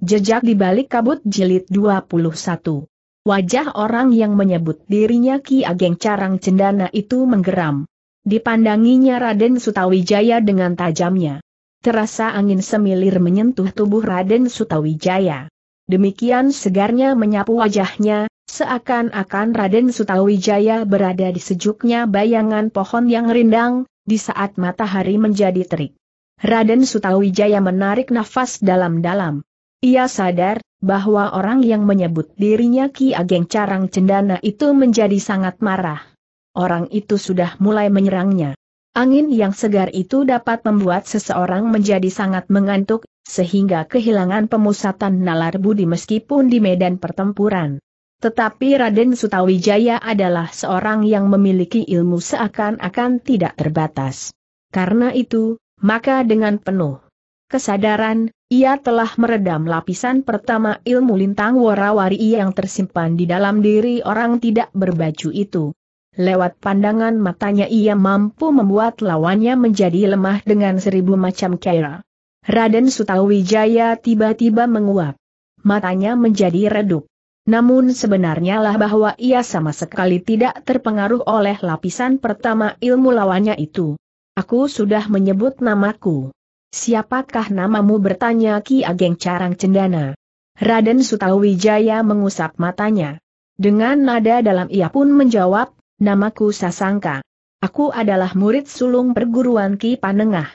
Jejak di balik kabut jilid 21. Wajah orang yang menyebut dirinya Ki Ageng Carang Cendana itu menggeram. Dipandanginya Raden Sutawijaya dengan tajamnya. Terasa angin semilir menyentuh tubuh Raden Sutawijaya. Demikian segarnya menyapu wajahnya, seakan-akan Raden Sutawijaya berada di sejuknya bayangan pohon yang rindang, di saat matahari menjadi terik. Raden Sutawijaya menarik nafas dalam-dalam. Ia sadar bahwa orang yang menyebut dirinya Ki Ageng Carang Cendana itu menjadi sangat marah. Orang itu sudah mulai menyerangnya. Angin yang segar itu dapat membuat seseorang menjadi sangat mengantuk, sehingga kehilangan pemusatan nalar budi meskipun di medan pertempuran. Tetapi Raden Sutawijaya adalah seorang yang memiliki ilmu seakan-akan tidak terbatas. Karena itu, maka dengan penuh kesadaran, ia telah meredam lapisan pertama ilmu lintang warawari yang tersimpan di dalam diri orang tidak berbaju itu. Lewat pandangan matanya ia mampu membuat lawannya menjadi lemah dengan seribu macam cara. Raden Sutawijaya tiba-tiba menguap. Matanya menjadi redup. Namun sebenarnya lah bahwa ia sama sekali tidak terpengaruh oleh lapisan pertama ilmu lawannya itu. Aku sudah menyebut namaku. Siapakah namamu bertanya Ki Ageng Carang Cendana? Raden Sutawijaya mengusap matanya. Dengan nada dalam ia pun menjawab, namaku Sasangka. Aku adalah murid sulung perguruan Ki Panengah.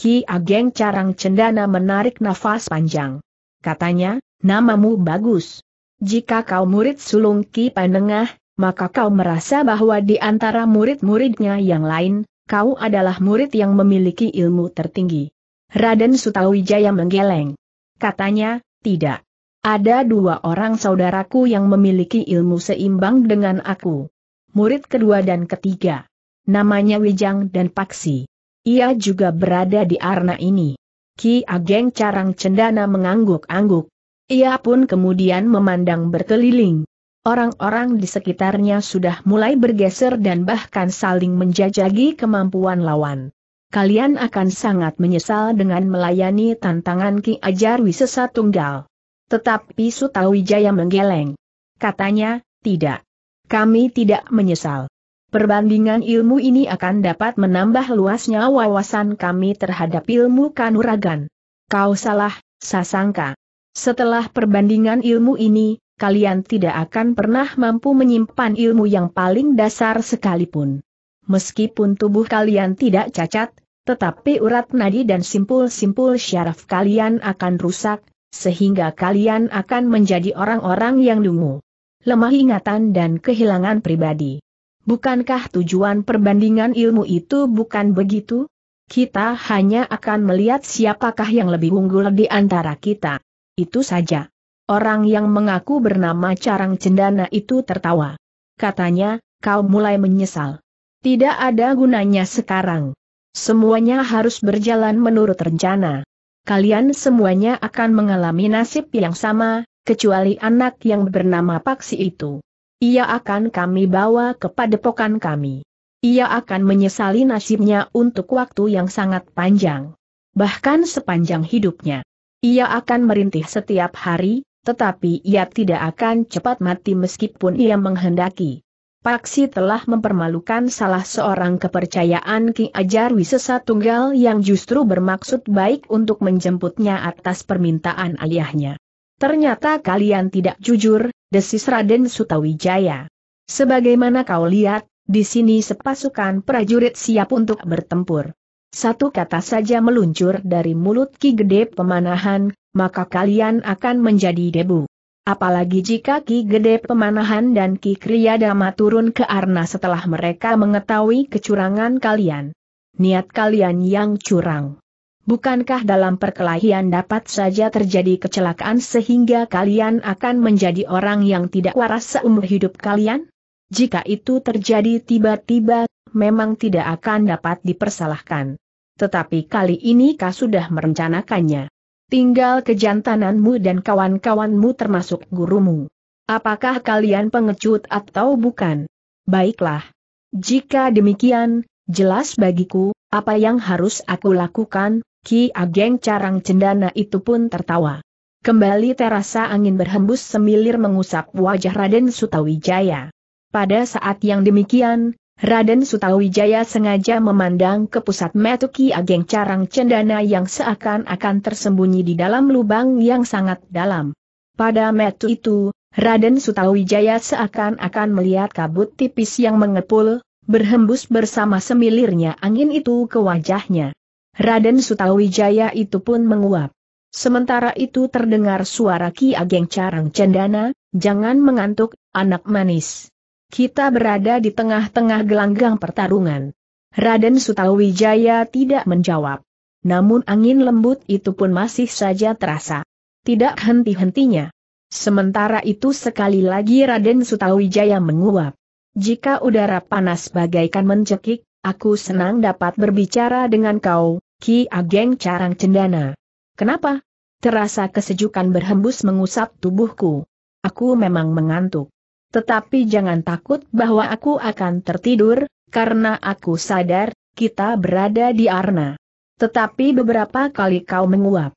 Ki Ageng Carang Cendana menarik nafas panjang. Katanya, namamu bagus. Jika kau murid sulung Ki Panengah, maka kau merasa bahwa di antara murid-muridnya yang lain, kau adalah murid yang memiliki ilmu tertinggi. Raden Sutawijaya menggeleng. Katanya, tidak. Ada dua orang saudaraku yang memiliki ilmu seimbang dengan aku. Murid kedua dan ketiga. Namanya Wijang dan Paksi. Ia juga berada di arna ini. Ki Ageng Carang Cendana mengangguk-angguk. Ia pun kemudian memandang berkeliling. Orang-orang di sekitarnya sudah mulai bergeser dan bahkan saling menjajagi kemampuan lawan kalian akan sangat menyesal dengan melayani tantangan Ki Ajar Wisesa Tunggal. Tetapi Sutawijaya menggeleng. Katanya, tidak. Kami tidak menyesal. Perbandingan ilmu ini akan dapat menambah luasnya wawasan kami terhadap ilmu kanuragan. Kau salah, Sasangka. Setelah perbandingan ilmu ini, kalian tidak akan pernah mampu menyimpan ilmu yang paling dasar sekalipun. Meskipun tubuh kalian tidak cacat, tetapi urat nadi dan simpul-simpul syaraf kalian akan rusak, sehingga kalian akan menjadi orang-orang yang dungu. Lemah ingatan dan kehilangan pribadi. Bukankah tujuan perbandingan ilmu itu bukan begitu? Kita hanya akan melihat siapakah yang lebih unggul di antara kita. Itu saja. Orang yang mengaku bernama Carang Cendana itu tertawa. Katanya, kau mulai menyesal. Tidak ada gunanya sekarang. Semuanya harus berjalan menurut rencana. Kalian semuanya akan mengalami nasib yang sama, kecuali anak yang bernama Paksi itu. Ia akan kami bawa ke padepokan kami. Ia akan menyesali nasibnya untuk waktu yang sangat panjang. Bahkan sepanjang hidupnya. Ia akan merintih setiap hari, tetapi ia tidak akan cepat mati meskipun ia menghendaki. Paksi telah mempermalukan salah seorang kepercayaan Ki Ajar Wisesa Tunggal yang justru bermaksud baik untuk menjemputnya atas permintaan aliahnya. Ternyata kalian tidak jujur, desis Raden Sutawijaya. Sebagaimana kau lihat, di sini sepasukan prajurit siap untuk bertempur. Satu kata saja meluncur dari mulut Ki Gede Pemanahan, maka kalian akan menjadi debu. Apalagi jika Ki Gede Pemanahan dan Ki Kriyadama turun ke Arna setelah mereka mengetahui kecurangan kalian. Niat kalian yang curang. Bukankah dalam perkelahian dapat saja terjadi kecelakaan sehingga kalian akan menjadi orang yang tidak waras seumur hidup kalian? Jika itu terjadi tiba-tiba, memang tidak akan dapat dipersalahkan. Tetapi kali ini kau sudah merencanakannya tinggal kejantananmu dan kawan-kawanmu termasuk gurumu. Apakah kalian pengecut atau bukan? Baiklah. Jika demikian, jelas bagiku, apa yang harus aku lakukan, Ki Ageng Carang Cendana itu pun tertawa. Kembali terasa angin berhembus semilir mengusap wajah Raden Sutawijaya. Pada saat yang demikian, Raden Sutawijaya sengaja memandang ke pusat Metuki Ageng Carang Cendana yang seakan-akan tersembunyi di dalam lubang yang sangat dalam. Pada metu itu, Raden Sutawijaya seakan-akan melihat kabut tipis yang mengepul, berhembus bersama semilirnya angin itu ke wajahnya. Raden Sutawijaya itu pun menguap. Sementara itu terdengar suara Ki Ageng Carang Cendana, jangan mengantuk, anak manis. Kita berada di tengah-tengah gelanggang pertarungan. Raden Sutawijaya tidak menjawab. Namun angin lembut itu pun masih saja terasa. Tidak henti-hentinya. Sementara itu sekali lagi Raden Sutawijaya menguap. Jika udara panas bagaikan mencekik, aku senang dapat berbicara dengan kau, Ki Ageng Carang Cendana. Kenapa? Terasa kesejukan berhembus mengusap tubuhku. Aku memang mengantuk. Tetapi jangan takut bahwa aku akan tertidur, karena aku sadar, kita berada di Arna. Tetapi beberapa kali kau menguap.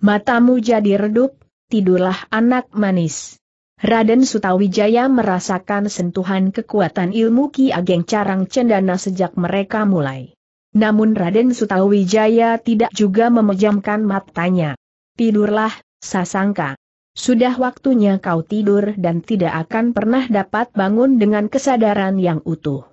Matamu jadi redup, tidurlah anak manis. Raden Sutawijaya merasakan sentuhan kekuatan ilmu Ki Ageng Carang Cendana sejak mereka mulai. Namun Raden Sutawijaya tidak juga memejamkan matanya. Tidurlah, Sasangka. Sudah waktunya kau tidur dan tidak akan pernah dapat bangun dengan kesadaran yang utuh.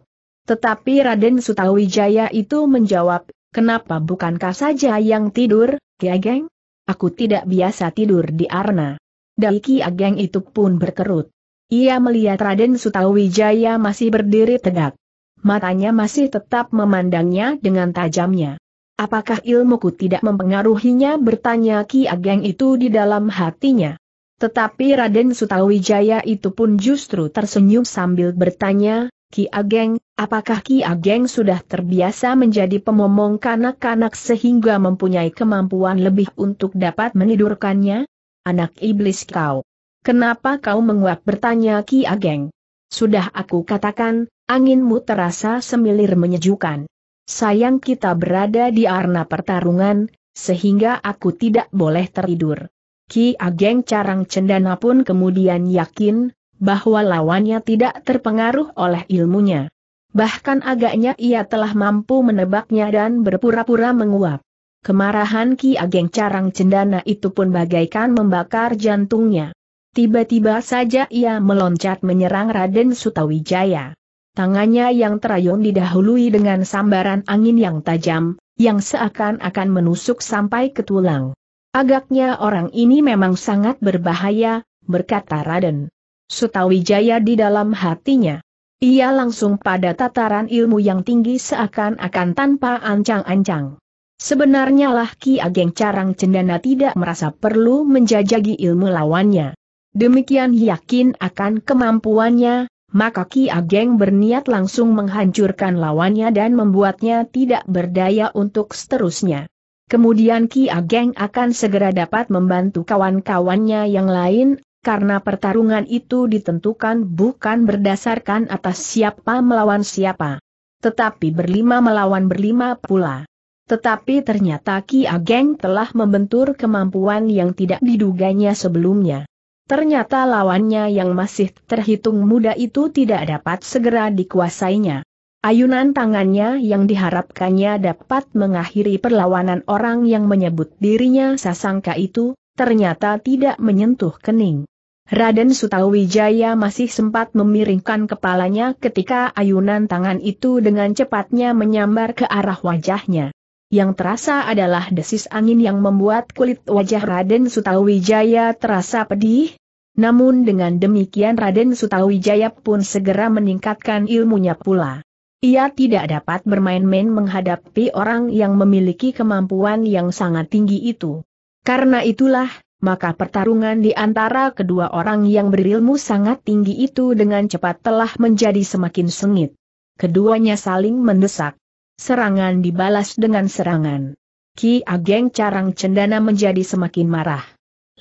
Tetapi Raden Sutawijaya itu menjawab, kenapa bukankah saja yang tidur, Ki Ageng? Aku tidak biasa tidur di Arna. Dai Ageng itu pun berkerut. Ia melihat Raden Sutawijaya masih berdiri tegak. Matanya masih tetap memandangnya dengan tajamnya. Apakah ilmuku tidak mempengaruhinya bertanya Ki Ageng itu di dalam hatinya? Tetapi Raden Sutawijaya itu pun justru tersenyum sambil bertanya, Ki Ageng, apakah Ki Ageng sudah terbiasa menjadi pemomong kanak-kanak sehingga mempunyai kemampuan lebih untuk dapat menidurkannya? Anak iblis kau. Kenapa kau menguap bertanya Ki Ageng? Sudah aku katakan, anginmu terasa semilir menyejukkan. Sayang kita berada di arena pertarungan, sehingga aku tidak boleh tertidur. Ki Ageng Carang Cendana pun kemudian yakin, bahwa lawannya tidak terpengaruh oleh ilmunya. Bahkan agaknya ia telah mampu menebaknya dan berpura-pura menguap. Kemarahan Ki Ageng Carang Cendana itu pun bagaikan membakar jantungnya. Tiba-tiba saja ia meloncat menyerang Raden Sutawijaya. Tangannya yang terayun didahului dengan sambaran angin yang tajam, yang seakan-akan menusuk sampai ke tulang. Agaknya orang ini memang sangat berbahaya, berkata Raden. Sutawijaya di dalam hatinya. Ia langsung pada tataran ilmu yang tinggi seakan-akan tanpa ancang-ancang. Sebenarnya lah Ki Ageng Carang Cendana tidak merasa perlu menjajagi ilmu lawannya. Demikian yakin akan kemampuannya, maka Ki Ageng berniat langsung menghancurkan lawannya dan membuatnya tidak berdaya untuk seterusnya. Kemudian Ki Ageng akan segera dapat membantu kawan-kawannya yang lain, karena pertarungan itu ditentukan bukan berdasarkan atas siapa melawan siapa. Tetapi berlima melawan berlima pula. Tetapi ternyata Ki Ageng telah membentur kemampuan yang tidak diduganya sebelumnya. Ternyata lawannya yang masih terhitung muda itu tidak dapat segera dikuasainya. Ayunan tangannya yang diharapkannya dapat mengakhiri perlawanan orang yang menyebut dirinya sasangka itu, ternyata tidak menyentuh kening. Raden Sutawijaya masih sempat memiringkan kepalanya ketika ayunan tangan itu dengan cepatnya menyambar ke arah wajahnya. Yang terasa adalah desis angin yang membuat kulit wajah Raden Sutawijaya terasa pedih. Namun dengan demikian Raden Sutawijaya pun segera meningkatkan ilmunya pula. Ia tidak dapat bermain-main menghadapi orang yang memiliki kemampuan yang sangat tinggi itu. Karena itulah, maka pertarungan di antara kedua orang yang berilmu sangat tinggi itu dengan cepat telah menjadi semakin sengit. Keduanya saling mendesak. Serangan dibalas dengan serangan. Ki Ageng Carang Cendana menjadi semakin marah.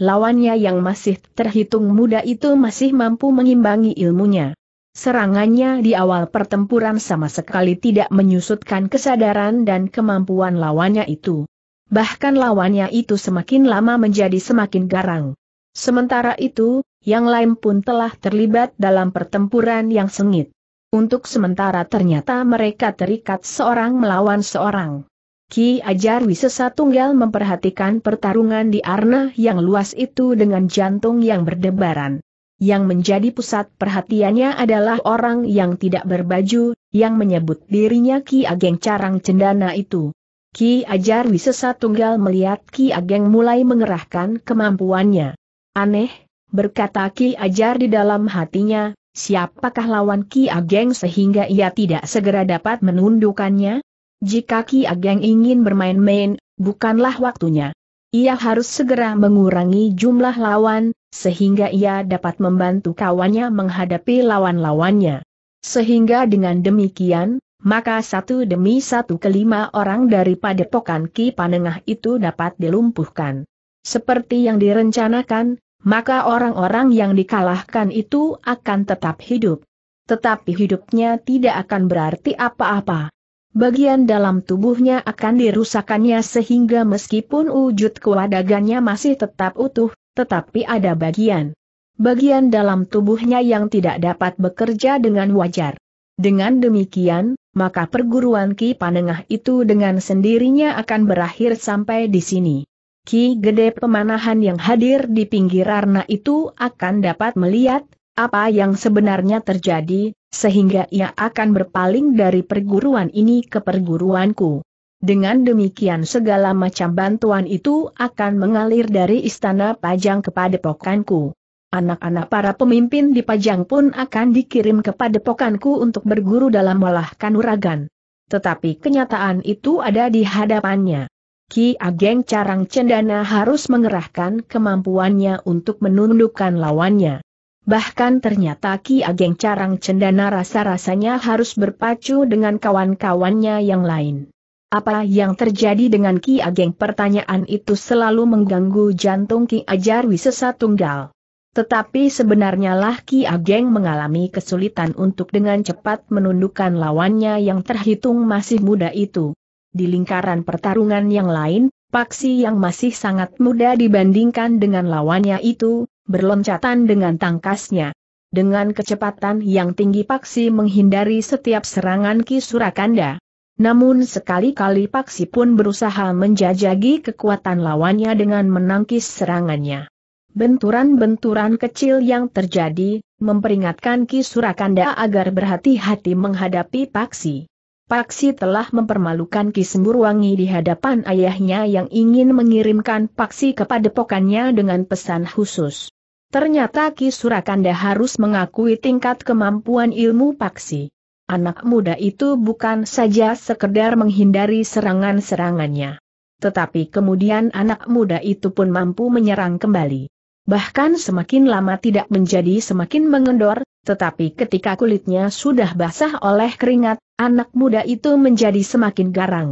Lawannya yang masih terhitung muda itu masih mampu mengimbangi ilmunya. Serangannya di awal pertempuran sama sekali tidak menyusutkan kesadaran dan kemampuan lawannya itu. Bahkan lawannya itu semakin lama menjadi semakin garang. Sementara itu, yang lain pun telah terlibat dalam pertempuran yang sengit. Untuk sementara ternyata mereka terikat seorang melawan seorang. Ki Ajar Wisesa Tunggal memperhatikan pertarungan di arna yang luas itu dengan jantung yang berdebaran yang menjadi pusat perhatiannya adalah orang yang tidak berbaju, yang menyebut dirinya Ki Ageng Carang Cendana itu. Ki Ajar Wisesa Tunggal melihat Ki Ageng mulai mengerahkan kemampuannya. Aneh, berkata Ki Ajar di dalam hatinya, siapakah lawan Ki Ageng sehingga ia tidak segera dapat menundukannya? Jika Ki Ageng ingin bermain-main, bukanlah waktunya. Ia harus segera mengurangi jumlah lawan, sehingga ia dapat membantu kawannya menghadapi lawan-lawannya. Sehingga dengan demikian, maka satu demi satu kelima orang dari padepokan Ki Panengah itu dapat dilumpuhkan. Seperti yang direncanakan, maka orang-orang yang dikalahkan itu akan tetap hidup. Tetapi hidupnya tidak akan berarti apa-apa. Bagian dalam tubuhnya akan dirusakannya sehingga meskipun wujud kewadagannya masih tetap utuh, tetapi ada bagian. Bagian dalam tubuhnya yang tidak dapat bekerja dengan wajar. Dengan demikian, maka perguruan Ki Panengah itu dengan sendirinya akan berakhir sampai di sini. Ki Gede Pemanahan yang hadir di pinggir Arna itu akan dapat melihat apa yang sebenarnya terjadi, sehingga ia akan berpaling dari perguruan ini ke perguruanku. Dengan demikian segala macam bantuan itu akan mengalir dari istana Pajang kepada pokanku. Anak-anak para pemimpin di Pajang pun akan dikirim kepada pokanku untuk berguru dalam olah kanuragan. Tetapi kenyataan itu ada di hadapannya. Ki Ageng Carang Cendana harus mengerahkan kemampuannya untuk menundukkan lawannya. Bahkan ternyata Ki Ageng Carang Cendana rasa-rasanya harus berpacu dengan kawan-kawannya yang lain. Apa yang terjadi dengan Ki Ageng? Pertanyaan itu selalu mengganggu jantung Ki Ajar Wisesa Tunggal. Tetapi sebenarnya lah Ki Ageng mengalami kesulitan untuk dengan cepat menundukkan lawannya yang terhitung masih muda itu. Di lingkaran pertarungan yang lain, Paksi yang masih sangat muda dibandingkan dengan lawannya itu, berloncatan dengan tangkasnya. Dengan kecepatan yang tinggi Paksi menghindari setiap serangan Ki Surakanda. Namun sekali-kali Paksi pun berusaha menjajagi kekuatan lawannya dengan menangkis serangannya. Benturan-benturan kecil yang terjadi, memperingatkan Ki Surakanda agar berhati-hati menghadapi Paksi. Paksi telah mempermalukan Ki Semburwangi di hadapan ayahnya yang ingin mengirimkan Paksi kepada pokannya dengan pesan khusus. Ternyata Ki Surakanda harus mengakui tingkat kemampuan ilmu Paksi anak muda itu bukan saja sekedar menghindari serangan-serangannya. Tetapi kemudian anak muda itu pun mampu menyerang kembali. Bahkan semakin lama tidak menjadi semakin mengendor, tetapi ketika kulitnya sudah basah oleh keringat, anak muda itu menjadi semakin garang.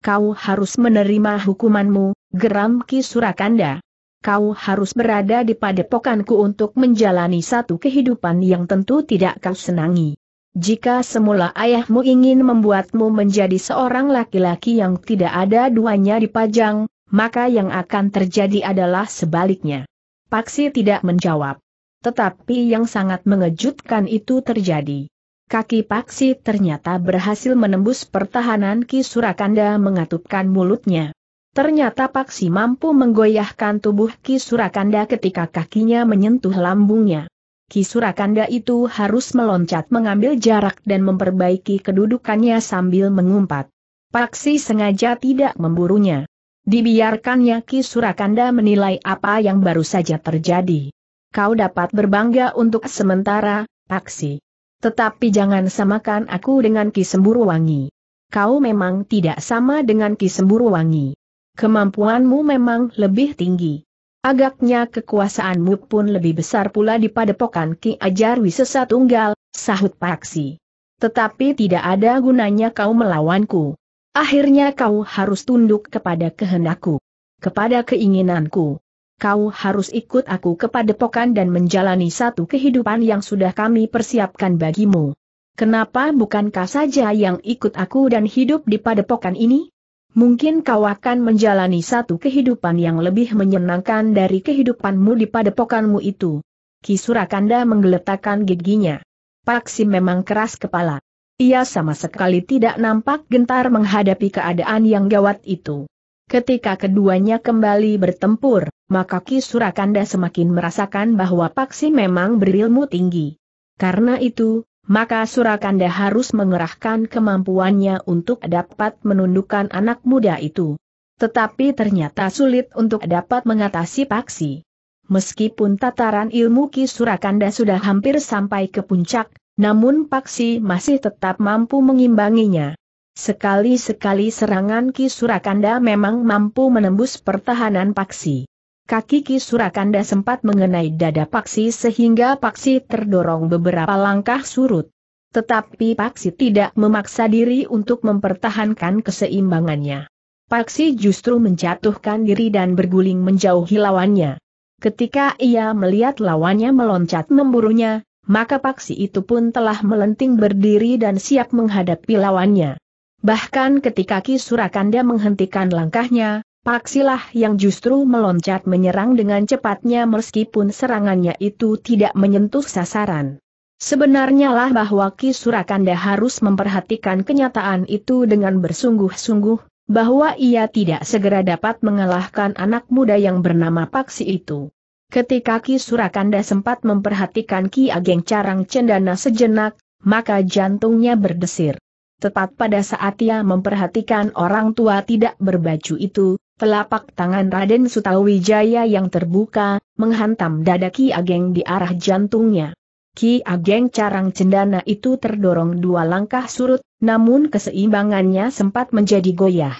Kau harus menerima hukumanmu, geram Ki Surakanda kau harus berada di padepokanku untuk menjalani satu kehidupan yang tentu tidak kau senangi. Jika semula ayahmu ingin membuatmu menjadi seorang laki-laki yang tidak ada duanya di pajang, maka yang akan terjadi adalah sebaliknya. Paksi tidak menjawab. Tetapi yang sangat mengejutkan itu terjadi. Kaki Paksi ternyata berhasil menembus pertahanan Ki Surakanda mengatupkan mulutnya. Ternyata Paksi mampu menggoyahkan tubuh Ki Surakanda ketika kakinya menyentuh lambungnya. Kisurakanda itu harus meloncat mengambil jarak dan memperbaiki kedudukannya sambil mengumpat. Paksi sengaja tidak memburunya. Dibiarkannya Kisurakanda menilai apa yang baru saja terjadi. Kau dapat berbangga untuk sementara, Paksi. Tetapi jangan samakan aku dengan Ki Wangi. Kau memang tidak sama dengan Ki Wangi. Kemampuanmu memang lebih tinggi. Agaknya kekuasaanmu pun lebih besar pula di padepokan Ki Ajar Wisesa Tunggal, sahut Paksi. Tetapi tidak ada gunanya kau melawanku. Akhirnya kau harus tunduk kepada kehendakku. Kepada keinginanku. Kau harus ikut aku ke padepokan dan menjalani satu kehidupan yang sudah kami persiapkan bagimu. Kenapa bukankah saja yang ikut aku dan hidup di padepokan ini? mungkin kau akan menjalani satu kehidupan yang lebih menyenangkan dari kehidupanmu di padepokanmu itu. Kisurakanda menggeletakkan giginya. Paksi memang keras kepala. Ia sama sekali tidak nampak gentar menghadapi keadaan yang gawat itu. Ketika keduanya kembali bertempur, maka Kisurakanda semakin merasakan bahwa Paksi memang berilmu tinggi. Karena itu, maka Surakanda harus mengerahkan kemampuannya untuk dapat menundukkan anak muda itu. Tetapi ternyata sulit untuk dapat mengatasi Paksi. Meskipun tataran ilmu Ki Surakanda sudah hampir sampai ke puncak, namun Paksi masih tetap mampu mengimbanginya. Sekali-sekali serangan Ki Surakanda memang mampu menembus pertahanan Paksi. Kaki Ki Surakanda sempat mengenai dada Paksi sehingga Paksi terdorong beberapa langkah surut. Tetapi Paksi tidak memaksa diri untuk mempertahankan keseimbangannya. Paksi justru menjatuhkan diri dan berguling menjauhi lawannya. Ketika ia melihat lawannya meloncat memburunya, maka Paksi itu pun telah melenting berdiri dan siap menghadapi lawannya. Bahkan ketika Ki Surakanda menghentikan langkahnya, Paksilah yang justru meloncat menyerang dengan cepatnya meskipun serangannya itu tidak menyentuh sasaran. Sebenarnya lah bahwa Ki Surakanda harus memperhatikan kenyataan itu dengan bersungguh-sungguh, bahwa ia tidak segera dapat mengalahkan anak muda yang bernama Paksi itu. Ketika Ki Surakanda sempat memperhatikan Ki Ageng Carang Cendana sejenak, maka jantungnya berdesir. Tepat pada saat ia memperhatikan orang tua tidak berbaju itu, Telapak tangan Raden Sutawijaya yang terbuka, menghantam dada Ki Ageng di arah jantungnya. Ki Ageng Carang Cendana itu terdorong dua langkah surut, namun keseimbangannya sempat menjadi goyah.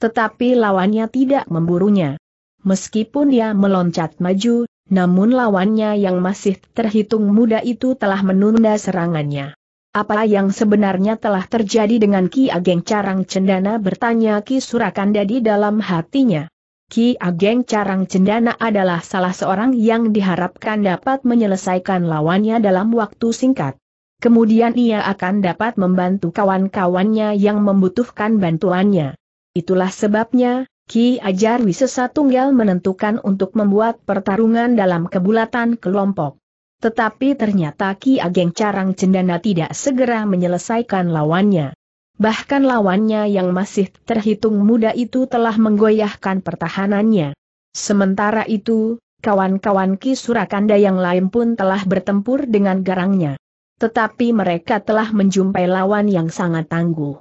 Tetapi lawannya tidak memburunya. Meskipun ia meloncat maju, namun lawannya yang masih terhitung muda itu telah menunda serangannya. Apa yang sebenarnya telah terjadi dengan Ki Ageng Carang Cendana bertanya Ki Surakanda di dalam hatinya. Ki Ageng Carang Cendana adalah salah seorang yang diharapkan dapat menyelesaikan lawannya dalam waktu singkat. Kemudian ia akan dapat membantu kawan-kawannya yang membutuhkan bantuannya. Itulah sebabnya, Ki Ajar Wisesa Tunggal menentukan untuk membuat pertarungan dalam kebulatan kelompok. Tetapi ternyata Ki Ageng Carang Cendana tidak segera menyelesaikan lawannya. Bahkan lawannya yang masih terhitung muda itu telah menggoyahkan pertahanannya. Sementara itu, kawan-kawan Ki Surakanda yang lain pun telah bertempur dengan garangnya. Tetapi mereka telah menjumpai lawan yang sangat tangguh.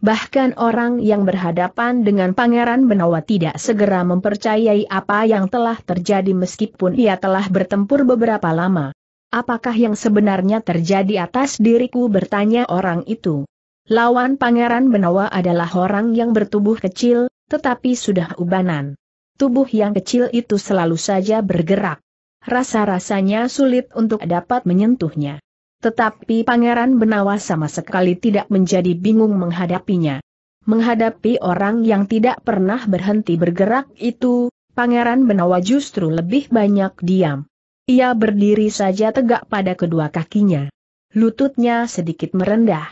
Bahkan orang yang berhadapan dengan Pangeran Benawa tidak segera mempercayai apa yang telah terjadi meskipun ia telah bertempur beberapa lama. Apakah yang sebenarnya terjadi atas diriku bertanya orang itu. Lawan Pangeran Benawa adalah orang yang bertubuh kecil, tetapi sudah ubanan. Tubuh yang kecil itu selalu saja bergerak. Rasa-rasanya sulit untuk dapat menyentuhnya. Tetapi Pangeran Benawa sama sekali tidak menjadi bingung menghadapinya. Menghadapi orang yang tidak pernah berhenti bergerak itu, Pangeran Benawa justru lebih banyak diam. Ia berdiri saja tegak pada kedua kakinya. Lututnya sedikit merendah.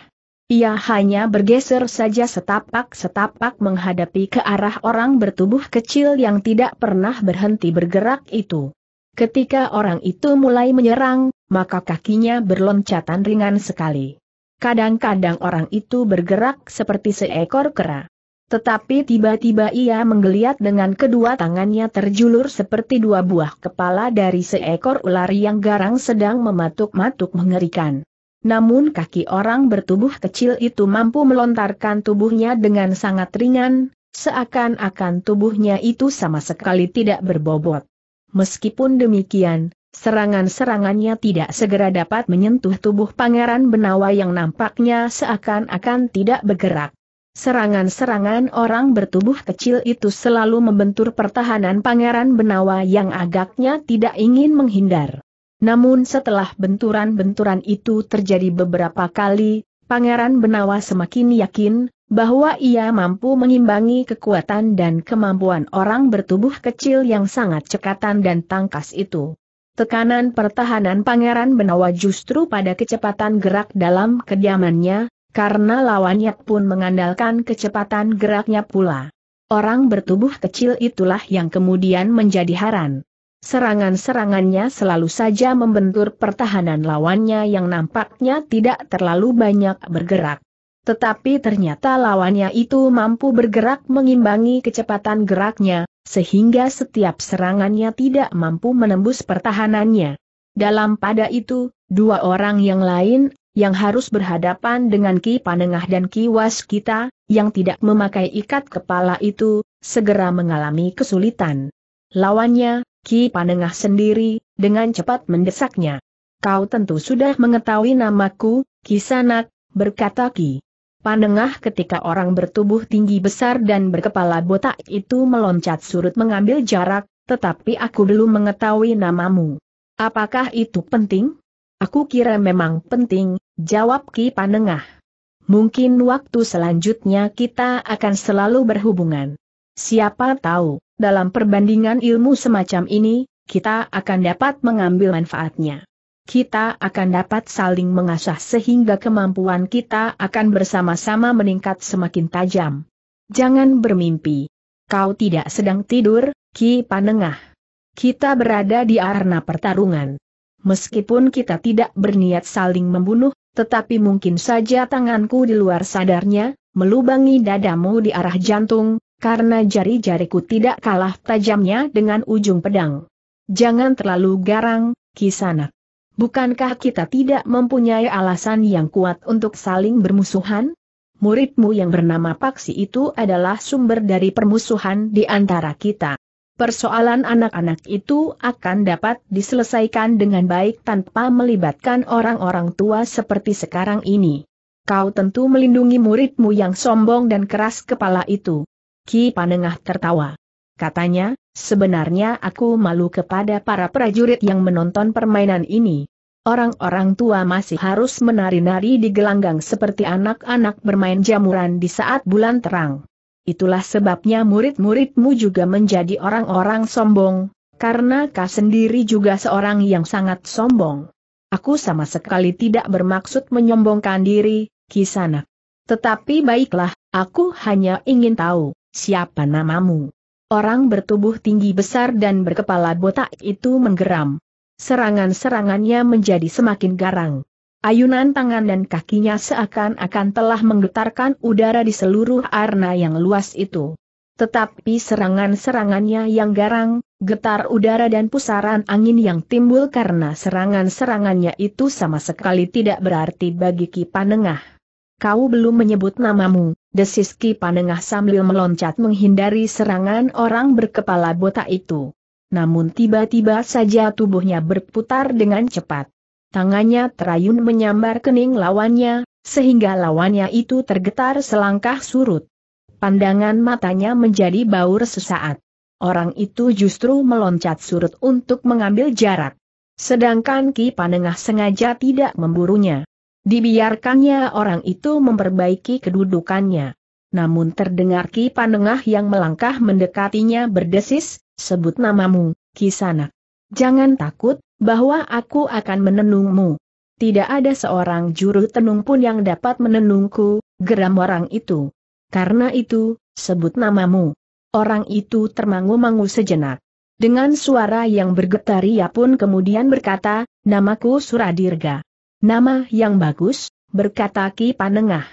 Ia hanya bergeser saja setapak-setapak menghadapi ke arah orang bertubuh kecil yang tidak pernah berhenti bergerak itu. Ketika orang itu mulai menyerang, maka kakinya berloncatan ringan sekali. Kadang-kadang orang itu bergerak seperti seekor kera. Tetapi tiba-tiba ia menggeliat dengan kedua tangannya terjulur seperti dua buah kepala dari seekor ular yang garang sedang mematuk-matuk mengerikan. Namun kaki orang bertubuh kecil itu mampu melontarkan tubuhnya dengan sangat ringan, seakan-akan tubuhnya itu sama sekali tidak berbobot. Meskipun demikian, serangan-serangannya tidak segera dapat menyentuh tubuh Pangeran Benawa yang nampaknya seakan-akan tidak bergerak. Serangan-serangan orang bertubuh kecil itu selalu membentur pertahanan Pangeran Benawa yang agaknya tidak ingin menghindar. Namun setelah benturan-benturan itu terjadi beberapa kali, Pangeran Benawa semakin yakin bahwa ia mampu mengimbangi kekuatan dan kemampuan orang bertubuh kecil yang sangat cekatan dan tangkas itu. Tekanan pertahanan Pangeran Benawa justru pada kecepatan gerak dalam kediamannya, karena lawannya pun mengandalkan kecepatan geraknya pula. Orang bertubuh kecil itulah yang kemudian menjadi haran. Serangan-serangannya selalu saja membentur pertahanan lawannya yang nampaknya tidak terlalu banyak bergerak. Tetapi ternyata lawannya itu mampu bergerak mengimbangi kecepatan geraknya, sehingga setiap serangannya tidak mampu menembus pertahanannya. Dalam pada itu, dua orang yang lain yang harus berhadapan dengan Ki Panengah dan Ki Waskita, yang tidak memakai ikat kepala itu, segera mengalami kesulitan. Lawannya, Ki Panengah sendiri, dengan cepat mendesaknya. Kau tentu sudah mengetahui namaku, Kisanak, berkata Ki. Panengah ketika orang bertubuh tinggi besar dan berkepala botak itu meloncat surut mengambil jarak, tetapi aku belum mengetahui namamu. Apakah itu penting? Aku kira memang penting, Jawab Ki Panengah. Mungkin waktu selanjutnya kita akan selalu berhubungan. Siapa tahu, dalam perbandingan ilmu semacam ini, kita akan dapat mengambil manfaatnya. Kita akan dapat saling mengasah sehingga kemampuan kita akan bersama-sama meningkat semakin tajam. Jangan bermimpi. Kau tidak sedang tidur, Ki Panengah. Kita berada di arena pertarungan. Meskipun kita tidak berniat saling membunuh, tetapi mungkin saja tanganku di luar sadarnya, melubangi dadamu di arah jantung, karena jari-jariku tidak kalah tajamnya dengan ujung pedang. Jangan terlalu garang, Kisana. Bukankah kita tidak mempunyai alasan yang kuat untuk saling bermusuhan? Muridmu yang bernama Paksi itu adalah sumber dari permusuhan di antara kita persoalan anak-anak itu akan dapat diselesaikan dengan baik tanpa melibatkan orang-orang tua seperti sekarang ini. Kau tentu melindungi muridmu yang sombong dan keras kepala itu. Ki Panengah tertawa. Katanya, sebenarnya aku malu kepada para prajurit yang menonton permainan ini. Orang-orang tua masih harus menari-nari di gelanggang seperti anak-anak bermain jamuran di saat bulan terang. Itulah sebabnya murid-muridmu juga menjadi orang-orang sombong, karena kau sendiri juga seorang yang sangat sombong. Aku sama sekali tidak bermaksud menyombongkan diri, Kisana. Tetapi baiklah, aku hanya ingin tahu, siapa namamu? Orang bertubuh tinggi besar dan berkepala botak itu menggeram. Serangan-serangannya menjadi semakin garang. Ayunan tangan dan kakinya seakan-akan telah menggetarkan udara di seluruh arna yang luas itu. Tetapi serangan-serangannya yang garang, getar udara dan pusaran angin yang timbul karena serangan-serangannya itu sama sekali tidak berarti bagi Ki Panengah. Kau belum menyebut namamu, desis Ki Panengah sambil meloncat menghindari serangan orang berkepala botak itu. Namun tiba-tiba saja tubuhnya berputar dengan cepat tangannya terayun menyambar kening lawannya, sehingga lawannya itu tergetar selangkah surut. Pandangan matanya menjadi baur sesaat. Orang itu justru meloncat surut untuk mengambil jarak. Sedangkan Ki Panengah sengaja tidak memburunya. Dibiarkannya orang itu memperbaiki kedudukannya. Namun terdengar Ki Panengah yang melangkah mendekatinya berdesis, sebut namamu, Kisanak. Jangan takut, bahwa aku akan menenungmu. Tidak ada seorang juru tenung pun yang dapat menenungku, geram orang itu. Karena itu, sebut namamu. Orang itu termangu-mangu sejenak. Dengan suara yang bergetar ia pun kemudian berkata, namaku Suradirga. Nama yang bagus, berkata Ki Panengah.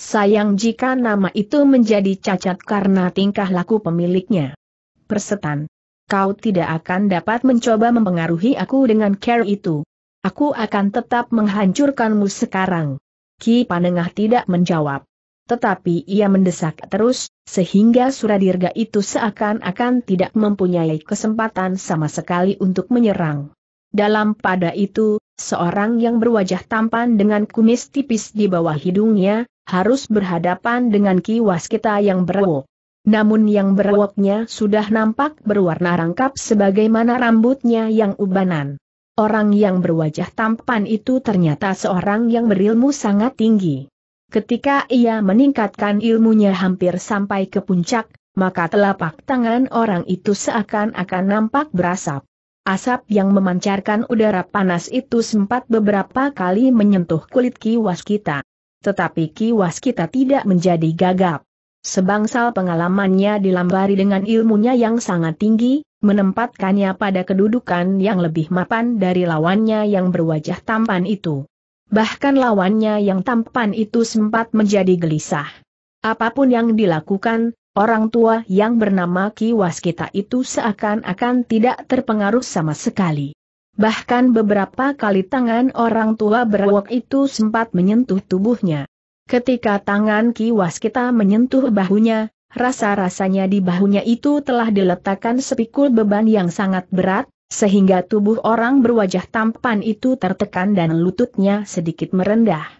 Sayang jika nama itu menjadi cacat karena tingkah laku pemiliknya. Persetan kau tidak akan dapat mencoba mempengaruhi aku dengan care itu. Aku akan tetap menghancurkanmu sekarang. Ki Panengah tidak menjawab. Tetapi ia mendesak terus, sehingga Suradirga itu seakan-akan tidak mempunyai kesempatan sama sekali untuk menyerang. Dalam pada itu, seorang yang berwajah tampan dengan kumis tipis di bawah hidungnya, harus berhadapan dengan Ki Waskita yang berwok. Namun yang berwoknya sudah nampak berwarna rangkap sebagaimana rambutnya yang ubanan. Orang yang berwajah tampan itu ternyata seorang yang berilmu sangat tinggi. Ketika ia meningkatkan ilmunya hampir sampai ke puncak, maka telapak tangan orang itu seakan-akan nampak berasap. Asap yang memancarkan udara panas itu sempat beberapa kali menyentuh kulit kiwas kita. Tetapi kiwas kita tidak menjadi gagap. Sebangsal pengalamannya dilambari dengan ilmunya yang sangat tinggi, menempatkannya pada kedudukan yang lebih mapan dari lawannya yang berwajah tampan itu. Bahkan lawannya yang tampan itu sempat menjadi gelisah. Apapun yang dilakukan, orang tua yang bernama Ki Waskita itu seakan-akan tidak terpengaruh sama sekali. Bahkan beberapa kali tangan orang tua berwok itu sempat menyentuh tubuhnya. Ketika tangan Ki Waskita menyentuh bahunya, rasa-rasanya di bahunya itu telah diletakkan sepikul beban yang sangat berat, sehingga tubuh orang berwajah tampan itu tertekan dan lututnya sedikit merendah.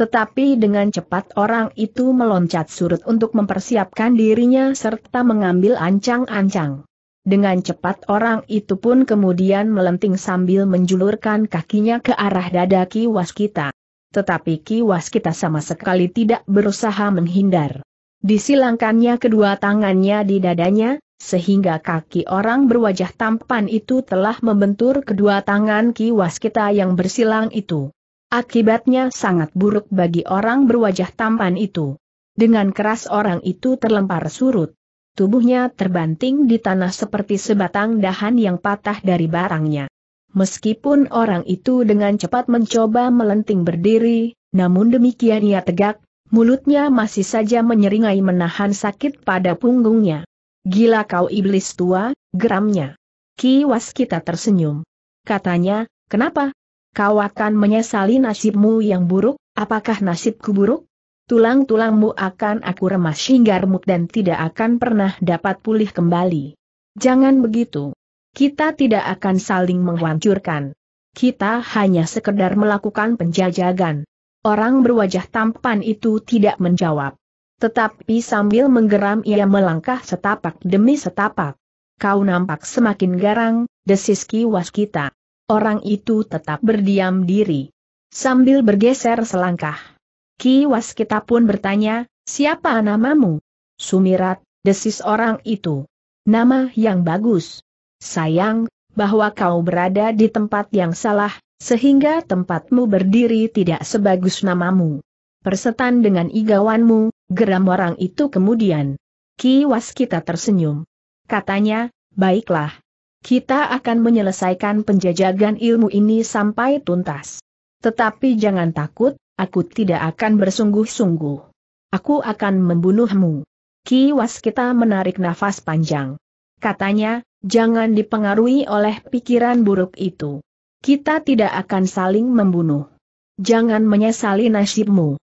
Tetapi dengan cepat orang itu meloncat surut untuk mempersiapkan dirinya serta mengambil ancang-ancang. Dengan cepat orang itu pun kemudian melenting sambil menjulurkan kakinya ke arah dada Ki Waskita tetapi Ki Waskita sama sekali tidak berusaha menghindar. Disilangkannya kedua tangannya di dadanya, sehingga kaki orang berwajah tampan itu telah membentur kedua tangan Ki Waskita yang bersilang itu. Akibatnya sangat buruk bagi orang berwajah tampan itu. Dengan keras orang itu terlempar surut. Tubuhnya terbanting di tanah seperti sebatang dahan yang patah dari barangnya. Meskipun orang itu dengan cepat mencoba melenting berdiri, namun demikian ia tegak, mulutnya masih saja menyeringai menahan sakit pada punggungnya. Gila kau iblis tua, geramnya. Ki Waskita tersenyum. Katanya, kenapa? Kau akan menyesali nasibmu yang buruk, apakah nasibku buruk? Tulang-tulangmu akan aku remas hingga remuk dan tidak akan pernah dapat pulih kembali. Jangan begitu. Kita tidak akan saling menghancurkan. Kita hanya sekedar melakukan penjajagan. Orang berwajah tampan itu tidak menjawab. Tetapi sambil menggeram ia melangkah setapak demi setapak. Kau nampak semakin garang, desis kiwas kita. Orang itu tetap berdiam diri. Sambil bergeser selangkah. Kiwas kita pun bertanya, siapa namamu? Sumirat, desis orang itu. Nama yang bagus. Sayang, bahwa kau berada di tempat yang salah, sehingga tempatmu berdiri tidak sebagus namamu. Persetan dengan igawanmu, geram orang itu kemudian. Was kita tersenyum. Katanya, baiklah. Kita akan menyelesaikan penjajagan ilmu ini sampai tuntas. Tetapi jangan takut, aku tidak akan bersungguh-sungguh. Aku akan membunuhmu. Was kita menarik nafas panjang katanya, jangan dipengaruhi oleh pikiran buruk itu. Kita tidak akan saling membunuh. Jangan menyesali nasibmu.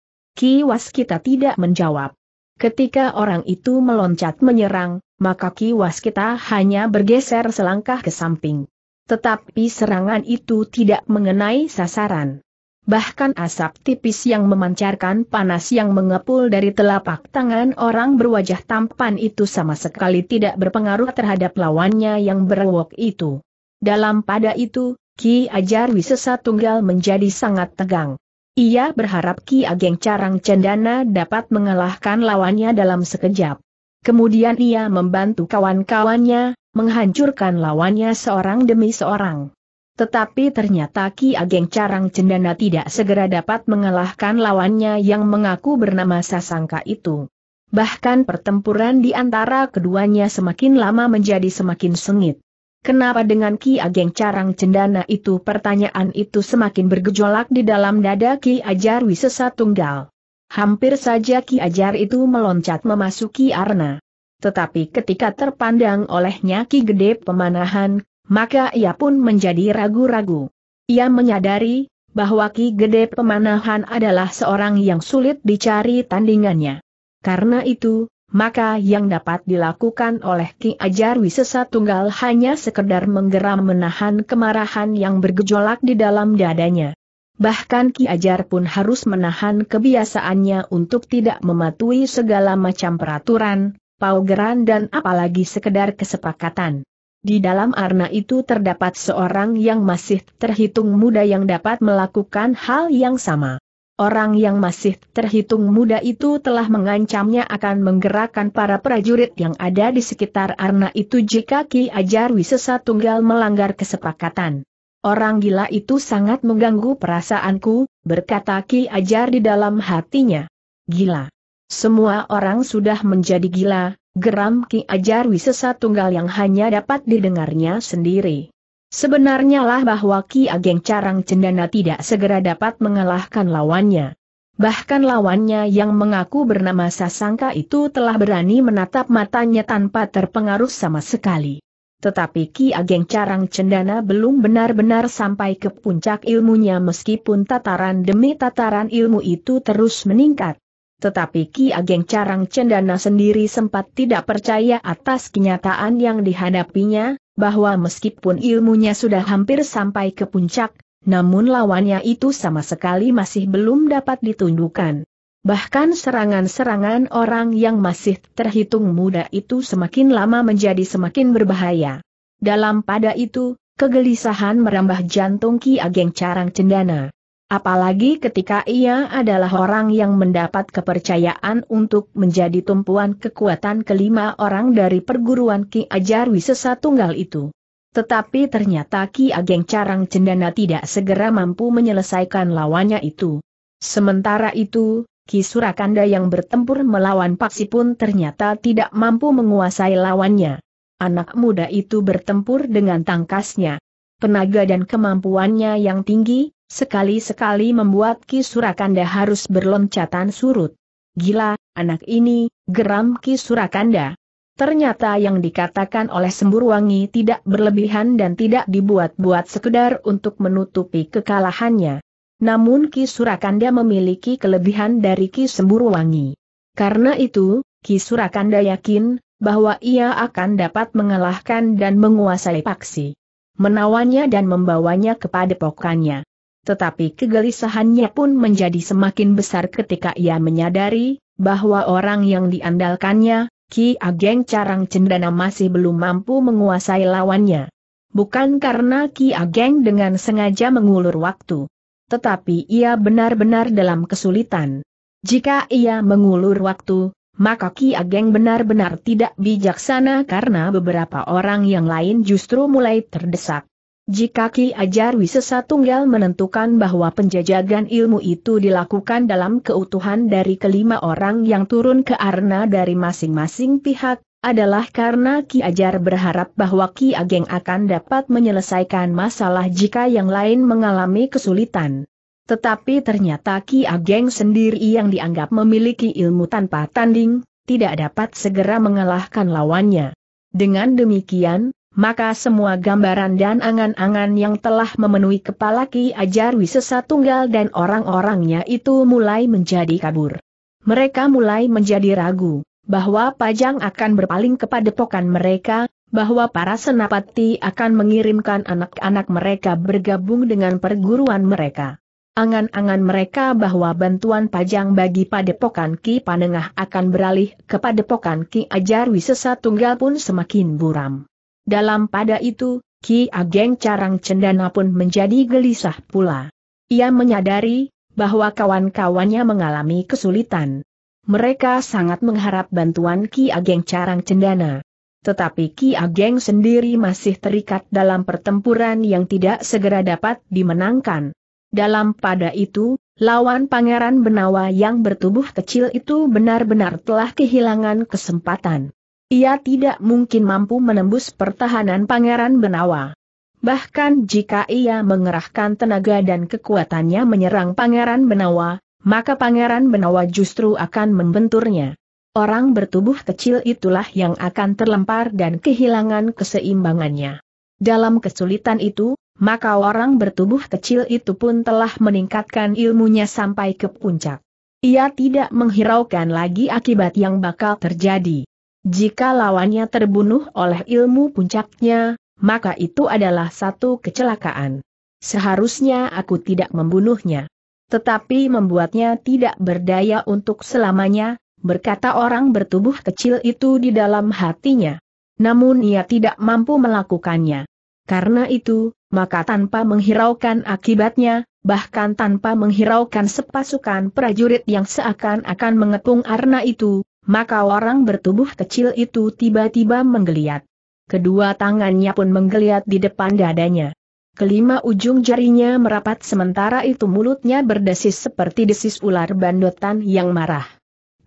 Was kita tidak menjawab. Ketika orang itu meloncat menyerang, maka Was kita hanya bergeser selangkah ke samping. Tetapi serangan itu tidak mengenai sasaran bahkan asap tipis yang memancarkan panas yang mengepul dari telapak tangan orang berwajah tampan itu sama sekali tidak berpengaruh terhadap lawannya yang berwok itu. Dalam pada itu, Ki Ajar Wisesa Tunggal menjadi sangat tegang. Ia berharap Ki Ageng Carang Cendana dapat mengalahkan lawannya dalam sekejap. Kemudian ia membantu kawan-kawannya, menghancurkan lawannya seorang demi seorang. Tetapi ternyata Ki Ageng Carang Cendana tidak segera dapat mengalahkan lawannya yang mengaku bernama Sasangka itu. Bahkan pertempuran di antara keduanya semakin lama menjadi semakin sengit. Kenapa dengan Ki Ageng Carang Cendana itu pertanyaan itu semakin bergejolak di dalam dada Ki Ajar Wisesa Tunggal. Hampir saja Ki Ajar itu meloncat memasuki arna. Tetapi ketika terpandang olehnya Ki Gede Pemanahan, maka ia pun menjadi ragu-ragu. Ia menyadari bahwa Ki Gede Pemanahan adalah seorang yang sulit dicari tandingannya. Karena itu, maka yang dapat dilakukan oleh Ki Ajar Wisesa Tunggal hanya sekedar menggeram menahan kemarahan yang bergejolak di dalam dadanya. Bahkan Ki Ajar pun harus menahan kebiasaannya untuk tidak mematuhi segala macam peraturan, paugeran dan apalagi sekedar kesepakatan. Di dalam arna itu terdapat seorang yang masih terhitung muda yang dapat melakukan hal yang sama. Orang yang masih terhitung muda itu telah mengancamnya akan menggerakkan para prajurit yang ada di sekitar arna itu jika Ki Ajar Wisesa Tunggal melanggar kesepakatan. Orang gila itu sangat mengganggu perasaanku, berkata Ki Ajar di dalam hatinya. Gila. Semua orang sudah menjadi gila, geram Ki Ajar Wisesa Tunggal yang hanya dapat didengarnya sendiri. Sebenarnya lah bahwa Ki Ageng Carang Cendana tidak segera dapat mengalahkan lawannya. Bahkan lawannya yang mengaku bernama Sasangka itu telah berani menatap matanya tanpa terpengaruh sama sekali. Tetapi Ki Ageng Carang Cendana belum benar-benar sampai ke puncak ilmunya meskipun tataran demi tataran ilmu itu terus meningkat. Tetapi Ki Ageng Carang Cendana sendiri sempat tidak percaya atas kenyataan yang dihadapinya, bahwa meskipun ilmunya sudah hampir sampai ke puncak, namun lawannya itu sama sekali masih belum dapat ditundukkan. Bahkan serangan-serangan orang yang masih terhitung muda itu semakin lama menjadi semakin berbahaya. Dalam pada itu, kegelisahan merambah jantung Ki Ageng Carang Cendana. Apalagi ketika ia adalah orang yang mendapat kepercayaan untuk menjadi tumpuan kekuatan kelima orang dari perguruan Ki Ajar Wisesa Tunggal itu. Tetapi ternyata Ki Ageng Carang Cendana tidak segera mampu menyelesaikan lawannya itu. Sementara itu, Ki Surakanda yang bertempur melawan Paksi pun ternyata tidak mampu menguasai lawannya. Anak muda itu bertempur dengan tangkasnya. Tenaga dan kemampuannya yang tinggi, Sekali-sekali membuat Ki Surakanda harus berloncatan surut. Gila, anak ini, geram Ki Surakanda. Ternyata yang dikatakan oleh Semburwangi tidak berlebihan dan tidak dibuat-buat sekedar untuk menutupi kekalahannya. Namun Ki Surakanda memiliki kelebihan dari Ki Semburwangi. Karena itu, Ki Surakanda yakin bahwa ia akan dapat mengalahkan dan menguasai Paksi. Menawannya dan membawanya kepada pokannya tetapi kegelisahannya pun menjadi semakin besar ketika ia menyadari, bahwa orang yang diandalkannya, Ki Ageng Carang Cendana masih belum mampu menguasai lawannya. Bukan karena Ki Ageng dengan sengaja mengulur waktu. Tetapi ia benar-benar dalam kesulitan. Jika ia mengulur waktu, maka Ki Ageng benar-benar tidak bijaksana karena beberapa orang yang lain justru mulai terdesak. Jika Ki Ajar Wisesa Tunggal menentukan bahwa penjajagan ilmu itu dilakukan dalam keutuhan dari kelima orang yang turun ke arna dari masing-masing pihak, adalah karena Ki Ajar berharap bahwa Ki Ageng akan dapat menyelesaikan masalah jika yang lain mengalami kesulitan. Tetapi ternyata Ki Ageng sendiri yang dianggap memiliki ilmu tanpa tanding, tidak dapat segera mengalahkan lawannya. Dengan demikian, maka semua gambaran dan angan-angan yang telah memenuhi kepala Ki Ajar Wisesa Tunggal dan orang-orangnya itu mulai menjadi kabur. Mereka mulai menjadi ragu, bahwa Pajang akan berpaling kepada pokan mereka, bahwa para senapati akan mengirimkan anak-anak mereka bergabung dengan perguruan mereka. Angan-angan mereka bahwa bantuan pajang bagi padepokan Ki Panengah akan beralih kepada padepokan Ki Ajar Wisesa Tunggal pun semakin buram. Dalam pada itu, Ki Ageng Carang Cendana pun menjadi gelisah pula. Ia menyadari bahwa kawan-kawannya mengalami kesulitan. Mereka sangat mengharap bantuan Ki Ageng Carang Cendana. Tetapi Ki Ageng sendiri masih terikat dalam pertempuran yang tidak segera dapat dimenangkan. Dalam pada itu, lawan Pangeran Benawa yang bertubuh kecil itu benar-benar telah kehilangan kesempatan. Ia tidak mungkin mampu menembus pertahanan Pangeran Benawa. Bahkan jika ia mengerahkan tenaga dan kekuatannya menyerang Pangeran Benawa, maka Pangeran Benawa justru akan membenturnya. Orang bertubuh kecil itulah yang akan terlempar dan kehilangan keseimbangannya. Dalam kesulitan itu, maka orang bertubuh kecil itu pun telah meningkatkan ilmunya sampai ke puncak. Ia tidak menghiraukan lagi akibat yang bakal terjadi. Jika lawannya terbunuh oleh ilmu puncaknya, maka itu adalah satu kecelakaan. Seharusnya aku tidak membunuhnya. Tetapi membuatnya tidak berdaya untuk selamanya, berkata orang bertubuh kecil itu di dalam hatinya. Namun ia tidak mampu melakukannya. Karena itu, maka tanpa menghiraukan akibatnya, bahkan tanpa menghiraukan sepasukan prajurit yang seakan-akan mengepung Arna itu, maka orang bertubuh kecil itu tiba-tiba menggeliat. Kedua tangannya pun menggeliat di depan dadanya. Kelima ujung jarinya merapat sementara itu mulutnya berdesis seperti desis ular bandotan yang marah.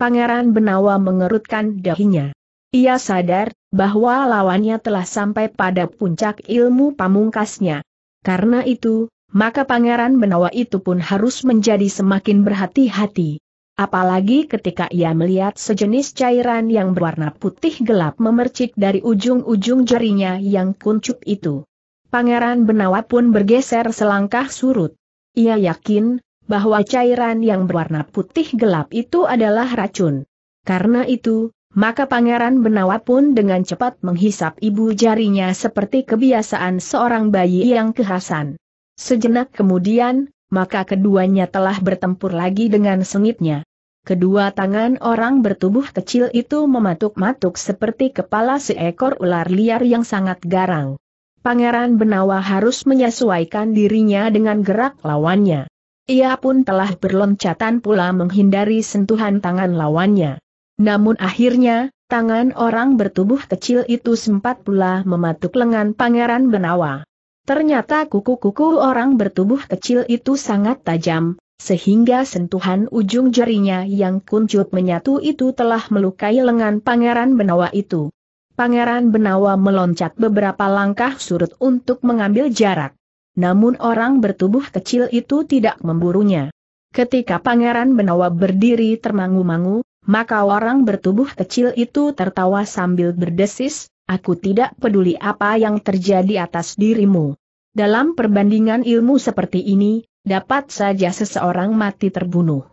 Pangeran Benawa mengerutkan dahinya. Ia sadar bahwa lawannya telah sampai pada puncak ilmu pamungkasnya. Karena itu, maka Pangeran Benawa itu pun harus menjadi semakin berhati-hati. Apalagi ketika ia melihat sejenis cairan yang berwarna putih gelap memercik dari ujung-ujung jarinya yang kuncup itu. Pangeran Benawa pun bergeser selangkah surut. Ia yakin, bahwa cairan yang berwarna putih gelap itu adalah racun. Karena itu, maka Pangeran Benawa pun dengan cepat menghisap ibu jarinya seperti kebiasaan seorang bayi yang kehasan. Sejenak kemudian, maka keduanya telah bertempur lagi dengan sengitnya. Kedua tangan orang bertubuh kecil itu mematuk-matuk seperti kepala seekor ular liar yang sangat garang. Pangeran Benawa harus menyesuaikan dirinya dengan gerak lawannya. Ia pun telah berloncatan pula menghindari sentuhan tangan lawannya. Namun akhirnya, tangan orang bertubuh kecil itu sempat pula mematuk lengan Pangeran Benawa. Ternyata kuku-kuku orang bertubuh kecil itu sangat tajam, sehingga sentuhan ujung jarinya yang kuncup menyatu itu telah melukai lengan Pangeran Benawa itu. Pangeran Benawa meloncat beberapa langkah surut untuk mengambil jarak. Namun orang bertubuh kecil itu tidak memburunya. Ketika Pangeran Benawa berdiri termangu-mangu, maka orang bertubuh kecil itu tertawa sambil berdesis, Aku tidak peduli apa yang terjadi atas dirimu. Dalam perbandingan ilmu seperti ini, dapat saja seseorang mati terbunuh.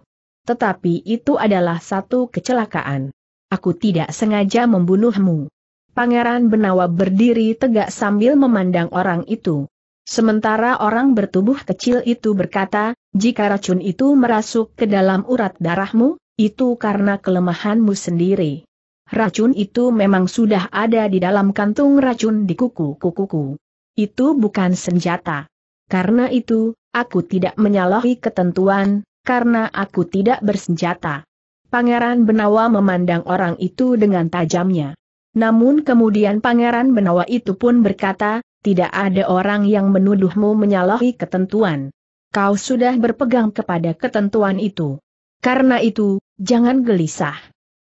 Tetapi itu adalah satu kecelakaan. Aku tidak sengaja membunuhmu. Pangeran Benawa berdiri tegak sambil memandang orang itu. Sementara orang bertubuh kecil itu berkata, jika racun itu merasuk ke dalam urat darahmu, itu karena kelemahanmu sendiri. Racun itu memang sudah ada di dalam kantung racun di kuku-kukuku. Itu bukan senjata. Karena itu, aku tidak menyalahi ketentuan, karena aku tidak bersenjata. Pangeran Benawa memandang orang itu dengan tajamnya. Namun kemudian Pangeran Benawa itu pun berkata, tidak ada orang yang menuduhmu menyalahi ketentuan. Kau sudah berpegang kepada ketentuan itu. Karena itu, jangan gelisah.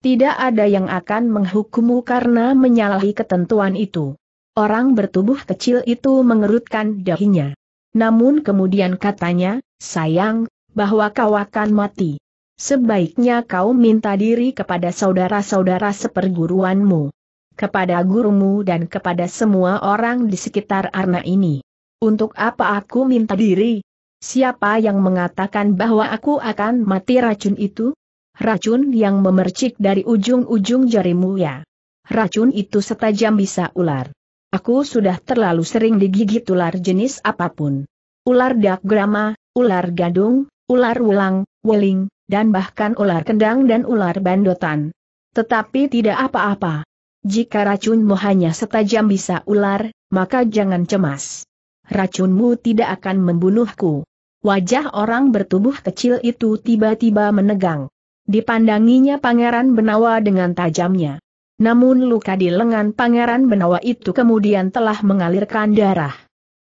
Tidak ada yang akan menghukummu karena menyalahi ketentuan itu. Orang bertubuh kecil itu mengerutkan dahinya. Namun kemudian katanya, sayang, bahwa kau akan mati. Sebaiknya kau minta diri kepada saudara-saudara seperguruanmu. Kepada gurumu dan kepada semua orang di sekitar Arna ini. Untuk apa aku minta diri? Siapa yang mengatakan bahwa aku akan mati racun itu? Racun yang memercik dari ujung-ujung jarimu ya. Racun itu setajam bisa ular. Aku sudah terlalu sering digigit ular jenis apapun. Ular dak grama, ular gadung, ular ulang, weling, dan bahkan ular kendang dan ular bandotan. Tetapi tidak apa-apa. Jika racunmu hanya setajam bisa ular, maka jangan cemas. Racunmu tidak akan membunuhku. Wajah orang bertubuh kecil itu tiba-tiba menegang. Dipandanginya Pangeran Benawa dengan tajamnya. Namun luka di lengan Pangeran Benawa itu kemudian telah mengalirkan darah.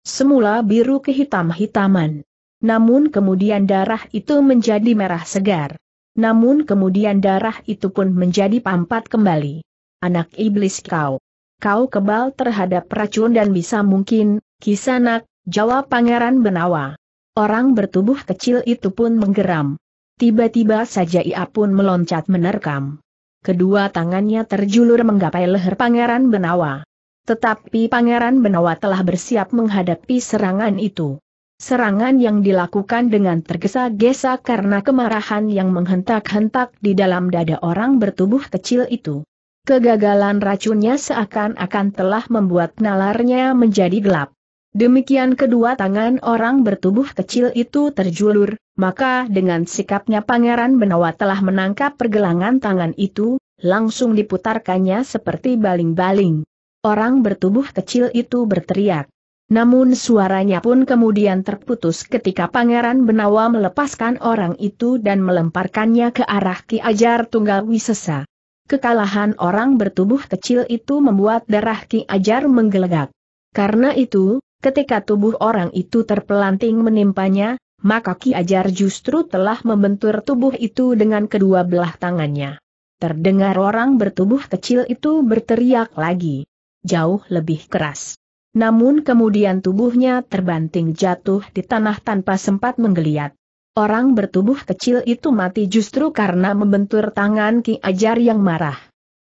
Semula biru kehitam-hitaman. Namun kemudian darah itu menjadi merah segar. Namun kemudian darah itu pun menjadi pampat kembali. Anak iblis kau. Kau kebal terhadap racun dan bisa mungkin, kisanak, jawab Pangeran Benawa. Orang bertubuh kecil itu pun menggeram. Tiba-tiba saja ia pun meloncat menerkam. Kedua tangannya terjulur menggapai leher Pangeran Benawa. Tetapi Pangeran Benawa telah bersiap menghadapi serangan itu. Serangan yang dilakukan dengan tergesa-gesa karena kemarahan yang menghentak-hentak di dalam dada orang bertubuh kecil itu. Kegagalan racunnya seakan-akan telah membuat nalarnya menjadi gelap. Demikian kedua tangan orang bertubuh kecil itu terjulur, maka dengan sikapnya Pangeran Benawa telah menangkap pergelangan tangan itu, langsung diputarkannya seperti baling-baling. Orang bertubuh kecil itu berteriak. Namun suaranya pun kemudian terputus ketika Pangeran Benawa melepaskan orang itu dan melemparkannya ke arah Ki Ajar Tunggal Wisesa. Kekalahan orang bertubuh kecil itu membuat darah Ki Ajar menggelegak. Karena itu, Ketika tubuh orang itu terpelanting menimpanya, maka Ki Ajar justru telah membentur tubuh itu dengan kedua belah tangannya. Terdengar orang bertubuh kecil itu berteriak lagi. Jauh lebih keras. Namun kemudian tubuhnya terbanting jatuh di tanah tanpa sempat menggeliat. Orang bertubuh kecil itu mati justru karena membentur tangan Ki Ajar yang marah.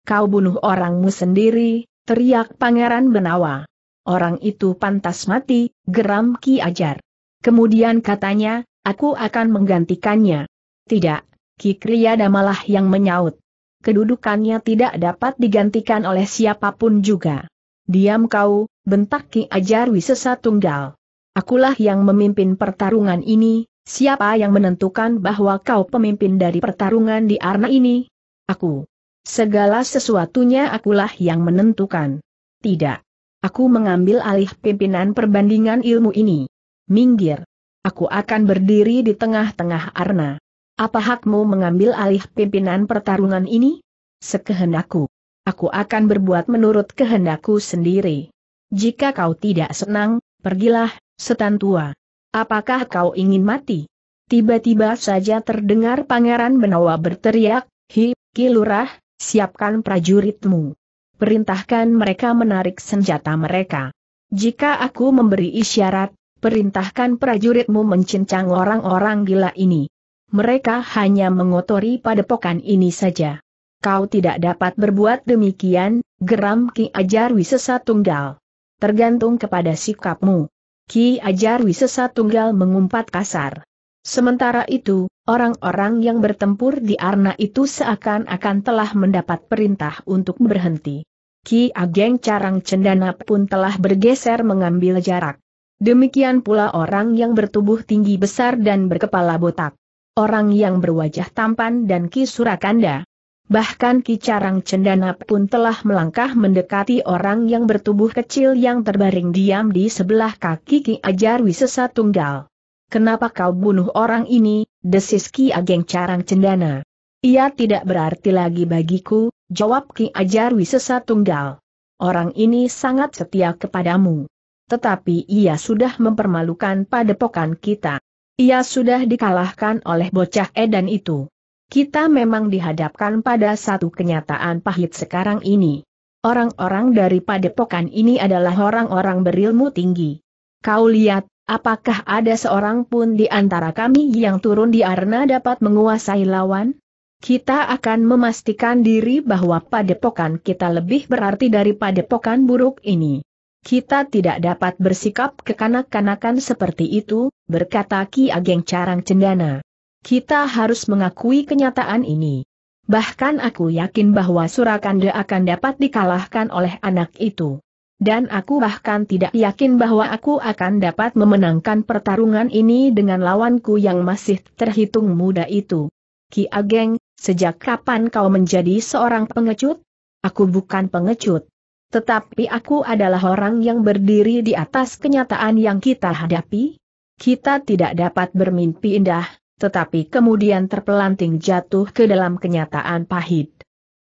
Kau bunuh orangmu sendiri, teriak Pangeran Benawa orang itu pantas mati, geram Ki Ajar. Kemudian katanya, aku akan menggantikannya. Tidak, Ki Kriyada malah yang menyaut. Kedudukannya tidak dapat digantikan oleh siapapun juga. Diam kau, bentak Ki Ajar Wisesa Tunggal. Akulah yang memimpin pertarungan ini, siapa yang menentukan bahwa kau pemimpin dari pertarungan di Arna ini? Aku. Segala sesuatunya akulah yang menentukan. Tidak. Aku mengambil alih pimpinan perbandingan ilmu ini. Minggir. Aku akan berdiri di tengah-tengah Arna. Apa hakmu mengambil alih pimpinan pertarungan ini? Sekehendakku. Aku akan berbuat menurut kehendakku sendiri. Jika kau tidak senang, pergilah, setan tua. Apakah kau ingin mati? Tiba-tiba saja terdengar Pangeran Benawa berteriak, Hi, Kilurah, siapkan prajuritmu perintahkan mereka menarik senjata mereka. Jika aku memberi isyarat, perintahkan prajuritmu mencincang orang-orang gila ini. Mereka hanya mengotori padepokan ini saja. Kau tidak dapat berbuat demikian, geram Ki Ajar Wisesa Tunggal. Tergantung kepada sikapmu. Ki Ajar Wisesa Tunggal mengumpat kasar. Sementara itu, orang-orang yang bertempur di Arna itu seakan-akan telah mendapat perintah untuk berhenti. Ki Ageng Carang Cendana pun telah bergeser mengambil jarak. Demikian pula orang yang bertubuh tinggi besar dan berkepala botak. Orang yang berwajah tampan dan Ki Surakanda. Bahkan Ki Carang Cendana pun telah melangkah mendekati orang yang bertubuh kecil yang terbaring diam di sebelah kaki Ki Ajar Wisesa Tunggal. Kenapa kau bunuh orang ini, desis Ki Ageng Carang Cendana. Ia tidak berarti lagi bagiku, jawab Ki Ajar Wisesa Tunggal. Orang ini sangat setia kepadamu. Tetapi ia sudah mempermalukan padepokan kita. Ia sudah dikalahkan oleh bocah edan itu. Kita memang dihadapkan pada satu kenyataan pahit sekarang ini. Orang-orang dari padepokan ini adalah orang-orang berilmu tinggi. Kau lihat, Apakah ada seorang pun di antara kami yang turun di arena dapat menguasai lawan? Kita akan memastikan diri bahwa padepokan kita lebih berarti dari padepokan buruk ini. Kita tidak dapat bersikap kekanak-kanakan seperti itu, berkata Ki Ageng Carang Cendana. Kita harus mengakui kenyataan ini. Bahkan aku yakin bahwa Surakanda akan dapat dikalahkan oleh anak itu. Dan aku bahkan tidak yakin bahwa aku akan dapat memenangkan pertarungan ini dengan lawanku yang masih terhitung muda itu. Ki Ageng, sejak kapan kau menjadi seorang pengecut? Aku bukan pengecut. Tetapi aku adalah orang yang berdiri di atas kenyataan yang kita hadapi. Kita tidak dapat bermimpi indah, tetapi kemudian terpelanting jatuh ke dalam kenyataan pahit.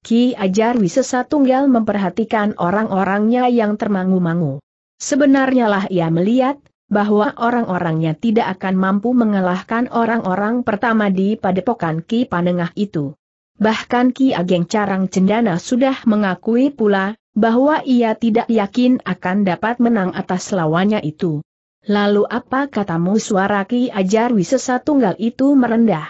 Ki Ajar Wisesa Tunggal memperhatikan orang-orangnya yang termangu-mangu. Sebenarnya lah ia melihat, bahwa orang-orangnya tidak akan mampu mengalahkan orang-orang pertama di padepokan Ki Panengah itu. Bahkan Ki Ageng Carang Cendana sudah mengakui pula, bahwa ia tidak yakin akan dapat menang atas lawannya itu. Lalu apa katamu suara Ki Ajar Wisesa Tunggal itu merendah?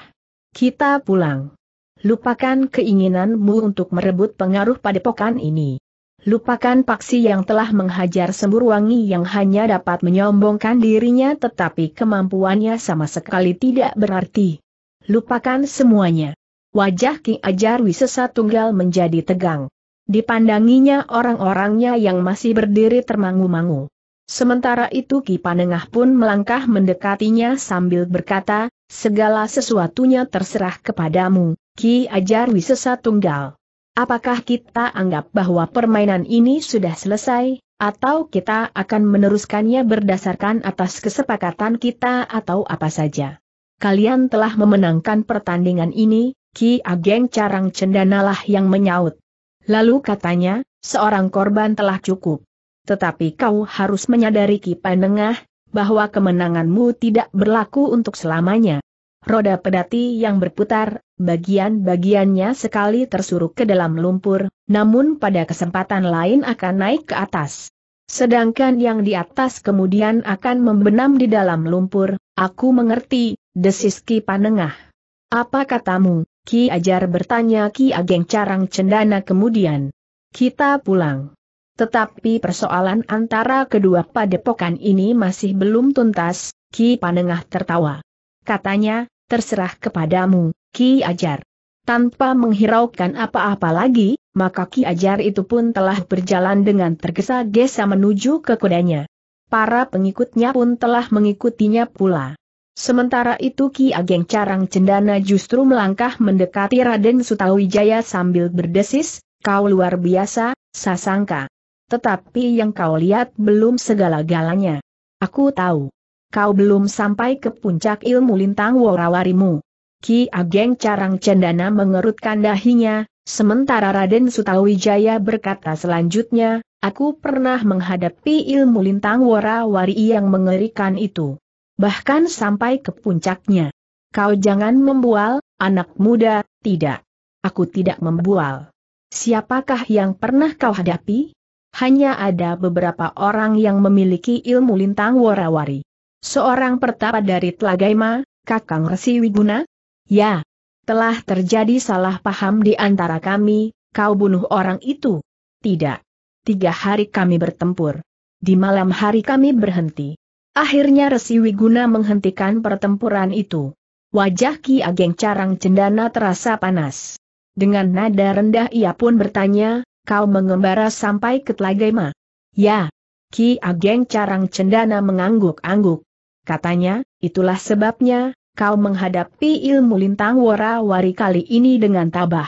Kita pulang. Lupakan keinginanmu untuk merebut pengaruh padepokan ini. Lupakan paksi yang telah menghajar sembur wangi yang hanya dapat menyombongkan dirinya tetapi kemampuannya sama sekali tidak berarti. Lupakan semuanya. Wajah Ki Ajar Wisesa Tunggal menjadi tegang. Dipandanginya orang-orangnya yang masih berdiri termangu-mangu. Sementara itu Ki Panengah pun melangkah mendekatinya sambil berkata, segala sesuatunya terserah kepadamu, Ki Ajar Wisesa Tunggal. Apakah kita anggap bahwa permainan ini sudah selesai, atau kita akan meneruskannya berdasarkan atas kesepakatan kita atau apa saja? Kalian telah memenangkan pertandingan ini, Ki Ageng Carang Cendanalah yang menyaut. Lalu katanya, seorang korban telah cukup. Tetapi kau harus menyadari Ki Panengah, bahwa kemenanganmu tidak berlaku untuk selamanya. Roda pedati yang berputar, bagian-bagiannya sekali tersuruk ke dalam lumpur, namun pada kesempatan lain akan naik ke atas. Sedangkan yang di atas kemudian akan membenam di dalam lumpur, aku mengerti, desis Ki Panengah. Apa katamu, Ki Ajar bertanya Ki Ageng Carang Cendana kemudian. Kita pulang. Tetapi persoalan antara kedua padepokan ini masih belum tuntas, Ki Panengah tertawa. Katanya, terserah kepadamu, Ki Ajar. Tanpa menghiraukan apa-apa lagi, maka Ki Ajar itu pun telah berjalan dengan tergesa-gesa menuju ke kudanya. Para pengikutnya pun telah mengikutinya pula. Sementara itu Ki Ageng Carang Cendana justru melangkah mendekati Raden Sutawijaya sambil berdesis, kau luar biasa, sasangka. Tetapi yang kau lihat belum segala-galanya. Aku tahu kau belum sampai ke puncak ilmu lintang warawarimu. Ki Ageng Carang Cendana mengerutkan dahinya, sementara Raden Sutawijaya berkata selanjutnya, aku pernah menghadapi ilmu lintang warawari yang mengerikan itu. Bahkan sampai ke puncaknya. Kau jangan membual, anak muda, tidak. Aku tidak membual. Siapakah yang pernah kau hadapi? Hanya ada beberapa orang yang memiliki ilmu lintang warawari. Seorang pertapa dari Telagaima, Kakang Resi Wiguna? Ya. Telah terjadi salah paham di antara kami, kau bunuh orang itu. Tidak. Tiga hari kami bertempur. Di malam hari kami berhenti. Akhirnya Resi Wiguna menghentikan pertempuran itu. Wajah Ki Ageng Carang Cendana terasa panas. Dengan nada rendah ia pun bertanya, kau mengembara sampai ke Telagaima? Ya. Ki Ageng Carang Cendana mengangguk-angguk. Katanya, itulah sebabnya, kau menghadapi ilmu lintang wara-wari kali ini dengan tabah.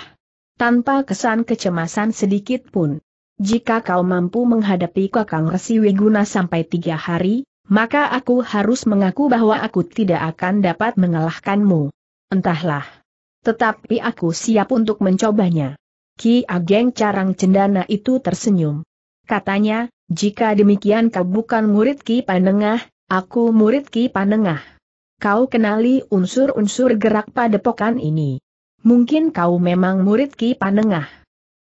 Tanpa kesan kecemasan sedikit pun. Jika kau mampu menghadapi kakang resi Wiguna sampai tiga hari, maka aku harus mengaku bahwa aku tidak akan dapat mengalahkanmu. Entahlah. Tetapi aku siap untuk mencobanya. Ki Ageng Carang Cendana itu tersenyum. Katanya, jika demikian kau bukan murid Ki Panengah, Aku murid Ki Panengah. Kau kenali unsur-unsur gerak padepokan ini. Mungkin kau memang murid Ki Panengah.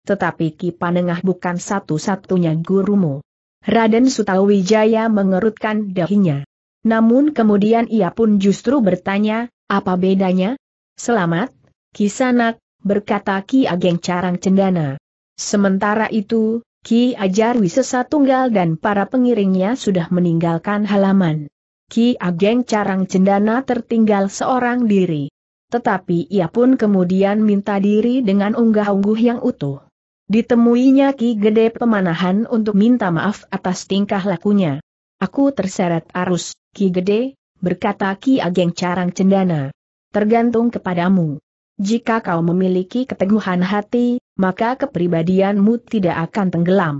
Tetapi Ki Panengah bukan satu-satunya gurumu. Raden Sutawijaya mengerutkan dahinya. Namun kemudian ia pun justru bertanya, apa bedanya? Selamat, Kisanak, berkata Ki Ageng Carang Cendana. Sementara itu, Ki Ajar Wisesa Tunggal dan para pengiringnya sudah meninggalkan halaman. Ki Ageng Carang Cendana tertinggal seorang diri. Tetapi ia pun kemudian minta diri dengan unggah-ungguh yang utuh. Ditemuinya Ki Gede Pemanahan untuk minta maaf atas tingkah lakunya. Aku terseret arus, Ki Gede, berkata Ki Ageng Carang Cendana. Tergantung kepadamu. Jika kau memiliki keteguhan hati, maka kepribadianmu tidak akan tenggelam.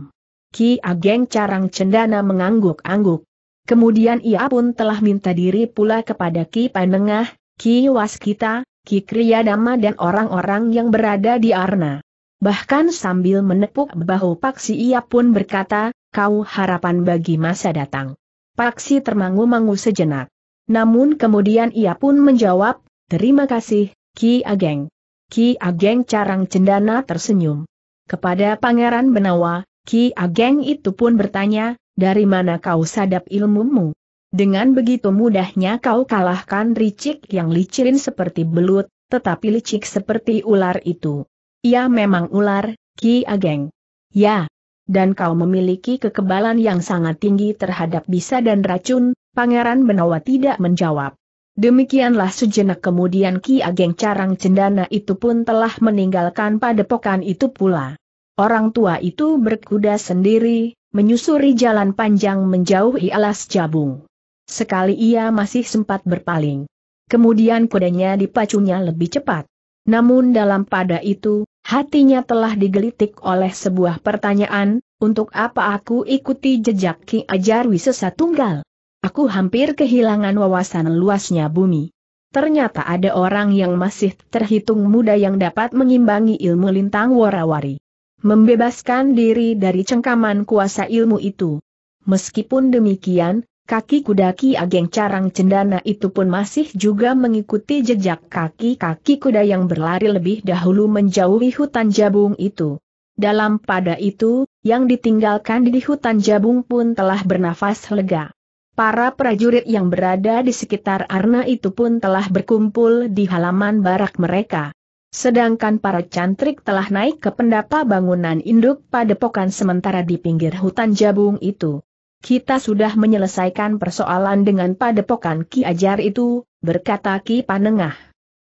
Ki Ageng Carang Cendana mengangguk-angguk. Kemudian ia pun telah minta diri pula kepada Ki Panengah, Ki Waskita, Ki Kriyadama dan orang-orang yang berada di Arna. Bahkan sambil menepuk bahu Paksi ia pun berkata, kau harapan bagi masa datang. Paksi termangu-mangu sejenak. Namun kemudian ia pun menjawab, terima kasih, Ki Ageng. Ki Ageng Carang Cendana tersenyum. Kepada Pangeran Benawa, Ki Ageng itu pun bertanya, dari mana kau sadap ilmumu? Dengan begitu mudahnya kau kalahkan Ricik yang licin seperti belut, tetapi licik seperti ular itu. Ya memang ular, Ki Ageng. Ya. Dan kau memiliki kekebalan yang sangat tinggi terhadap bisa dan racun, Pangeran Benawa tidak menjawab. Demikianlah sejenak kemudian Ki Ageng Carang Cendana itu pun telah meninggalkan padepokan itu pula. Orang tua itu berkuda sendiri, menyusuri jalan panjang menjauhi alas jabung. Sekali ia masih sempat berpaling. Kemudian kudanya dipacunya lebih cepat. Namun dalam pada itu, hatinya telah digelitik oleh sebuah pertanyaan, untuk apa aku ikuti jejak Ki Ajarwi Wisesa tunggal? Aku hampir kehilangan wawasan luasnya bumi. Ternyata ada orang yang masih terhitung muda yang dapat mengimbangi ilmu lintang warawari. Membebaskan diri dari cengkaman kuasa ilmu itu. Meskipun demikian, kaki kuda Ki Ageng Carang Cendana itu pun masih juga mengikuti jejak kaki-kaki kuda yang berlari lebih dahulu menjauhi hutan jabung itu. Dalam pada itu, yang ditinggalkan di hutan jabung pun telah bernafas lega. Para prajurit yang berada di sekitar Arna itu pun telah berkumpul di halaman barak mereka. Sedangkan para cantrik telah naik ke pendapa bangunan induk padepokan sementara di pinggir hutan jabung itu. Kita sudah menyelesaikan persoalan dengan padepokan Ki Ajar itu, berkata Ki Panengah.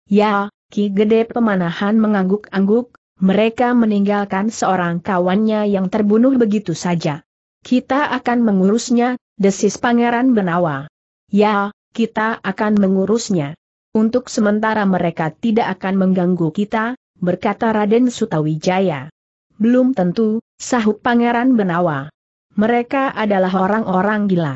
Ya, Ki Gede Pemanahan mengangguk-angguk, mereka meninggalkan seorang kawannya yang terbunuh begitu saja. Kita akan mengurusnya, desis Pangeran Benawa. Ya, kita akan mengurusnya. Untuk sementara mereka tidak akan mengganggu kita, berkata Raden Sutawijaya. Belum tentu, sahut Pangeran Benawa. Mereka adalah orang-orang gila.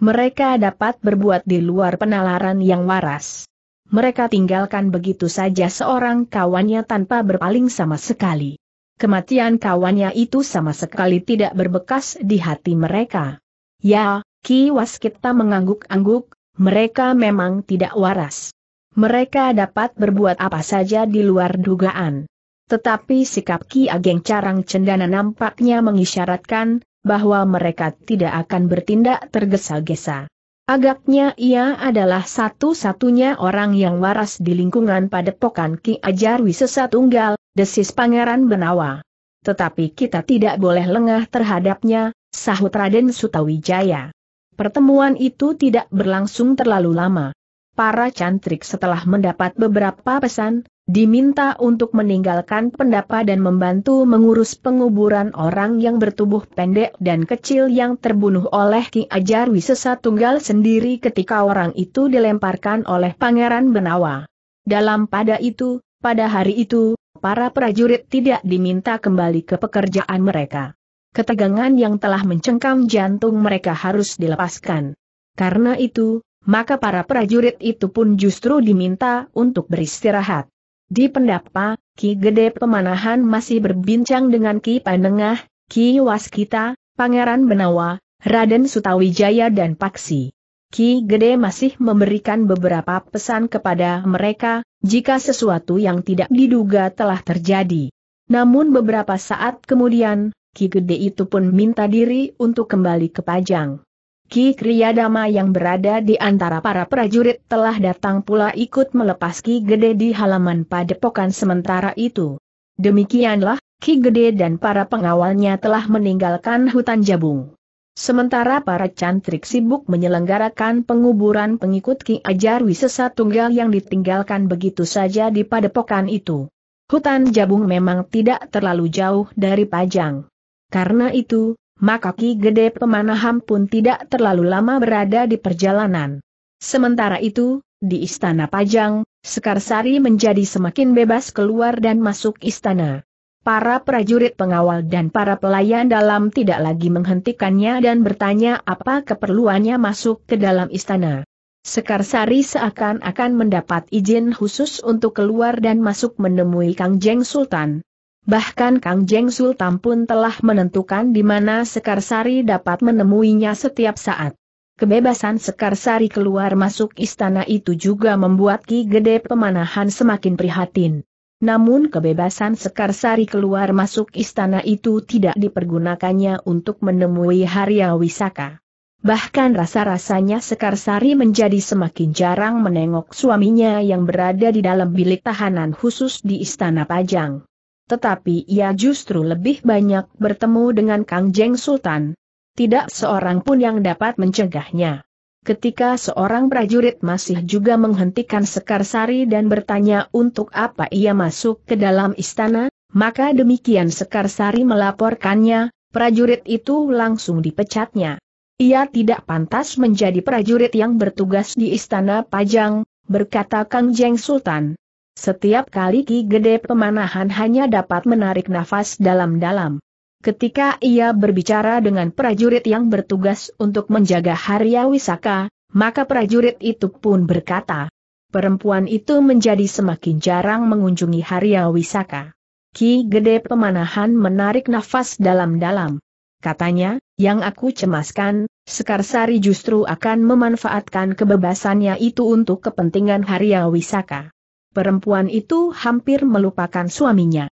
Mereka dapat berbuat di luar penalaran yang waras. Mereka tinggalkan begitu saja seorang kawannya tanpa berpaling sama sekali kematian kawannya itu sama sekali tidak berbekas di hati mereka. Ya, Ki Waskita mengangguk-angguk, mereka memang tidak waras. Mereka dapat berbuat apa saja di luar dugaan. Tetapi sikap Ki Ageng Carang Cendana nampaknya mengisyaratkan, bahwa mereka tidak akan bertindak tergesa-gesa. Agaknya ia adalah satu-satunya orang yang waras di lingkungan padepokan Ki Ajar Wisesa Tunggal, desis Pangeran Benawa. Tetapi kita tidak boleh lengah terhadapnya, sahut Raden Sutawijaya. Pertemuan itu tidak berlangsung terlalu lama. Para cantrik setelah mendapat beberapa pesan, diminta untuk meninggalkan pendapa dan membantu mengurus penguburan orang yang bertubuh pendek dan kecil yang terbunuh oleh Ki Ajar Wisesa Tunggal sendiri ketika orang itu dilemparkan oleh Pangeran Benawa. Dalam pada itu, pada hari itu, para prajurit tidak diminta kembali ke pekerjaan mereka. Ketegangan yang telah mencengkam jantung mereka harus dilepaskan. Karena itu, maka para prajurit itu pun justru diminta untuk beristirahat. Di pendapa, Ki Gede Pemanahan masih berbincang dengan Ki Panengah, Ki Waskita, Pangeran Benawa, Raden Sutawijaya dan Paksi. Ki Gede masih memberikan beberapa pesan kepada mereka, jika sesuatu yang tidak diduga telah terjadi. Namun beberapa saat kemudian, Ki Gede itu pun minta diri untuk kembali ke Pajang. Ki Kriyadama yang berada di antara para prajurit telah datang pula ikut melepas Ki Gede di halaman padepokan sementara itu. Demikianlah, Ki Gede dan para pengawalnya telah meninggalkan hutan jabung. Sementara para cantrik sibuk menyelenggarakan penguburan pengikut Ki Ajar Wisesa Tunggal yang ditinggalkan begitu saja di padepokan itu. Hutan Jabung memang tidak terlalu jauh dari Pajang. Karena itu, maka Ki Gede Pemanaham pun tidak terlalu lama berada di perjalanan. Sementara itu, di Istana Pajang, Sekarsari menjadi semakin bebas keluar dan masuk istana. Para prajurit pengawal dan para pelayan dalam tidak lagi menghentikannya dan bertanya apa keperluannya masuk ke dalam istana. Sekarsari seakan-akan mendapat izin khusus untuk keluar dan masuk menemui Kang Jeng Sultan. Bahkan Kang Jeng Sultan pun telah menentukan di mana Sekarsari dapat menemuinya setiap saat. Kebebasan Sekarsari keluar masuk istana itu juga membuat Ki Gede Pemanahan semakin prihatin. Namun kebebasan Sekarsari keluar masuk istana itu tidak dipergunakannya untuk menemui Harya Wisaka. Bahkan rasa-rasanya Sekarsari menjadi semakin jarang menengok suaminya yang berada di dalam bilik tahanan khusus di istana Pajang. Tetapi ia justru lebih banyak bertemu dengan Kang Jeng Sultan. Tidak seorang pun yang dapat mencegahnya ketika seorang prajurit masih juga menghentikan Sekarsari dan bertanya untuk apa ia masuk ke dalam istana, maka demikian Sekarsari melaporkannya, prajurit itu langsung dipecatnya. Ia tidak pantas menjadi prajurit yang bertugas di istana Pajang, berkata Kang Jeng Sultan. Setiap kali Ki Gede Pemanahan hanya dapat menarik nafas dalam-dalam. Ketika ia berbicara dengan prajurit yang bertugas untuk menjaga Harya Wisaka, maka prajurit itu pun berkata, perempuan itu menjadi semakin jarang mengunjungi Harya Wisaka. Ki Gede Pemanahan menarik nafas dalam-dalam. Katanya, yang aku cemaskan, Sekarsari justru akan memanfaatkan kebebasannya itu untuk kepentingan Harya Wisaka. Perempuan itu hampir melupakan suaminya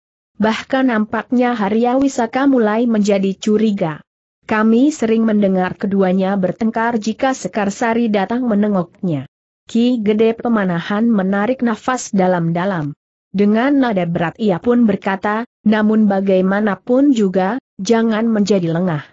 bahkan nampaknya Harya Wisaka mulai menjadi curiga. Kami sering mendengar keduanya bertengkar jika Sekarsari datang menengoknya. Ki Gede Pemanahan menarik nafas dalam-dalam. Dengan nada berat ia pun berkata, namun bagaimanapun juga, jangan menjadi lengah.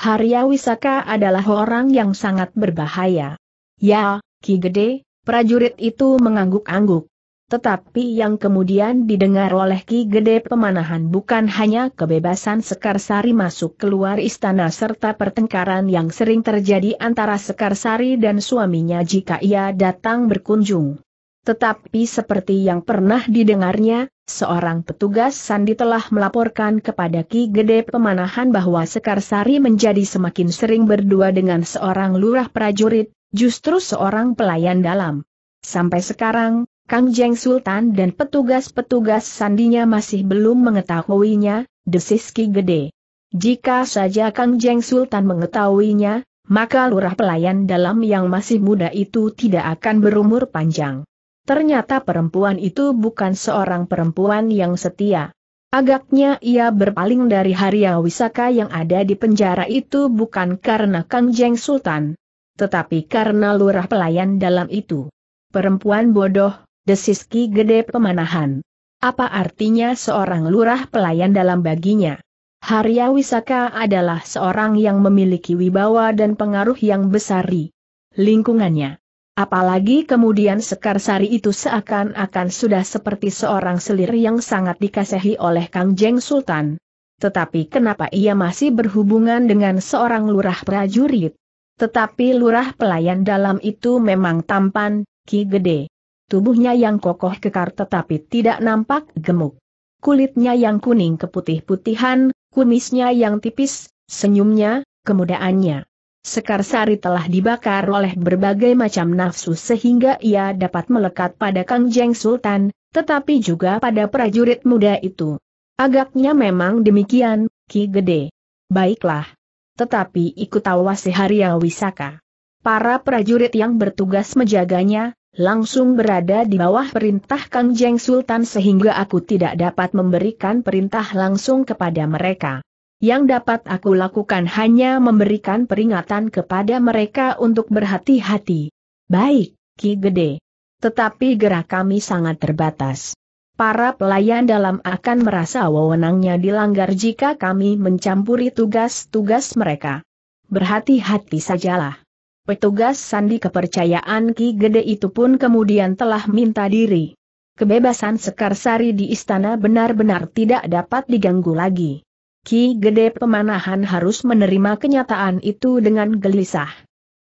Harya Wisaka adalah orang yang sangat berbahaya. Ya, Ki Gede, prajurit itu mengangguk-angguk. Tetapi yang kemudian didengar oleh Ki Gede Pemanahan bukan hanya kebebasan Sekarsari masuk keluar istana serta pertengkaran yang sering terjadi antara Sekarsari dan suaminya jika ia datang berkunjung. Tetapi seperti yang pernah didengarnya, seorang petugas Sandi telah melaporkan kepada Ki Gede Pemanahan bahwa Sekarsari menjadi semakin sering berdua dengan seorang lurah prajurit, justru seorang pelayan dalam. Sampai sekarang, Kang Jeng Sultan dan petugas-petugas sandinya masih belum mengetahuinya, desis Ki Gede. Jika saja Kang Jeng Sultan mengetahuinya, maka lurah pelayan dalam yang masih muda itu tidak akan berumur panjang. Ternyata perempuan itu bukan seorang perempuan yang setia. Agaknya ia berpaling dari Haria Wisaka yang ada di penjara itu bukan karena Kang Jeng Sultan, tetapi karena lurah pelayan dalam itu. Perempuan bodoh, desis Ki Gede Pemanahan. Apa artinya seorang lurah pelayan dalam baginya? Harya Wisaka adalah seorang yang memiliki wibawa dan pengaruh yang besar di lingkungannya. Apalagi kemudian Sekar Sari itu seakan-akan sudah seperti seorang selir yang sangat dikasihi oleh Kang Jeng Sultan. Tetapi kenapa ia masih berhubungan dengan seorang lurah prajurit? Tetapi lurah pelayan dalam itu memang tampan, ki gede. Tubuhnya yang kokoh kekar tetapi tidak nampak gemuk. Kulitnya yang kuning keputih-putihan, kumisnya yang tipis, senyumnya, kemudaannya. Sekar Sari telah dibakar oleh berbagai macam nafsu sehingga ia dapat melekat pada Kang Jeng Sultan, tetapi juga pada prajurit muda itu. Agaknya memang demikian, Ki Gede. Baiklah. Tetapi ikut awasi Harya Wisaka. Para prajurit yang bertugas menjaganya, langsung berada di bawah perintah Kang Jeng Sultan sehingga aku tidak dapat memberikan perintah langsung kepada mereka. Yang dapat aku lakukan hanya memberikan peringatan kepada mereka untuk berhati-hati. Baik, Ki Gede. Tetapi gerak kami sangat terbatas. Para pelayan dalam akan merasa wewenangnya dilanggar jika kami mencampuri tugas-tugas mereka. Berhati-hati sajalah. Petugas sandi kepercayaan Ki Gede itu pun kemudian telah minta diri. Kebebasan Sekarsari di istana benar-benar tidak dapat diganggu lagi. Ki Gede Pemanahan harus menerima kenyataan itu dengan gelisah.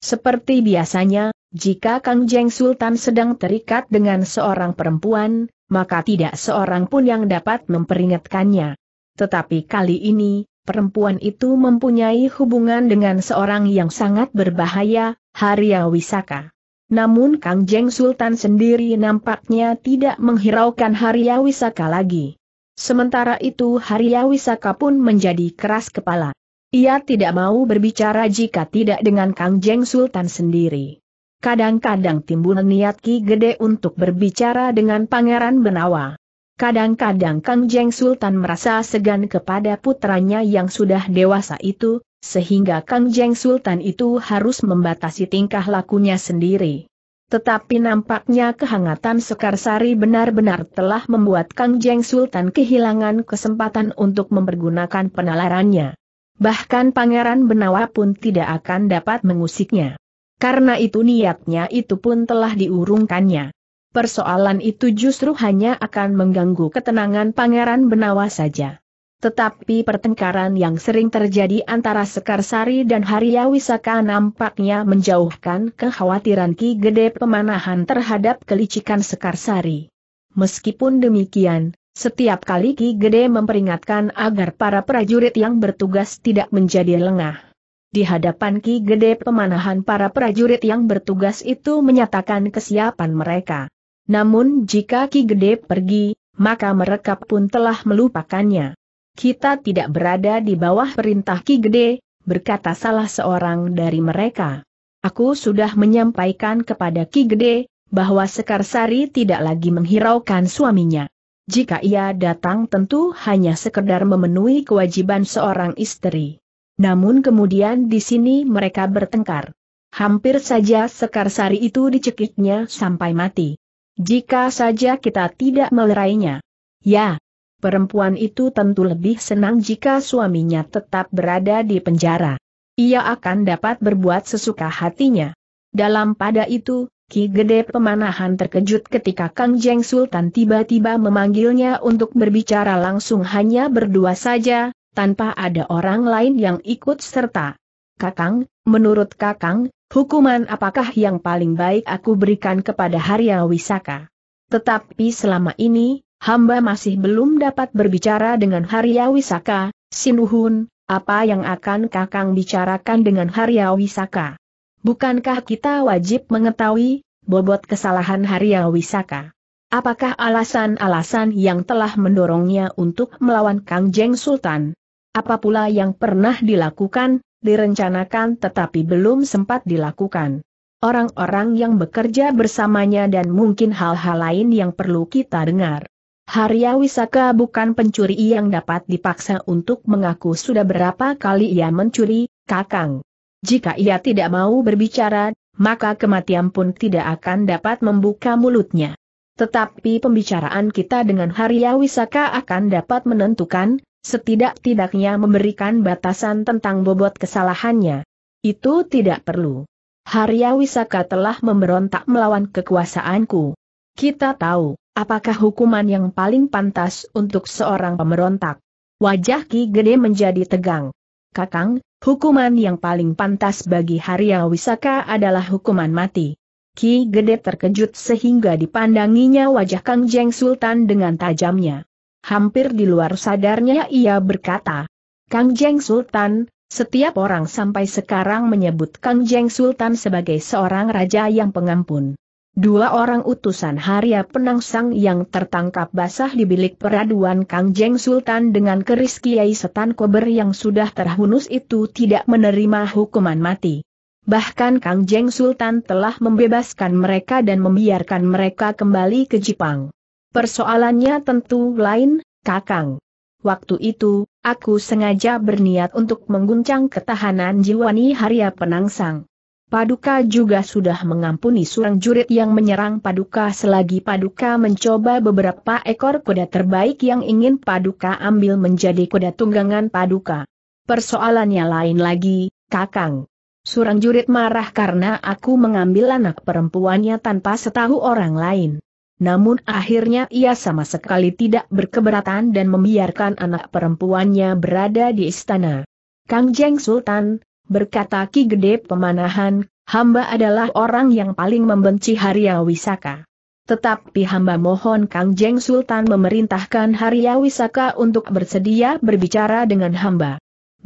Seperti biasanya, jika Kang Jeng Sultan sedang terikat dengan seorang perempuan, maka tidak seorang pun yang dapat memperingatkannya. Tetapi kali ini, perempuan itu mempunyai hubungan dengan seorang yang sangat berbahaya, Haria Wisaka. Namun Kang Jeng Sultan sendiri nampaknya tidak menghiraukan Haria Wisaka lagi. Sementara itu Haria Wisaka pun menjadi keras kepala. Ia tidak mau berbicara jika tidak dengan Kang Jeng Sultan sendiri. Kadang-kadang timbul niat Ki Gede untuk berbicara dengan Pangeran Benawa. Kadang-kadang Kang Jeng Sultan merasa segan kepada putranya yang sudah dewasa itu, sehingga Kang Jeng Sultan itu harus membatasi tingkah lakunya sendiri. Tetapi nampaknya kehangatan Sekarsari benar-benar telah membuat Kang Jeng Sultan kehilangan kesempatan untuk mempergunakan penalarannya. Bahkan Pangeran Benawa pun tidak akan dapat mengusiknya. Karena itu niatnya itu pun telah diurungkannya persoalan itu justru hanya akan mengganggu ketenangan Pangeran Benawa saja. Tetapi pertengkaran yang sering terjadi antara Sekarsari dan Haryawisaka Wisaka nampaknya menjauhkan kekhawatiran Ki Gede pemanahan terhadap kelicikan Sekarsari. Meskipun demikian, setiap kali Ki Gede memperingatkan agar para prajurit yang bertugas tidak menjadi lengah. Di hadapan Ki Gede pemanahan para prajurit yang bertugas itu menyatakan kesiapan mereka. Namun jika Ki Gede pergi, maka mereka pun telah melupakannya. Kita tidak berada di bawah perintah Ki Gede, berkata salah seorang dari mereka. Aku sudah menyampaikan kepada Ki Gede, bahwa Sekarsari tidak lagi menghiraukan suaminya. Jika ia datang tentu hanya sekedar memenuhi kewajiban seorang istri. Namun kemudian di sini mereka bertengkar. Hampir saja Sekarsari itu dicekiknya sampai mati. Jika saja kita tidak melerainya. Ya, perempuan itu tentu lebih senang jika suaminya tetap berada di penjara. Ia akan dapat berbuat sesuka hatinya. Dalam pada itu, Ki Gede Pemanahan terkejut ketika Kang Jeng Sultan tiba-tiba memanggilnya untuk berbicara langsung hanya berdua saja, tanpa ada orang lain yang ikut serta. Kakang, menurut Kakang, Hukuman apakah yang paling baik aku berikan kepada Harya Wisaka? Tetapi selama ini, hamba masih belum dapat berbicara dengan Harya Wisaka, Sinuhun, apa yang akan kakang bicarakan dengan Harya Wisaka? Bukankah kita wajib mengetahui, bobot kesalahan Harya Wisaka? Apakah alasan-alasan yang telah mendorongnya untuk melawan Kang Jeng Sultan? Apa pula yang pernah dilakukan, direncanakan tetapi belum sempat dilakukan. Orang-orang yang bekerja bersamanya dan mungkin hal-hal lain yang perlu kita dengar. Harya Wisaka bukan pencuri yang dapat dipaksa untuk mengaku sudah berapa kali ia mencuri, Kakang. Jika ia tidak mau berbicara, maka kematian pun tidak akan dapat membuka mulutnya. Tetapi pembicaraan kita dengan Harya Wisaka akan dapat menentukan, setidak-tidaknya memberikan batasan tentang bobot kesalahannya. Itu tidak perlu. Harya Wisaka telah memberontak melawan kekuasaanku. Kita tahu, apakah hukuman yang paling pantas untuk seorang pemberontak. Wajah Ki Gede menjadi tegang. Kakang, hukuman yang paling pantas bagi Harya Wisaka adalah hukuman mati. Ki Gede terkejut sehingga dipandanginya wajah Kang Jeng Sultan dengan tajamnya. Hampir di luar sadarnya ia berkata, Kang Jeng Sultan, setiap orang sampai sekarang menyebut Kang Jeng Sultan sebagai seorang raja yang pengampun. Dua orang utusan Haria Penangsang yang tertangkap basah di bilik peraduan Kang Jeng Sultan dengan keris Kiai Setan Kober yang sudah terhunus itu tidak menerima hukuman mati. Bahkan Kang Jeng Sultan telah membebaskan mereka dan membiarkan mereka kembali ke Jepang. Persoalannya tentu lain, Kakang. Waktu itu, aku sengaja berniat untuk mengguncang ketahanan Jiwani Harya Penangsang. Paduka juga sudah mengampuni surang jurit yang menyerang Paduka selagi Paduka mencoba beberapa ekor kuda terbaik yang ingin Paduka ambil menjadi kuda tunggangan Paduka. Persoalannya lain lagi, Kakang. Surang jurit marah karena aku mengambil anak perempuannya tanpa setahu orang lain namun akhirnya ia sama sekali tidak berkeberatan dan membiarkan anak perempuannya berada di istana. Kang Jeng Sultan, berkata Ki Gede Pemanahan, hamba adalah orang yang paling membenci Harya Wisaka. Tetapi hamba mohon Kang Jeng Sultan memerintahkan Harya Wisaka untuk bersedia berbicara dengan hamba.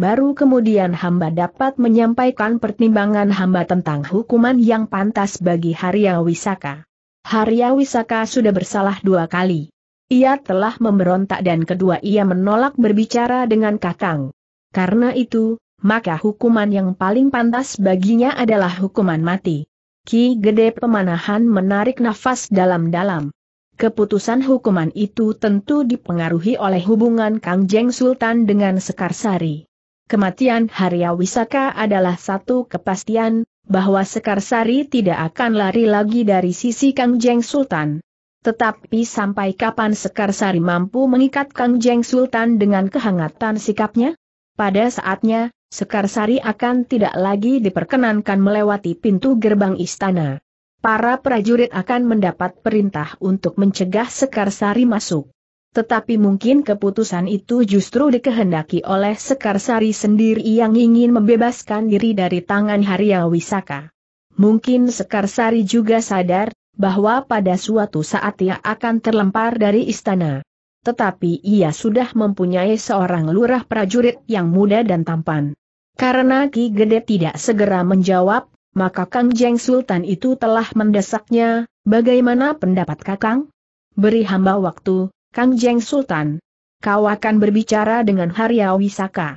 Baru kemudian hamba dapat menyampaikan pertimbangan hamba tentang hukuman yang pantas bagi Harya Wisaka. Harya Wisaka sudah bersalah dua kali. Ia telah memberontak dan kedua ia menolak berbicara dengan Kakang. Karena itu, maka hukuman yang paling pantas baginya adalah hukuman mati. Ki Gede Pemanahan menarik nafas dalam-dalam. Keputusan hukuman itu tentu dipengaruhi oleh hubungan Kang Jeng Sultan dengan Sekarsari. Kematian Harya Wisaka adalah satu kepastian, bahwa Sekarsari tidak akan lari lagi dari sisi Kang Jeng Sultan. Tetapi sampai kapan Sekarsari mampu mengikat Kang Jeng Sultan dengan kehangatan sikapnya? Pada saatnya, Sekarsari akan tidak lagi diperkenankan melewati pintu gerbang istana. Para prajurit akan mendapat perintah untuk mencegah Sekarsari masuk. Tetapi mungkin keputusan itu justru dikehendaki oleh Sekarsari sendiri yang ingin membebaskan diri dari tangan Harya Wisaka. Mungkin Sekarsari juga sadar, bahwa pada suatu saat ia akan terlempar dari istana. Tetapi ia sudah mempunyai seorang lurah prajurit yang muda dan tampan. Karena Ki Gede tidak segera menjawab, maka Kang Jeng Sultan itu telah mendesaknya, bagaimana pendapat Kakang? Beri hamba waktu, Kang Kangjeng Sultan, kau akan berbicara dengan Haryawisaka. Wisaka.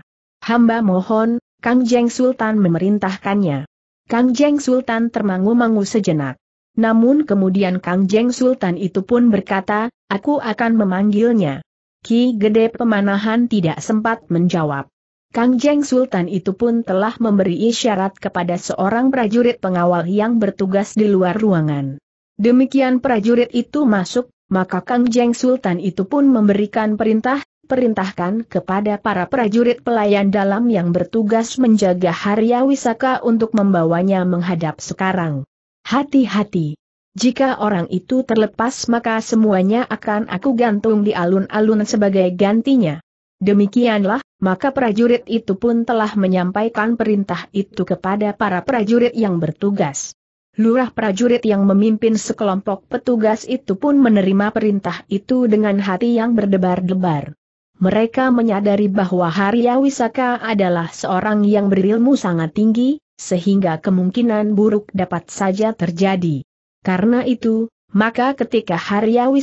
Hamba mohon, Kang Kangjeng Sultan memerintahkannya. Kang Kangjeng Sultan termangu-mangu sejenak. Namun kemudian Kang Kangjeng Sultan itu pun berkata, aku akan memanggilnya. Ki Gede Pemanahan tidak sempat menjawab. Kang Kangjeng Sultan itu pun telah memberi isyarat kepada seorang prajurit pengawal yang bertugas di luar ruangan. Demikian prajurit itu masuk, maka Kang Jeng Sultan itu pun memberikan perintah, perintahkan kepada para prajurit pelayan dalam yang bertugas menjaga Harya Wisaka untuk membawanya menghadap sekarang. Hati-hati. Jika orang itu terlepas maka semuanya akan aku gantung di alun-alun sebagai gantinya. Demikianlah, maka prajurit itu pun telah menyampaikan perintah itu kepada para prajurit yang bertugas. Lurah prajurit yang memimpin sekelompok petugas itu pun menerima perintah itu dengan hati yang berdebar-debar. Mereka menyadari bahwa Harya adalah seorang yang berilmu sangat tinggi, sehingga kemungkinan buruk dapat saja terjadi. Karena itu, maka ketika Harya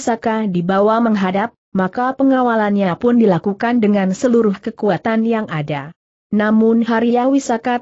dibawa menghadap, maka pengawalannya pun dilakukan dengan seluruh kekuatan yang ada. Namun Harya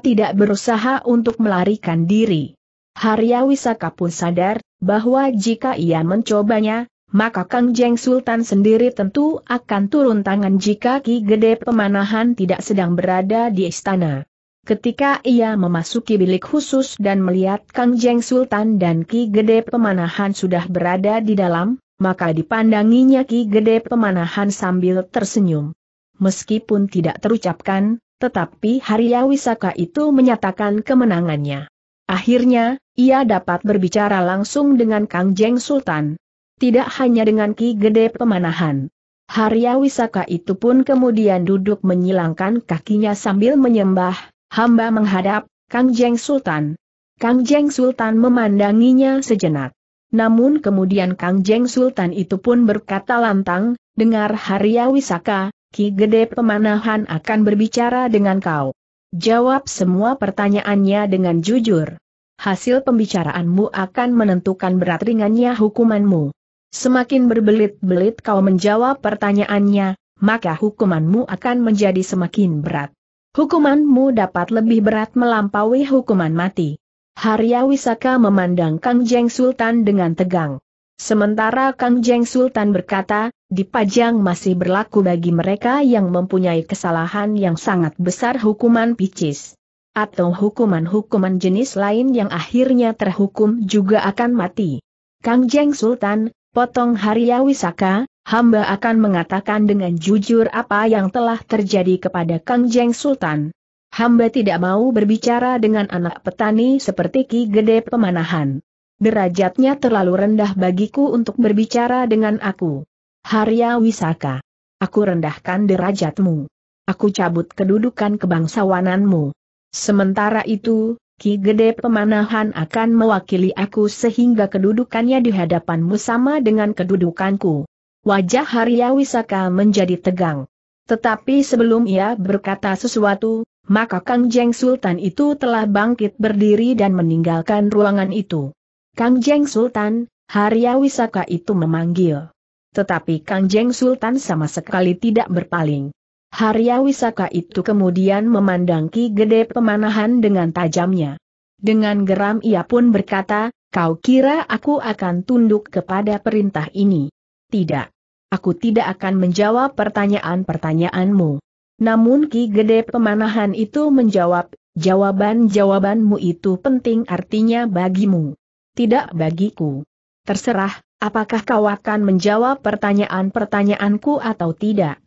tidak berusaha untuk melarikan diri. Harya Wisaka pun sadar, bahwa jika ia mencobanya, maka Kang Jeng Sultan sendiri tentu akan turun tangan jika Ki Gede Pemanahan tidak sedang berada di istana. Ketika ia memasuki bilik khusus dan melihat Kang Jeng Sultan dan Ki Gede Pemanahan sudah berada di dalam, maka dipandanginya Ki Gede Pemanahan sambil tersenyum. Meskipun tidak terucapkan, tetapi Harya Wisaka itu menyatakan kemenangannya. Akhirnya, ia dapat berbicara langsung dengan Kang Jeng Sultan. Tidak hanya dengan Ki Gede Pemanahan. Harya Wisaka itu pun kemudian duduk menyilangkan kakinya sambil menyembah, hamba menghadap, Kang Jeng Sultan. Kang Jeng Sultan memandanginya sejenak. Namun kemudian Kang Jeng Sultan itu pun berkata lantang, dengar Harya Wisaka, Ki Gede Pemanahan akan berbicara dengan kau. Jawab semua pertanyaannya dengan jujur. Hasil pembicaraanmu akan menentukan berat ringannya hukumanmu. Semakin berbelit-belit kau menjawab pertanyaannya, maka hukumanmu akan menjadi semakin berat. Hukumanmu dapat lebih berat melampaui hukuman mati. Harya Wisaka memandang Kang Jeng Sultan dengan tegang. Sementara Kang Jeng Sultan berkata, dipajang masih berlaku bagi mereka yang mempunyai kesalahan yang sangat besar hukuman picis. Atau hukuman-hukuman jenis lain yang akhirnya terhukum juga akan mati. Kang Jeng Sultan, potong Haria Wisaka, hamba akan mengatakan dengan jujur apa yang telah terjadi kepada Kang Jeng Sultan. Hamba tidak mau berbicara dengan anak petani seperti Ki Gede Pemanahan. Derajatnya terlalu rendah bagiku untuk berbicara dengan aku. Harya Wisaka. Aku rendahkan derajatmu. Aku cabut kedudukan kebangsawananmu. Sementara itu, Ki Gede Pemanahan akan mewakili aku sehingga kedudukannya di hadapanmu sama dengan kedudukanku. Wajah Harya Wisaka menjadi tegang. Tetapi sebelum ia berkata sesuatu, maka Kang Jeng Sultan itu telah bangkit berdiri dan meninggalkan ruangan itu. Kang Jeng Sultan, Harya Wisaka itu memanggil. Tetapi Kangjeng Sultan sama sekali tidak berpaling. Harya Wisaka itu kemudian memandang Ki Gede Pemanahan dengan tajamnya. Dengan geram ia pun berkata, kau kira aku akan tunduk kepada perintah ini? Tidak. Aku tidak akan menjawab pertanyaan-pertanyaanmu. Namun Ki Gede Pemanahan itu menjawab, jawaban-jawabanmu itu penting artinya bagimu. Tidak bagiku. Terserah, Apakah kau akan menjawab pertanyaan-pertanyaanku atau tidak?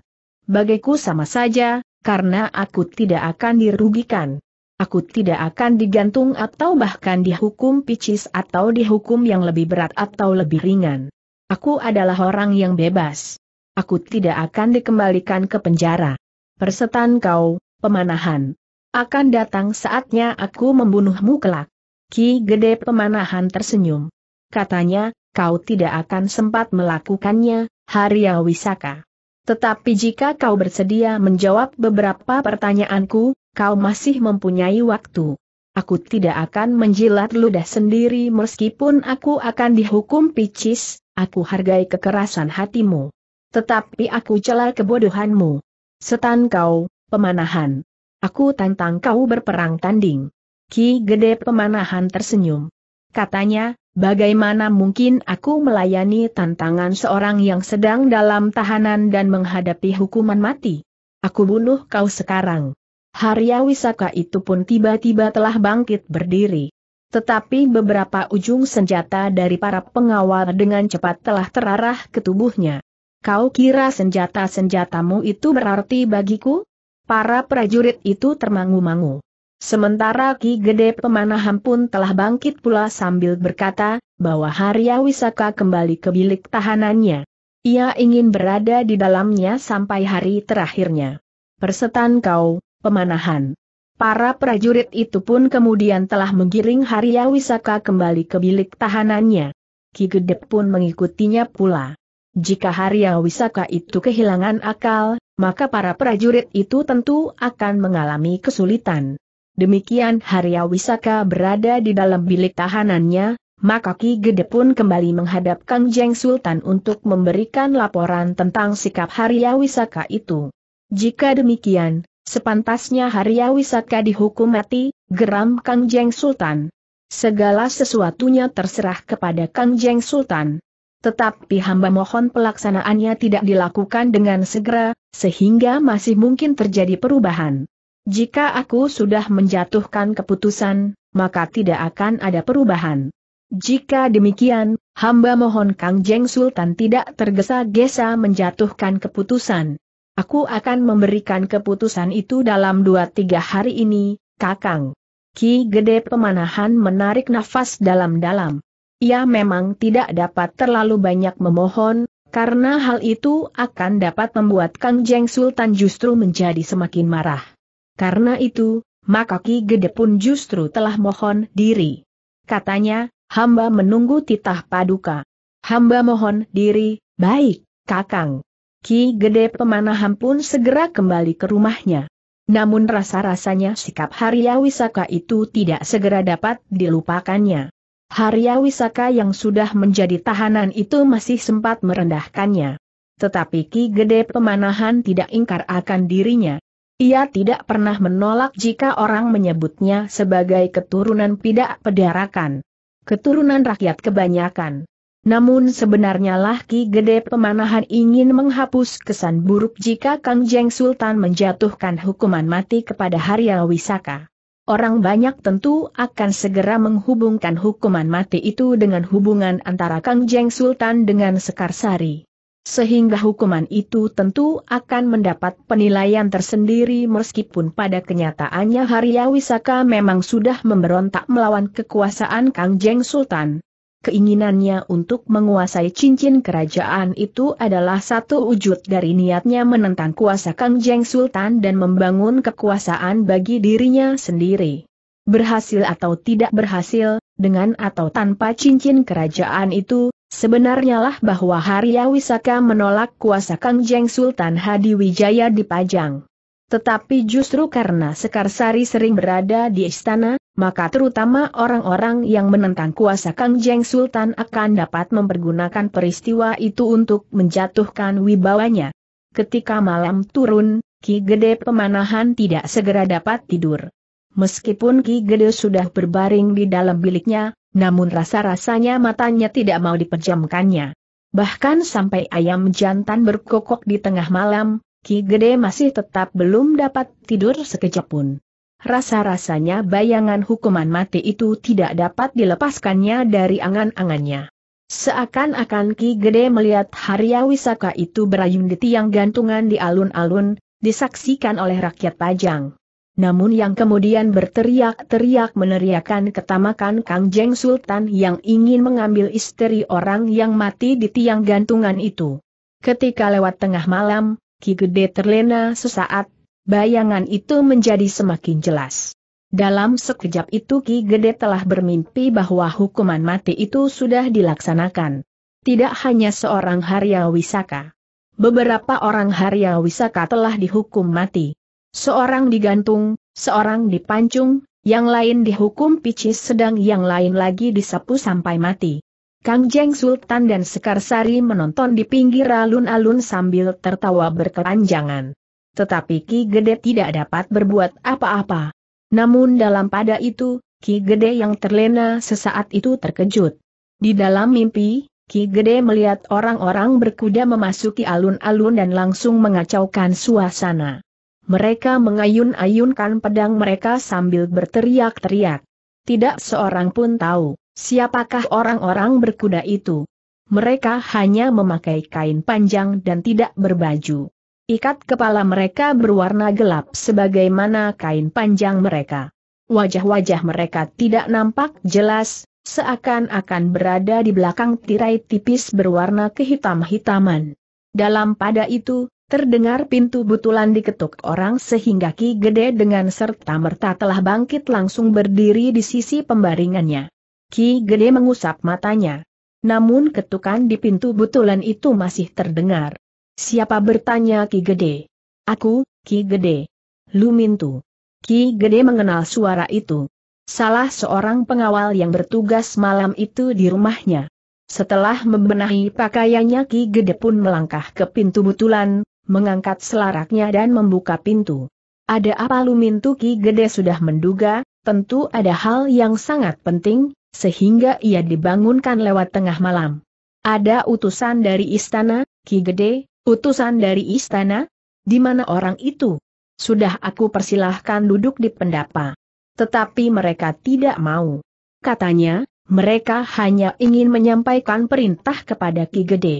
Bagiku sama saja, karena aku tidak akan dirugikan. Aku tidak akan digantung atau bahkan dihukum picis atau dihukum yang lebih berat atau lebih ringan. Aku adalah orang yang bebas. Aku tidak akan dikembalikan ke penjara. Persetan kau, pemanahan. Akan datang saatnya aku membunuhmu kelak. Ki Gede Pemanahan tersenyum. Katanya, kau tidak akan sempat melakukannya, Harya Wisaka. Tetapi jika kau bersedia menjawab beberapa pertanyaanku, kau masih mempunyai waktu. Aku tidak akan menjilat ludah sendiri meskipun aku akan dihukum picis, aku hargai kekerasan hatimu. Tetapi aku celah kebodohanmu. Setan kau, pemanahan. Aku tantang kau berperang tanding. Ki Gede Pemanahan tersenyum. Katanya, Bagaimana mungkin aku melayani tantangan seorang yang sedang dalam tahanan dan menghadapi hukuman mati? Aku bunuh kau sekarang. Harya Wisaka itu pun tiba-tiba telah bangkit berdiri. Tetapi beberapa ujung senjata dari para pengawal dengan cepat telah terarah ke tubuhnya. Kau kira senjata-senjatamu itu berarti bagiku? Para prajurit itu termangu-mangu. Sementara Ki Gede Pemanahan pun telah bangkit pula sambil berkata, bahwa Harya Wisaka kembali ke bilik tahanannya. Ia ingin berada di dalamnya sampai hari terakhirnya. Persetan kau, pemanahan. Para prajurit itu pun kemudian telah menggiring Harya Wisaka kembali ke bilik tahanannya. Ki Gede pun mengikutinya pula. Jika Harya Wisaka itu kehilangan akal, maka para prajurit itu tentu akan mengalami kesulitan. Demikian Harya Wisaka berada di dalam bilik tahanannya, maka Ki Gede pun kembali menghadap Kang Jeng Sultan untuk memberikan laporan tentang sikap Harya Wisaka itu. Jika demikian, sepantasnya Harya Wisaka dihukum mati, geram Kang Jeng Sultan. Segala sesuatunya terserah kepada Kang Jeng Sultan. Tetapi hamba mohon pelaksanaannya tidak dilakukan dengan segera, sehingga masih mungkin terjadi perubahan. Jika aku sudah menjatuhkan keputusan, maka tidak akan ada perubahan. Jika demikian, hamba mohon Kang Jeng Sultan tidak tergesa-gesa menjatuhkan keputusan. Aku akan memberikan keputusan itu dalam dua tiga hari ini, Kakang. Ki Gede Pemanahan menarik nafas dalam-dalam. Ia memang tidak dapat terlalu banyak memohon, karena hal itu akan dapat membuat Kang Jeng Sultan justru menjadi semakin marah. Karena itu, maka Ki Gede pun justru telah mohon diri. Katanya, hamba menunggu titah paduka. Hamba mohon diri, baik, kakang. Ki Gede Pemanahan pun segera kembali ke rumahnya. Namun rasa-rasanya sikap Harya Wisaka itu tidak segera dapat dilupakannya. Harya Wisaka yang sudah menjadi tahanan itu masih sempat merendahkannya. Tetapi Ki Gede Pemanahan tidak ingkar akan dirinya. Ia tidak pernah menolak jika orang menyebutnya sebagai keturunan pidak pedarakan. Keturunan rakyat kebanyakan. Namun sebenarnya lah Ki Gede Pemanahan ingin menghapus kesan buruk jika Kang Jeng Sultan menjatuhkan hukuman mati kepada Harya Wisaka. Orang banyak tentu akan segera menghubungkan hukuman mati itu dengan hubungan antara Kang Jeng Sultan dengan Sekarsari sehingga hukuman itu tentu akan mendapat penilaian tersendiri meskipun pada kenyataannya Harya Wisaka memang sudah memberontak melawan kekuasaan Kang Jeng Sultan. Keinginannya untuk menguasai cincin kerajaan itu adalah satu wujud dari niatnya menentang kuasa Kang Jeng Sultan dan membangun kekuasaan bagi dirinya sendiri. Berhasil atau tidak berhasil, dengan atau tanpa cincin kerajaan itu, Sebenarnya lah bahwa Harya Wisaka menolak kuasa Kangjeng Sultan Hadi Wijaya di Pajang. Tetapi justru karena Sekarsari sering berada di istana, maka terutama orang-orang yang menentang kuasa Kangjeng Sultan akan dapat mempergunakan peristiwa itu untuk menjatuhkan wibawanya. Ketika malam turun, Ki Gede Pemanahan tidak segera dapat tidur. Meskipun Ki Gede sudah berbaring di dalam biliknya, namun rasa-rasanya matanya tidak mau dipejamkannya. Bahkan sampai ayam jantan berkokok di tengah malam, Ki Gede masih tetap belum dapat tidur sekejap pun. Rasa-rasanya bayangan hukuman mati itu tidak dapat dilepaskannya dari angan-angannya. Seakan-akan Ki Gede melihat Harya Wisaka itu berayun di tiang gantungan di alun-alun, disaksikan oleh rakyat Pajang namun yang kemudian berteriak-teriak meneriakan ketamakan Kang Jeng Sultan yang ingin mengambil istri orang yang mati di tiang gantungan itu. Ketika lewat tengah malam, Ki Gede terlena sesaat, bayangan itu menjadi semakin jelas. Dalam sekejap itu Ki Gede telah bermimpi bahwa hukuman mati itu sudah dilaksanakan. Tidak hanya seorang Harya Wisaka. Beberapa orang Harya Wisaka telah dihukum mati. Seorang digantung, seorang dipancung, yang lain dihukum picis sedang yang lain lagi disapu sampai mati. Kang Jeng Sultan dan Sekarsari menonton di pinggir alun-alun sambil tertawa berkepanjangan. Tetapi Ki Gede tidak dapat berbuat apa-apa. Namun dalam pada itu, Ki Gede yang terlena sesaat itu terkejut. Di dalam mimpi, Ki Gede melihat orang-orang berkuda memasuki alun-alun dan langsung mengacaukan suasana. Mereka mengayun-ayunkan pedang mereka sambil berteriak-teriak. Tidak seorang pun tahu, siapakah orang-orang berkuda itu. Mereka hanya memakai kain panjang dan tidak berbaju. Ikat kepala mereka berwarna gelap sebagaimana kain panjang mereka. Wajah-wajah mereka tidak nampak jelas, seakan-akan berada di belakang tirai tipis berwarna kehitam-hitaman. Dalam pada itu, Terdengar pintu butulan diketuk orang sehingga Ki Gede dengan serta-merta telah bangkit langsung berdiri di sisi pembaringannya. Ki Gede mengusap matanya. Namun ketukan di pintu butulan itu masih terdengar. Siapa bertanya Ki Gede? Aku, Ki Gede. Lumintu. Ki Gede mengenal suara itu. Salah seorang pengawal yang bertugas malam itu di rumahnya. Setelah membenahi pakaiannya Ki Gede pun melangkah ke pintu butulan, mengangkat selaraknya dan membuka pintu. Ada apa Lumintuki Gede sudah menduga, tentu ada hal yang sangat penting, sehingga ia dibangunkan lewat tengah malam. Ada utusan dari istana, Ki Gede, utusan dari istana? Di mana orang itu? Sudah aku persilahkan duduk di pendapa. Tetapi mereka tidak mau. Katanya, mereka hanya ingin menyampaikan perintah kepada Ki Gede.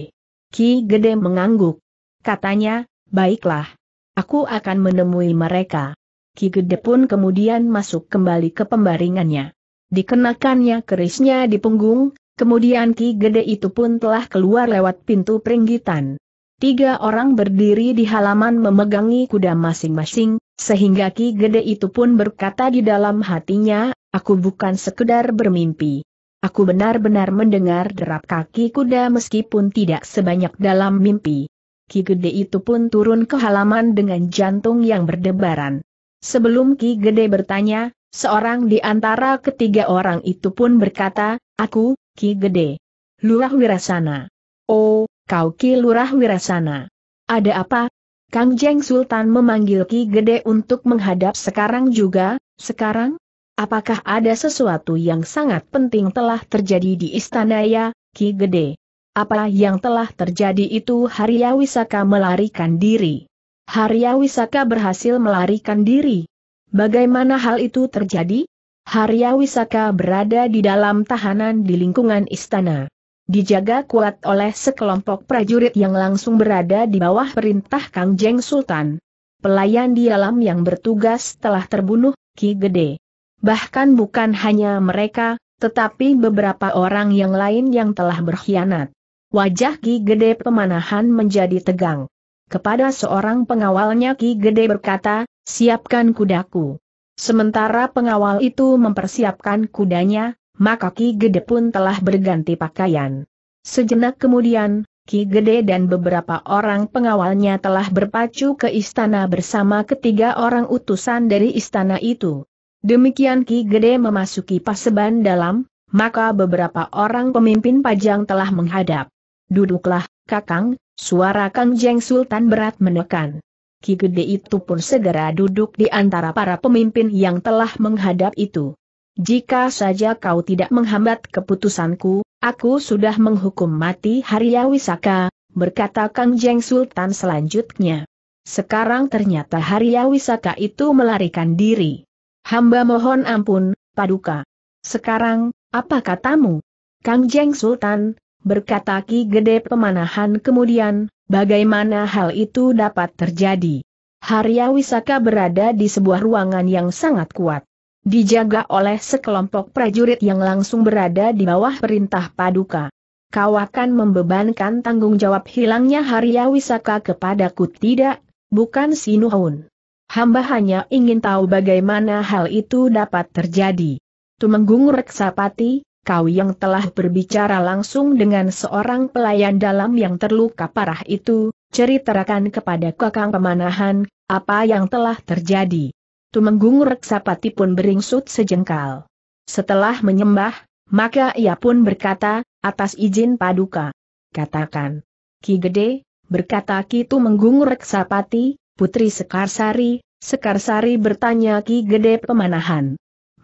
Ki Gede mengangguk. Katanya, baiklah. Aku akan menemui mereka. Ki Gede pun kemudian masuk kembali ke pembaringannya. Dikenakannya kerisnya di punggung, kemudian Ki Gede itu pun telah keluar lewat pintu peringgitan. Tiga orang berdiri di halaman memegangi kuda masing-masing, sehingga Ki Gede itu pun berkata di dalam hatinya, aku bukan sekedar bermimpi. Aku benar-benar mendengar derap kaki kuda meskipun tidak sebanyak dalam mimpi. Ki Gede itu pun turun ke halaman dengan jantung yang berdebaran. Sebelum Ki Gede bertanya, seorang di antara ketiga orang itu pun berkata, Aku, Ki Gede. Lurah Wirasana. Oh, kau Ki Lurah Wirasana. Ada apa? Kang Jeng Sultan memanggil Ki Gede untuk menghadap sekarang juga, sekarang? Apakah ada sesuatu yang sangat penting telah terjadi di istana ya, Ki Gede? Apa yang telah terjadi itu Harya Wisaka melarikan diri. Harya Wisaka berhasil melarikan diri. Bagaimana hal itu terjadi? Harya Wisaka berada di dalam tahanan di lingkungan istana. Dijaga kuat oleh sekelompok prajurit yang langsung berada di bawah perintah Kang Jeng Sultan. Pelayan di dalam yang bertugas telah terbunuh, Ki Gede. Bahkan bukan hanya mereka, tetapi beberapa orang yang lain yang telah berkhianat. Wajah Ki Gede Pemanahan menjadi tegang. Kepada seorang pengawalnya Ki Gede berkata, siapkan kudaku. Sementara pengawal itu mempersiapkan kudanya, maka Ki Gede pun telah berganti pakaian. Sejenak kemudian, Ki Gede dan beberapa orang pengawalnya telah berpacu ke istana bersama ketiga orang utusan dari istana itu. Demikian Ki Gede memasuki paseban dalam, maka beberapa orang pemimpin pajang telah menghadap. Duduklah, Kakang, suara Kang Jeng Sultan berat menekan. Ki Gede itu pun segera duduk di antara para pemimpin yang telah menghadap itu. Jika saja kau tidak menghambat keputusanku, aku sudah menghukum mati Harya Wisaka, berkata Kang Jeng Sultan selanjutnya. Sekarang ternyata Harya Wisaka itu melarikan diri. Hamba mohon ampun, Paduka. Sekarang, apa katamu? Kang Jeng Sultan, berkata Ki Gede Pemanahan kemudian, bagaimana hal itu dapat terjadi. Harya Wisaka berada di sebuah ruangan yang sangat kuat. Dijaga oleh sekelompok prajurit yang langsung berada di bawah perintah Paduka. Kau akan membebankan tanggung jawab hilangnya Harya Wisaka kepadaku tidak, bukan Sinuhun. Hamba hanya ingin tahu bagaimana hal itu dapat terjadi. Tumenggung Reksapati, kau yang telah berbicara langsung dengan seorang pelayan dalam yang terluka parah itu, ceritakan kepada kakang pemanahan, apa yang telah terjadi. Tumenggung Reksapati pun beringsut sejengkal. Setelah menyembah, maka ia pun berkata, atas izin paduka. Katakan. Ki Gede, berkata Ki Tumenggung Reksapati, Putri Sekarsari, Sekarsari bertanya Ki Gede Pemanahan.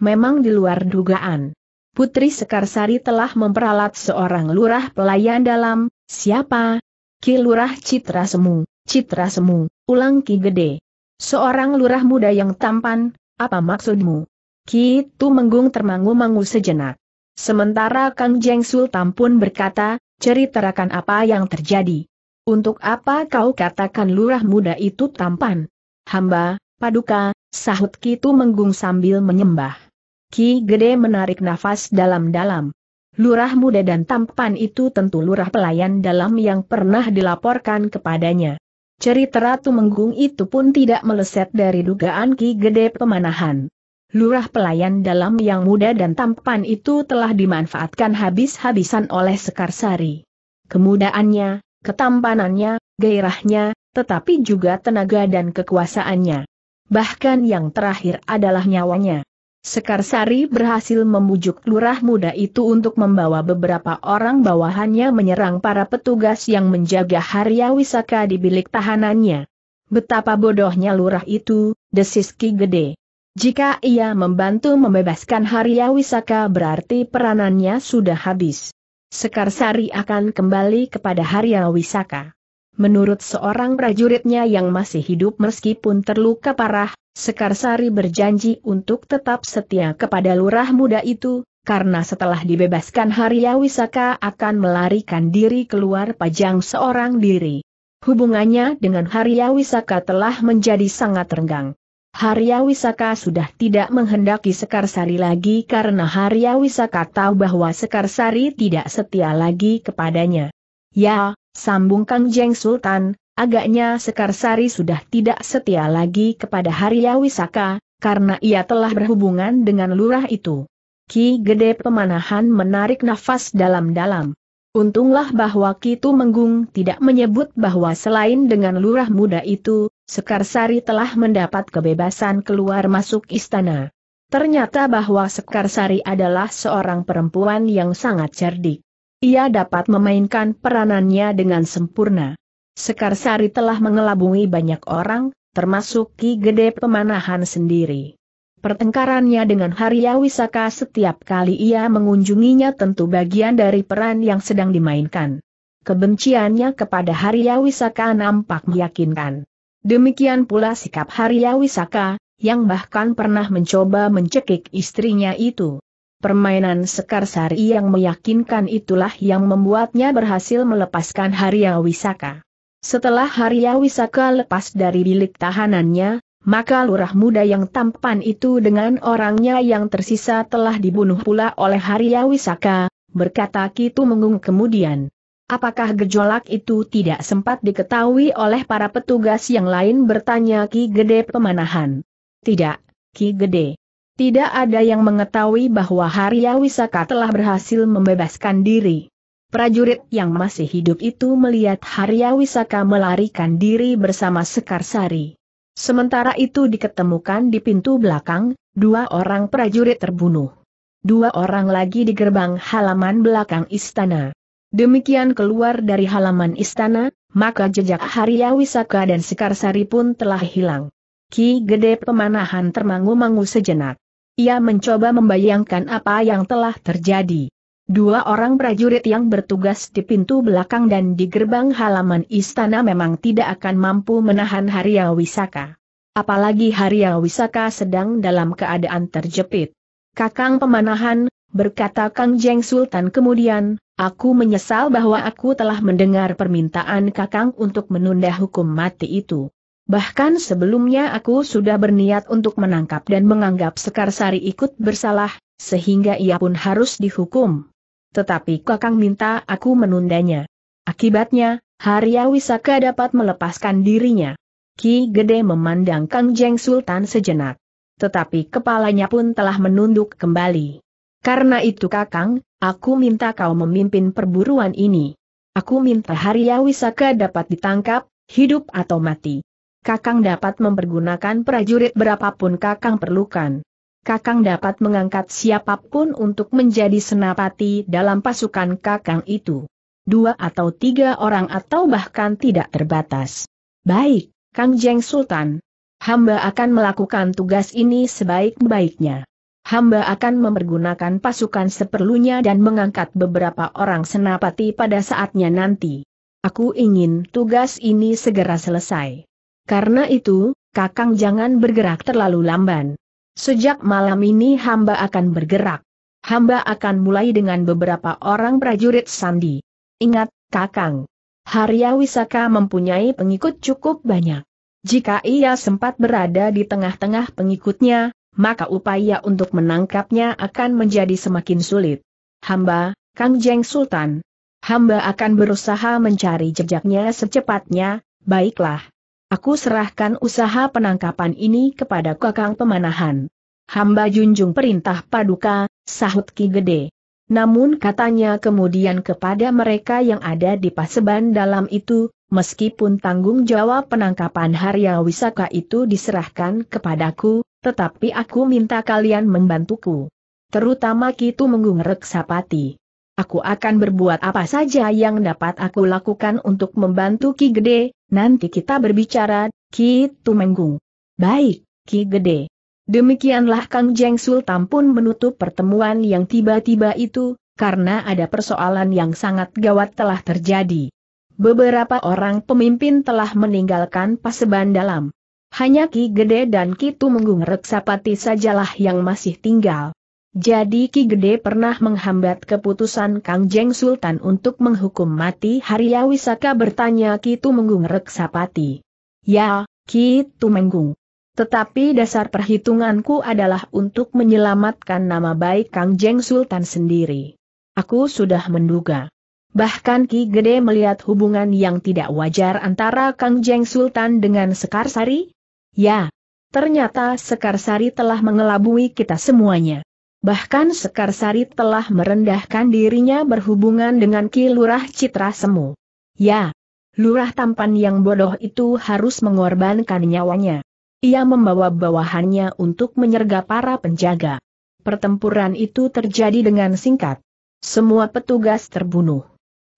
Memang di luar dugaan. Putri Sekarsari telah memperalat seorang lurah pelayan dalam, siapa? Ki Lurah Citra Semu, Citra Semu, ulang Ki Gede. Seorang lurah muda yang tampan, apa maksudmu? Ki Tu Menggung termangu-mangu sejenak. Sementara Kang Jeng Sultan pun berkata, ceritakan apa yang terjadi. Untuk apa kau katakan lurah muda itu tampan? Hamba, paduka, sahut Ki Tu Menggung sambil menyembah. Ki Gede menarik nafas dalam-dalam. Lurah muda dan tampan itu tentu lurah pelayan dalam yang pernah dilaporkan kepadanya. Cerita Ratu Menggung itu pun tidak meleset dari dugaan Ki Gede pemanahan. Lurah pelayan dalam yang muda dan tampan itu telah dimanfaatkan habis-habisan oleh Sekarsari. Kemudaannya, ketampanannya, gairahnya, tetapi juga tenaga dan kekuasaannya. Bahkan yang terakhir adalah nyawanya. Sekarsari berhasil membujuk lurah muda itu untuk membawa beberapa orang bawahannya menyerang para petugas yang menjaga Harya Wisaka di bilik tahanannya. Betapa bodohnya lurah itu, desis Ki Gede. Jika ia membantu membebaskan Harya Wisaka berarti peranannya sudah habis. Sekarsari akan kembali kepada Harya Wisaka. Menurut seorang prajuritnya yang masih hidup meskipun terluka parah, Sekarsari berjanji untuk tetap setia kepada lurah muda itu, karena setelah dibebaskan Harya Wisaka akan melarikan diri keluar pajang seorang diri. Hubungannya dengan Harya Wisaka telah menjadi sangat renggang. Harya Wisaka sudah tidak menghendaki Sekarsari lagi karena Harya Wisaka tahu bahwa Sekarsari tidak setia lagi kepadanya. Ya, sambung Kang Jeng Sultan, Agaknya Sekarsari sudah tidak setia lagi kepada Harya Wisaka, karena ia telah berhubungan dengan lurah itu. Ki Gede Pemanahan menarik nafas dalam-dalam. Untunglah bahwa Kitu Menggung tidak menyebut bahwa selain dengan lurah muda itu, Sekarsari telah mendapat kebebasan keluar masuk istana. Ternyata bahwa Sekarsari adalah seorang perempuan yang sangat cerdik. Ia dapat memainkan peranannya dengan sempurna. Sekarsari telah mengelabui banyak orang, termasuk Ki Gede Pemanahan sendiri. Pertengkarannya dengan Harya Wisaka setiap kali ia mengunjunginya tentu bagian dari peran yang sedang dimainkan. Kebenciannya kepada Harya Wisaka nampak meyakinkan. Demikian pula sikap Harya Wisaka, yang bahkan pernah mencoba mencekik istrinya itu. Permainan Sekarsari yang meyakinkan itulah yang membuatnya berhasil melepaskan Harya Wisaka. Setelah Harya Wisaka lepas dari bilik tahanannya, maka lurah muda yang tampan itu dengan orangnya yang tersisa telah dibunuh pula oleh Harya Wisaka, berkata Kitu Mengung kemudian. Apakah gejolak itu tidak sempat diketahui oleh para petugas yang lain bertanya Ki Gede Pemanahan? Tidak, Ki Gede. Tidak ada yang mengetahui bahwa Harya Wisaka telah berhasil membebaskan diri. Prajurit yang masih hidup itu melihat Harya Wisaka melarikan diri bersama Sekarsari. Sementara itu diketemukan di pintu belakang, dua orang prajurit terbunuh. Dua orang lagi di gerbang halaman belakang istana. Demikian keluar dari halaman istana, maka jejak Harya Wisaka dan Sekarsari pun telah hilang. Ki Gede Pemanahan termangu-mangu sejenak. Ia mencoba membayangkan apa yang telah terjadi. Dua orang prajurit yang bertugas di pintu belakang dan di gerbang halaman istana memang tidak akan mampu menahan Haria Wisaka. Apalagi Haria Wisaka sedang dalam keadaan terjepit. Kakang pemanahan, berkata Kang Jeng Sultan kemudian, aku menyesal bahwa aku telah mendengar permintaan Kakang untuk menunda hukum mati itu. Bahkan sebelumnya aku sudah berniat untuk menangkap dan menganggap Sekarsari ikut bersalah, sehingga ia pun harus dihukum tetapi Kakang minta aku menundanya. Akibatnya, Harya Wisaka dapat melepaskan dirinya. Ki Gede memandang Kang Jeng Sultan sejenak. Tetapi kepalanya pun telah menunduk kembali. Karena itu Kakang, aku minta kau memimpin perburuan ini. Aku minta Harya Wisaka dapat ditangkap, hidup atau mati. Kakang dapat mempergunakan prajurit berapapun Kakang perlukan. Kakang dapat mengangkat siapapun untuk menjadi senapati dalam pasukan Kakang itu. Dua atau tiga orang atau bahkan tidak terbatas. Baik, Kang Jeng Sultan. Hamba akan melakukan tugas ini sebaik-baiknya. Hamba akan mempergunakan pasukan seperlunya dan mengangkat beberapa orang senapati pada saatnya nanti. Aku ingin tugas ini segera selesai. Karena itu, Kakang jangan bergerak terlalu lamban. Sejak malam ini hamba akan bergerak. Hamba akan mulai dengan beberapa orang prajurit Sandi. Ingat, Kakang. Harya Wisaka mempunyai pengikut cukup banyak. Jika ia sempat berada di tengah-tengah pengikutnya, maka upaya untuk menangkapnya akan menjadi semakin sulit. Hamba, Kang Jeng Sultan. Hamba akan berusaha mencari jejaknya secepatnya, baiklah. Aku serahkan usaha penangkapan ini kepada kakang pemanahan. Hamba junjung perintah paduka, sahut Ki Gede. Namun katanya kemudian kepada mereka yang ada di paseban dalam itu, meskipun tanggung jawab penangkapan Harya Wisaka itu diserahkan kepadaku, tetapi aku minta kalian membantuku. Terutama Kitu Menggung Reksapati. Aku akan berbuat apa saja yang dapat aku lakukan untuk membantu Ki Gede, nanti kita berbicara, Ki Tumenggung. Baik, Ki Gede. Demikianlah Kang Jeng Sultan pun menutup pertemuan yang tiba-tiba itu, karena ada persoalan yang sangat gawat telah terjadi. Beberapa orang pemimpin telah meninggalkan paseban dalam. Hanya Ki Gede dan Ki Tumenggung Reksapati sajalah yang masih tinggal. Jadi Ki Gede pernah menghambat keputusan Kang Jeng Sultan untuk menghukum mati Haria Wisaka bertanya Ki Tumenggung Reksapati. Ya, Ki Tumenggung. Tetapi dasar perhitunganku adalah untuk menyelamatkan nama baik Kang Jeng Sultan sendiri. Aku sudah menduga. Bahkan Ki Gede melihat hubungan yang tidak wajar antara Kang Jeng Sultan dengan Sekarsari? Ya. Ternyata Sekarsari telah mengelabui kita semuanya. Bahkan Sekar Sari telah merendahkan dirinya berhubungan dengan Ki Lurah Citra Semu. Ya, Lurah tampan yang bodoh itu harus mengorbankan nyawanya. Ia membawa bawahannya untuk menyerga para penjaga. Pertempuran itu terjadi dengan singkat. Semua petugas terbunuh.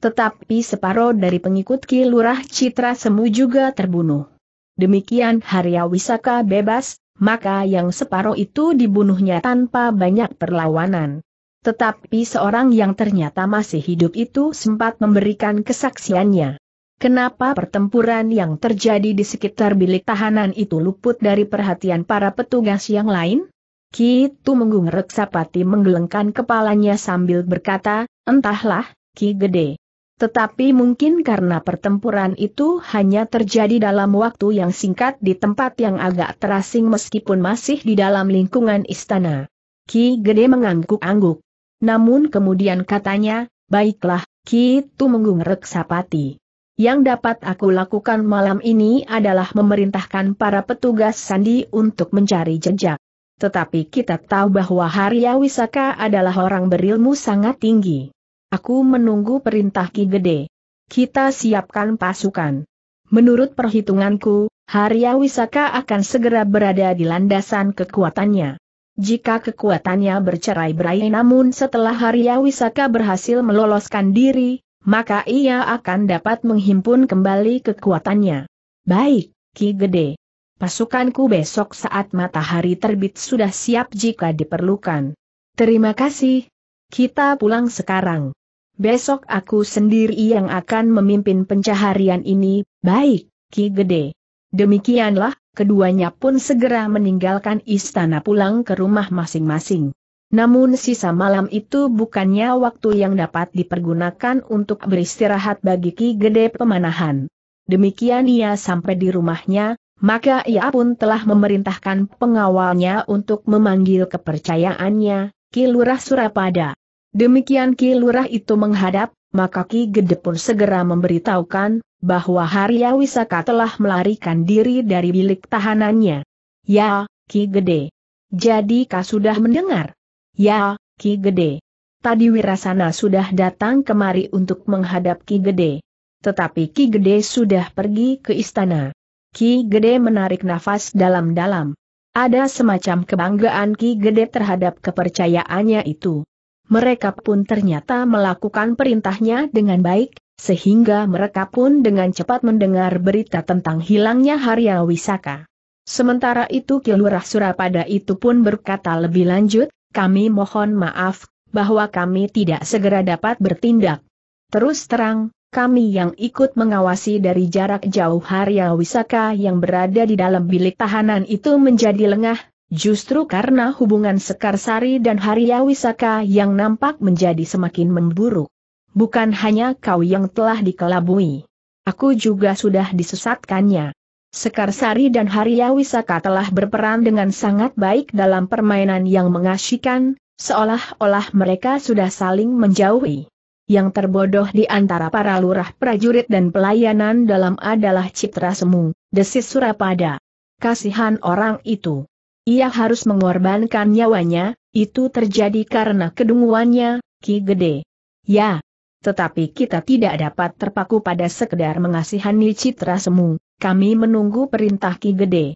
Tetapi separuh dari pengikut Ki Lurah Citra Semu juga terbunuh. Demikian Harya Wisaka bebas, maka yang separuh itu dibunuhnya tanpa banyak perlawanan. Tetapi seorang yang ternyata masih hidup itu sempat memberikan kesaksiannya. Kenapa pertempuran yang terjadi di sekitar bilik tahanan itu luput dari perhatian para petugas yang lain? Kitu Menggung Reksapati menggelengkan kepalanya sambil berkata, entahlah, Ki Gede. Tetapi mungkin karena pertempuran itu hanya terjadi dalam waktu yang singkat di tempat yang agak terasing meskipun masih di dalam lingkungan istana. Ki Gede mengangguk-angguk. Namun kemudian katanya, baiklah, Ki Tu menggungrek sapati. Yang dapat aku lakukan malam ini adalah memerintahkan para petugas sandi untuk mencari jejak. Tetapi kita tahu bahwa Haryawisaka adalah orang berilmu sangat tinggi. Aku menunggu perintah Ki Gede. Kita siapkan pasukan. Menurut perhitunganku, Harya Wisaka akan segera berada di landasan kekuatannya. Jika kekuatannya bercerai-berai namun setelah Harya Wisaka berhasil meloloskan diri, maka ia akan dapat menghimpun kembali kekuatannya. Baik, Ki Gede. Pasukanku besok saat matahari terbit sudah siap jika diperlukan. Terima kasih. Kita pulang sekarang besok aku sendiri yang akan memimpin pencaharian ini, baik, Ki Gede. Demikianlah, keduanya pun segera meninggalkan istana pulang ke rumah masing-masing. Namun sisa malam itu bukannya waktu yang dapat dipergunakan untuk beristirahat bagi Ki Gede pemanahan. Demikian ia sampai di rumahnya, maka ia pun telah memerintahkan pengawalnya untuk memanggil kepercayaannya, Ki Lurah Surapada. Demikian Ki Lurah itu menghadap, maka Ki Gede pun segera memberitahukan, bahwa Harya Wisaka telah melarikan diri dari bilik tahanannya. Ya, Ki Gede. Jadi kau sudah mendengar? Ya, Ki Gede. Tadi Wirasana sudah datang kemari untuk menghadap Ki Gede. Tetapi Ki Gede sudah pergi ke istana. Ki Gede menarik nafas dalam-dalam. Ada semacam kebanggaan Ki Gede terhadap kepercayaannya itu mereka pun ternyata melakukan perintahnya dengan baik, sehingga mereka pun dengan cepat mendengar berita tentang hilangnya Harya Wisaka. Sementara itu Kilurah Surapada itu pun berkata lebih lanjut, kami mohon maaf, bahwa kami tidak segera dapat bertindak. Terus terang, kami yang ikut mengawasi dari jarak jauh Harya Wisaka yang berada di dalam bilik tahanan itu menjadi lengah, Justru karena hubungan Sekarsari dan Haryawisaka yang nampak menjadi semakin memburuk. Bukan hanya kau yang telah dikelabui. Aku juga sudah disesatkannya. Sekarsari dan Haryawisaka telah berperan dengan sangat baik dalam permainan yang mengasyikan, seolah-olah mereka sudah saling menjauhi. Yang terbodoh di antara para lurah prajurit dan pelayanan dalam adalah citra semu, desis Surapada. Kasihan orang itu. Ia harus mengorbankan nyawanya, itu terjadi karena kedunguannya, Ki Gede. Ya, tetapi kita tidak dapat terpaku pada sekedar mengasihani citra semu, kami menunggu perintah Ki Gede.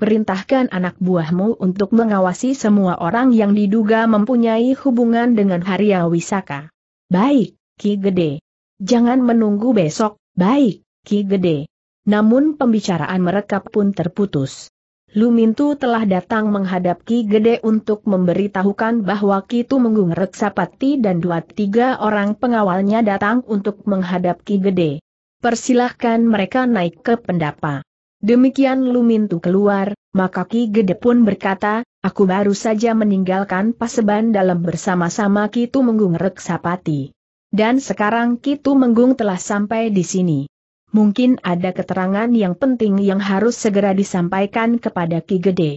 Perintahkan anak buahmu untuk mengawasi semua orang yang diduga mempunyai hubungan dengan Haria Wisaka. Baik, Ki Gede. Jangan menunggu besok, baik, Ki Gede. Namun pembicaraan mereka pun terputus. Lumintu telah datang menghadap Ki Gede untuk memberitahukan bahwa Ki Tumenggung Reksapati dan dua tiga orang pengawalnya datang untuk menghadap Ki Gede. Persilahkan mereka naik ke pendapa. Demikian Lumintu keluar, maka Ki Gede pun berkata, aku baru saja meninggalkan paseban dalam bersama-sama Ki Tumenggung Reksapati. Dan sekarang Ki Tumenggung telah sampai di sini mungkin ada keterangan yang penting yang harus segera disampaikan kepada Ki Gede.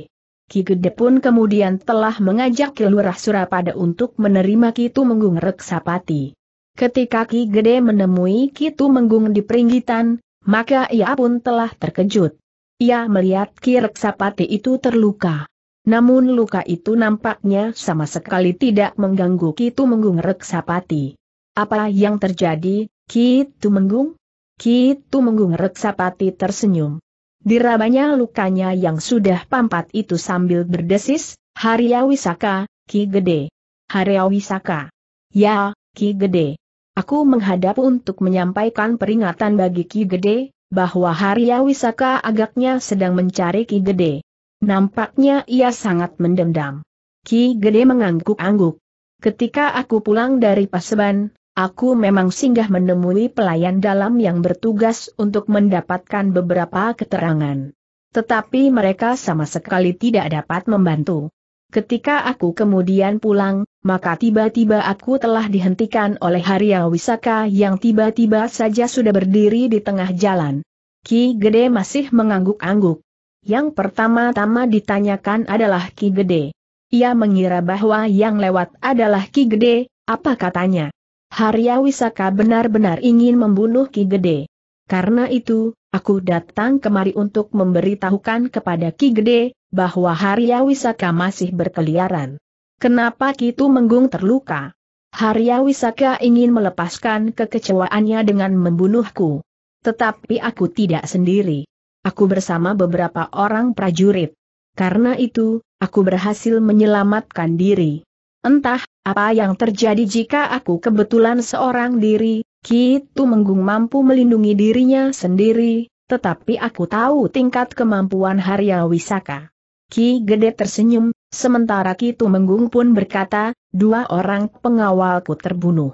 Ki Gede pun kemudian telah mengajak Kilurah Surapada untuk menerima Kitu Menggung Reksapati. Ketika Ki Gede menemui Kitu Menggung di peringgitan, maka ia pun telah terkejut. Ia melihat Ki Reksapati itu terluka. Namun luka itu nampaknya sama sekali tidak mengganggu Kitu Tumenggung Reksapati. Apa yang terjadi, Kitu Menggung? Ki Kitu Menggung sapati tersenyum. Dirabanya lukanya yang sudah pampat itu sambil berdesis, Harya Wisaka, Ki Gede. Harya Wisaka. Ya, Ki Gede. Aku menghadap untuk menyampaikan peringatan bagi Ki Gede, bahwa Harya Wisaka agaknya sedang mencari Ki Gede. Nampaknya ia sangat mendendam. Ki Gede mengangguk-angguk. Ketika aku pulang dari Paseban, Aku memang singgah menemui pelayan dalam yang bertugas untuk mendapatkan beberapa keterangan. Tetapi mereka sama sekali tidak dapat membantu. Ketika aku kemudian pulang, maka tiba-tiba aku telah dihentikan oleh Harya Wisaka yang tiba-tiba saja sudah berdiri di tengah jalan. Ki Gede masih mengangguk-angguk. Yang pertama-tama ditanyakan adalah Ki Gede. Ia mengira bahwa yang lewat adalah Ki Gede, apa katanya? Harya Wisaka benar-benar ingin membunuh Ki Gede. Karena itu, aku datang kemari untuk memberitahukan kepada Ki Gede, bahwa Harya Wisaka masih berkeliaran. Kenapa Kitu Menggung terluka? Harya Wisaka ingin melepaskan kekecewaannya dengan membunuhku. Tetapi aku tidak sendiri. Aku bersama beberapa orang prajurit. Karena itu, aku berhasil menyelamatkan diri. Entah apa yang terjadi jika aku kebetulan seorang diri, Kitu Menggung mampu melindungi dirinya sendiri, tetapi aku tahu tingkat kemampuan Harya Wisaka. Ki Gede tersenyum, sementara Kitu Menggung pun berkata, dua orang pengawalku terbunuh.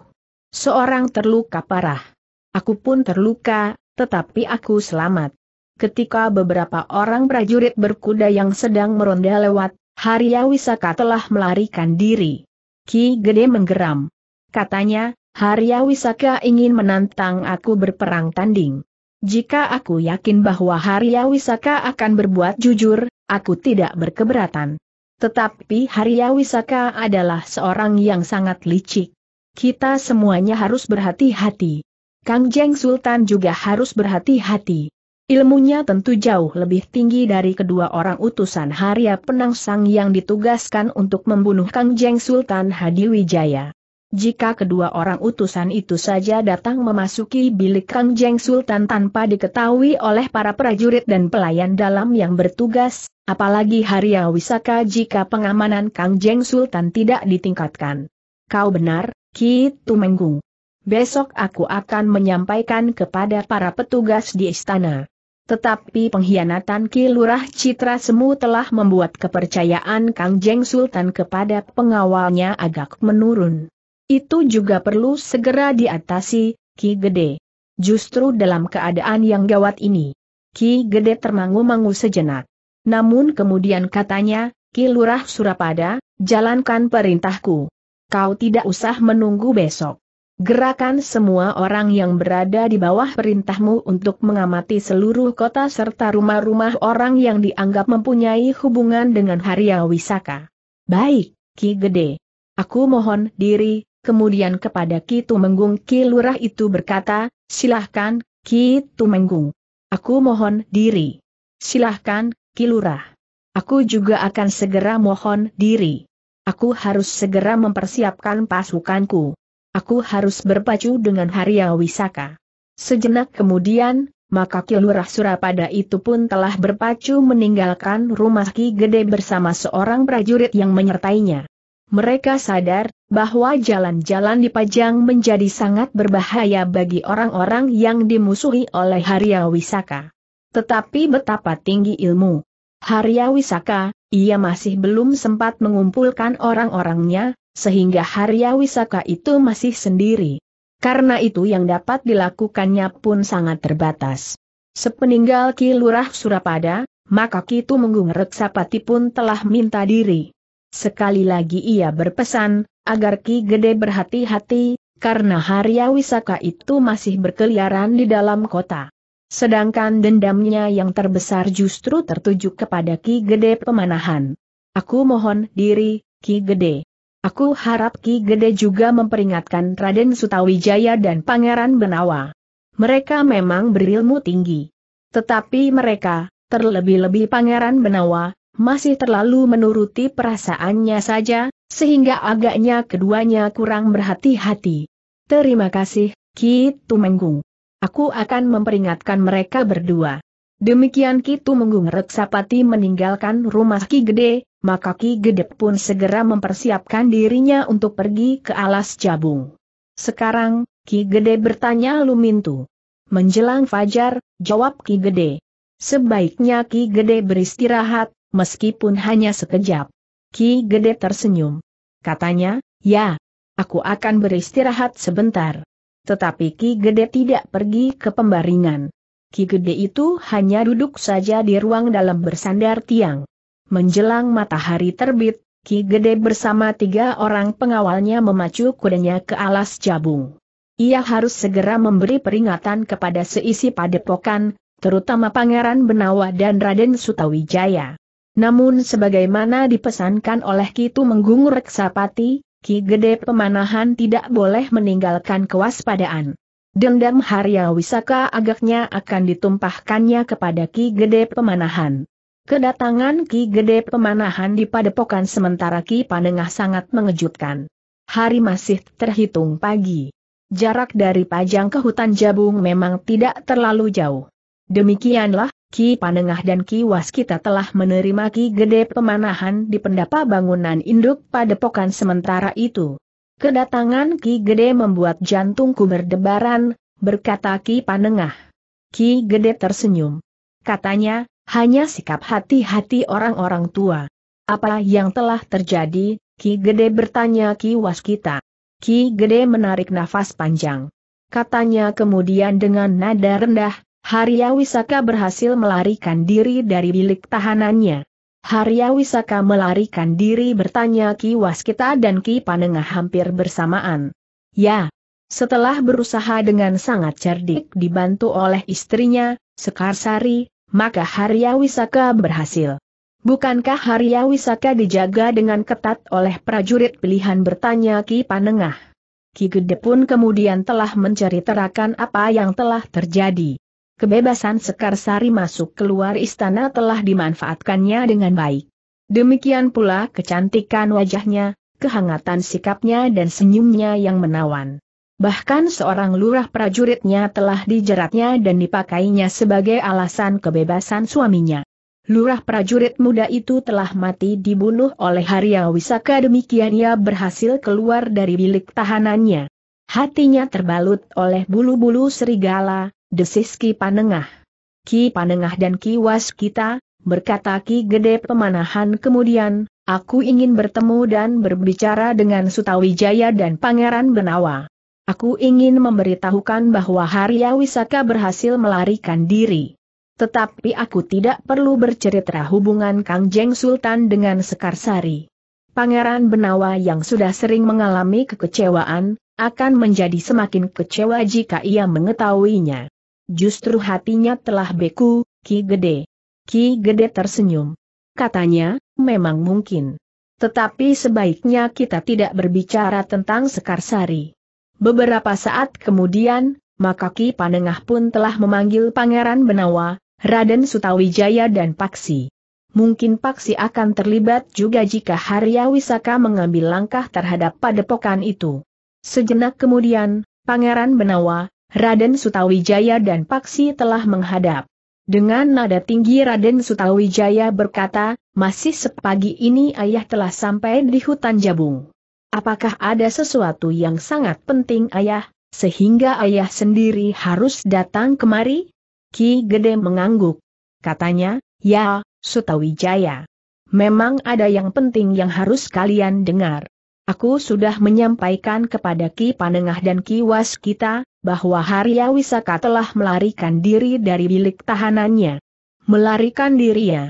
Seorang terluka parah. Aku pun terluka, tetapi aku selamat. Ketika beberapa orang prajurit berkuda yang sedang meronda lewat, Harya Wisaka telah melarikan diri. Ki Gede menggeram. Katanya, Harya Wisaka ingin menantang aku berperang tanding. Jika aku yakin bahwa Harya Wisaka akan berbuat jujur, aku tidak berkeberatan. Tetapi Harya Wisaka adalah seorang yang sangat licik. Kita semuanya harus berhati-hati. Kang Jeng Sultan juga harus berhati-hati. Ilmunya tentu jauh lebih tinggi dari kedua orang utusan Haria Penangsang yang ditugaskan untuk membunuh Kang Jeng Sultan Hadiwijaya. Jika kedua orang utusan itu saja datang memasuki bilik Kang Jeng Sultan tanpa diketahui oleh para prajurit dan pelayan dalam yang bertugas, apalagi Haria Wisaka jika pengamanan Kang Jeng Sultan tidak ditingkatkan. Kau benar, Ki Tumenggung. Besok aku akan menyampaikan kepada para petugas di istana. Tetapi pengkhianatan Ki Lurah Citra Semu telah membuat kepercayaan Kang Jeng Sultan kepada pengawalnya agak menurun. Itu juga perlu segera diatasi, Ki Gede. Justru dalam keadaan yang gawat ini, Ki Gede termangu-mangu sejenak. Namun kemudian katanya, Ki Lurah Surapada, jalankan perintahku. Kau tidak usah menunggu besok. Gerakan semua orang yang berada di bawah perintahmu untuk mengamati seluruh kota serta rumah-rumah orang yang dianggap mempunyai hubungan dengan Harya Wisaka. Baik, Ki Gede. Aku mohon diri, kemudian kepada Ki Tumenggung Ki Lurah itu berkata, silahkan, Ki Tumenggung. Aku mohon diri. Silahkan, Ki Lurah. Aku juga akan segera mohon diri. Aku harus segera mempersiapkan pasukanku aku harus berpacu dengan Haria Wisaka. Sejenak kemudian, maka Kilurah Surapada itu pun telah berpacu meninggalkan rumah Ki Gede bersama seorang prajurit yang menyertainya. Mereka sadar bahwa jalan-jalan di pajang menjadi sangat berbahaya bagi orang-orang yang dimusuhi oleh Haria Wisaka. Tetapi betapa tinggi ilmu Haria Wisaka, ia masih belum sempat mengumpulkan orang-orangnya, sehingga Harya Wisaka itu masih sendiri. Karena itu yang dapat dilakukannya pun sangat terbatas. Sepeninggal Ki Lurah Surapada, maka Kitu Menggung Reksapati pun telah minta diri. Sekali lagi ia berpesan, agar Ki Gede berhati-hati, karena Harya Wisaka itu masih berkeliaran di dalam kota. Sedangkan dendamnya yang terbesar justru tertuju kepada Ki Gede Pemanahan. Aku mohon diri, Ki Gede. Aku harap Ki Gede juga memperingatkan Raden Sutawijaya dan Pangeran Benawa. Mereka memang berilmu tinggi. Tetapi mereka, terlebih-lebih Pangeran Benawa, masih terlalu menuruti perasaannya saja, sehingga agaknya keduanya kurang berhati-hati. Terima kasih, Ki Tumenggung. Aku akan memperingatkan mereka berdua. Demikian Kitu Menggung Sapati meninggalkan rumah Ki Gede, maka Ki Gede pun segera mempersiapkan dirinya untuk pergi ke alas jabung. Sekarang, Ki Gede bertanya Lumintu. Menjelang fajar, jawab Ki Gede. Sebaiknya Ki Gede beristirahat, meskipun hanya sekejap. Ki Gede tersenyum. Katanya, ya, aku akan beristirahat sebentar. Tetapi Ki Gede tidak pergi ke pembaringan. Ki Gede itu hanya duduk saja di ruang dalam bersandar tiang. Menjelang matahari terbit, Ki Gede bersama tiga orang pengawalnya memacu kudanya ke alas jabung. Ia harus segera memberi peringatan kepada seisi padepokan, terutama Pangeran Benawa dan Raden Sutawijaya. Namun sebagaimana dipesankan oleh Ki Tumenggung Reksapati, Ki Gede Pemanahan tidak boleh meninggalkan kewaspadaan. Dendam Harya Wisaka agaknya akan ditumpahkannya kepada Ki Gede Pemanahan. Kedatangan Ki Gede Pemanahan di padepokan sementara Ki Panengah sangat mengejutkan. Hari masih terhitung pagi. Jarak dari Pajang ke hutan Jabung memang tidak terlalu jauh. Demikianlah, Ki Panengah dan Ki Waskita telah menerima Ki Gede Pemanahan di pendapa bangunan induk padepokan sementara itu. Kedatangan Ki Gede membuat jantungku berdebaran, berkata Ki Panengah. Ki Gede tersenyum. Katanya, hanya sikap hati-hati orang-orang tua. Apa yang telah terjadi, Ki Gede bertanya Ki Waskita. Ki Gede menarik nafas panjang. Katanya kemudian dengan nada rendah, Haria Wisaka berhasil melarikan diri dari bilik tahanannya. Harya Wisaka melarikan diri bertanya Ki Waskita dan Ki Panengah hampir bersamaan. Ya. Setelah berusaha dengan sangat cerdik dibantu oleh istrinya, Sekarsari, maka Harya Wisaka berhasil. Bukankah Harya Wisaka dijaga dengan ketat oleh prajurit pilihan bertanya Ki Panengah? Ki Gede pun kemudian telah menceritakan apa yang telah terjadi kebebasan Sekarsari masuk keluar istana telah dimanfaatkannya dengan baik. Demikian pula kecantikan wajahnya, kehangatan sikapnya dan senyumnya yang menawan. Bahkan seorang lurah prajuritnya telah dijeratnya dan dipakainya sebagai alasan kebebasan suaminya. Lurah prajurit muda itu telah mati dibunuh oleh Harya Wisaka demikian ia berhasil keluar dari bilik tahanannya. Hatinya terbalut oleh bulu-bulu serigala, Desis Ki Panengah. Ki Panengah dan Ki Was kita, berkata Ki Gede Pemanahan kemudian, aku ingin bertemu dan berbicara dengan Sutawijaya dan Pangeran Benawa. Aku ingin memberitahukan bahwa Harya Wisaka berhasil melarikan diri. Tetapi aku tidak perlu bercerita hubungan Kang Jeng Sultan dengan Sekarsari. Pangeran Benawa yang sudah sering mengalami kekecewaan, akan menjadi semakin kecewa jika ia mengetahuinya. Justru hatinya telah beku, Ki Gede. Ki Gede tersenyum. Katanya, memang mungkin. Tetapi sebaiknya kita tidak berbicara tentang Sekarsari. Beberapa saat kemudian, maka Ki Panengah pun telah memanggil Pangeran Benawa, Raden Sutawijaya dan Paksi. Mungkin Paksi akan terlibat juga jika Harya Wisaka mengambil langkah terhadap padepokan itu. Sejenak kemudian, Pangeran Benawa, Raden Sutawijaya dan Paksi telah menghadap. Dengan nada tinggi Raden Sutawijaya berkata, masih sepagi ini ayah telah sampai di hutan jabung. Apakah ada sesuatu yang sangat penting ayah, sehingga ayah sendiri harus datang kemari? Ki Gede mengangguk. Katanya, ya, Sutawijaya. Memang ada yang penting yang harus kalian dengar. Aku sudah menyampaikan kepada Ki Panengah dan Ki Was kita, bahwa Harya Wisaka telah melarikan diri dari bilik tahanannya. Melarikan dirinya.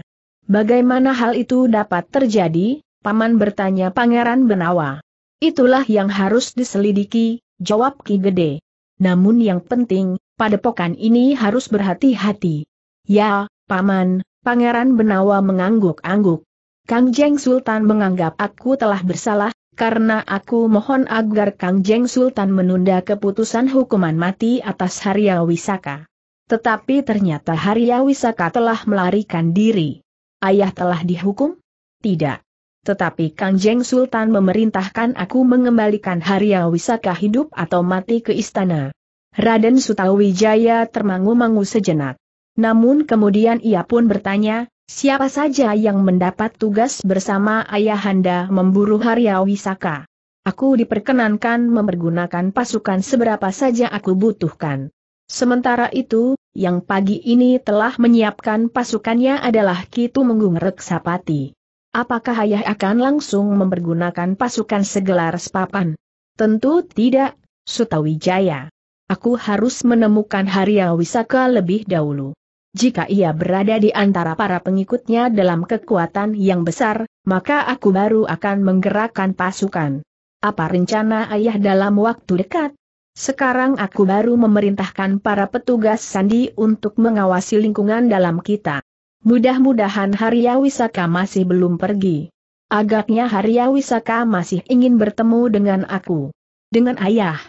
Bagaimana hal itu dapat terjadi? Paman bertanya Pangeran Benawa. Itulah yang harus diselidiki, jawab Ki Gede. Namun yang penting, pada padepokan ini harus berhati-hati. Ya, Paman, Pangeran Benawa mengangguk-angguk. Kang Jeng Sultan menganggap aku telah bersalah, karena aku mohon agar Kang Jeng Sultan menunda keputusan hukuman mati atas Harya Wisaka. Tetapi ternyata Harya Wisaka telah melarikan diri. Ayah telah dihukum? Tidak. Tetapi Kang Jeng Sultan memerintahkan aku mengembalikan Harya Wisaka hidup atau mati ke istana. Raden Sutawijaya termangu-mangu sejenak. Namun kemudian ia pun bertanya, Siapa saja yang mendapat tugas bersama ayahanda memburu Harya Wisaka? Aku diperkenankan mempergunakan pasukan seberapa saja aku butuhkan. Sementara itu, yang pagi ini telah menyiapkan pasukannya adalah Kitu Menggung Reksapati. Apakah ayah akan langsung mempergunakan pasukan segelar sepapan? Tentu tidak, Sutawijaya. Aku harus menemukan Harya Wisaka lebih dahulu. Jika ia berada di antara para pengikutnya dalam kekuatan yang besar, maka aku baru akan menggerakkan pasukan. Apa rencana ayah dalam waktu dekat? Sekarang aku baru memerintahkan para petugas sandi untuk mengawasi lingkungan dalam kita. Mudah-mudahan Harya Wisaka masih belum pergi. Agaknya Harya Wisaka masih ingin bertemu dengan aku. Dengan ayah.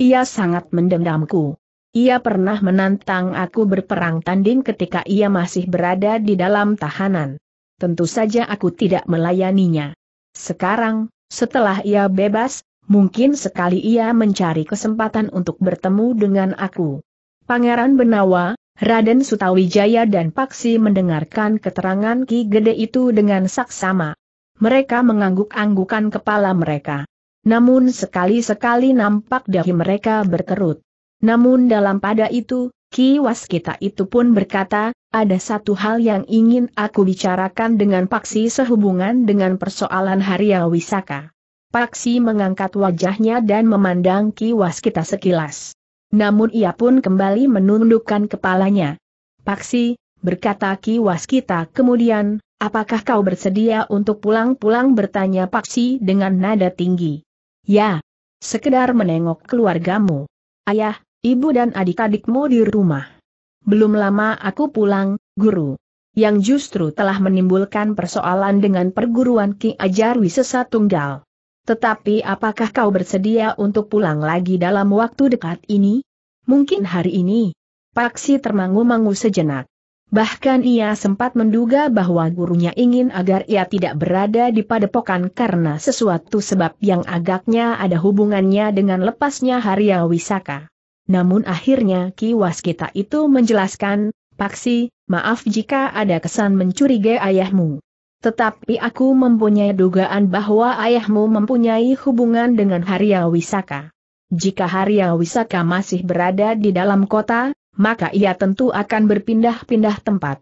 Ia sangat mendendamku. Ia pernah menantang aku berperang tanding ketika ia masih berada di dalam tahanan. Tentu saja aku tidak melayaninya. Sekarang, setelah ia bebas, mungkin sekali ia mencari kesempatan untuk bertemu dengan aku. Pangeran Benawa, Raden Sutawijaya dan Paksi mendengarkan keterangan Ki Gede itu dengan saksama. Mereka mengangguk-anggukan kepala mereka. Namun sekali-sekali nampak dahi mereka berkerut. Namun dalam pada itu, Ki Waskita itu pun berkata, ada satu hal yang ingin aku bicarakan dengan Paksi sehubungan dengan persoalan Haria Wisaka. Paksi mengangkat wajahnya dan memandang Ki Waskita sekilas. Namun ia pun kembali menundukkan kepalanya. Paksi, berkata Ki Waskita kemudian, apakah kau bersedia untuk pulang-pulang bertanya Paksi dengan nada tinggi? Ya, sekedar menengok keluargamu. Ayah, ibu dan adik-adikmu di rumah. Belum lama aku pulang, guru. Yang justru telah menimbulkan persoalan dengan perguruan Ki Ajar Wisesa Tunggal. Tetapi apakah kau bersedia untuk pulang lagi dalam waktu dekat ini? Mungkin hari ini. Paksi termangu-mangu sejenak. Bahkan ia sempat menduga bahwa gurunya ingin agar ia tidak berada di padepokan karena sesuatu sebab yang agaknya ada hubungannya dengan lepasnya Haria Wisaka. Namun akhirnya Ki Waskita itu menjelaskan, Paksi, maaf jika ada kesan mencurigai ayahmu. Tetapi aku mempunyai dugaan bahwa ayahmu mempunyai hubungan dengan Harya Wisaka. Jika Harya Wisaka masih berada di dalam kota, maka ia tentu akan berpindah-pindah tempat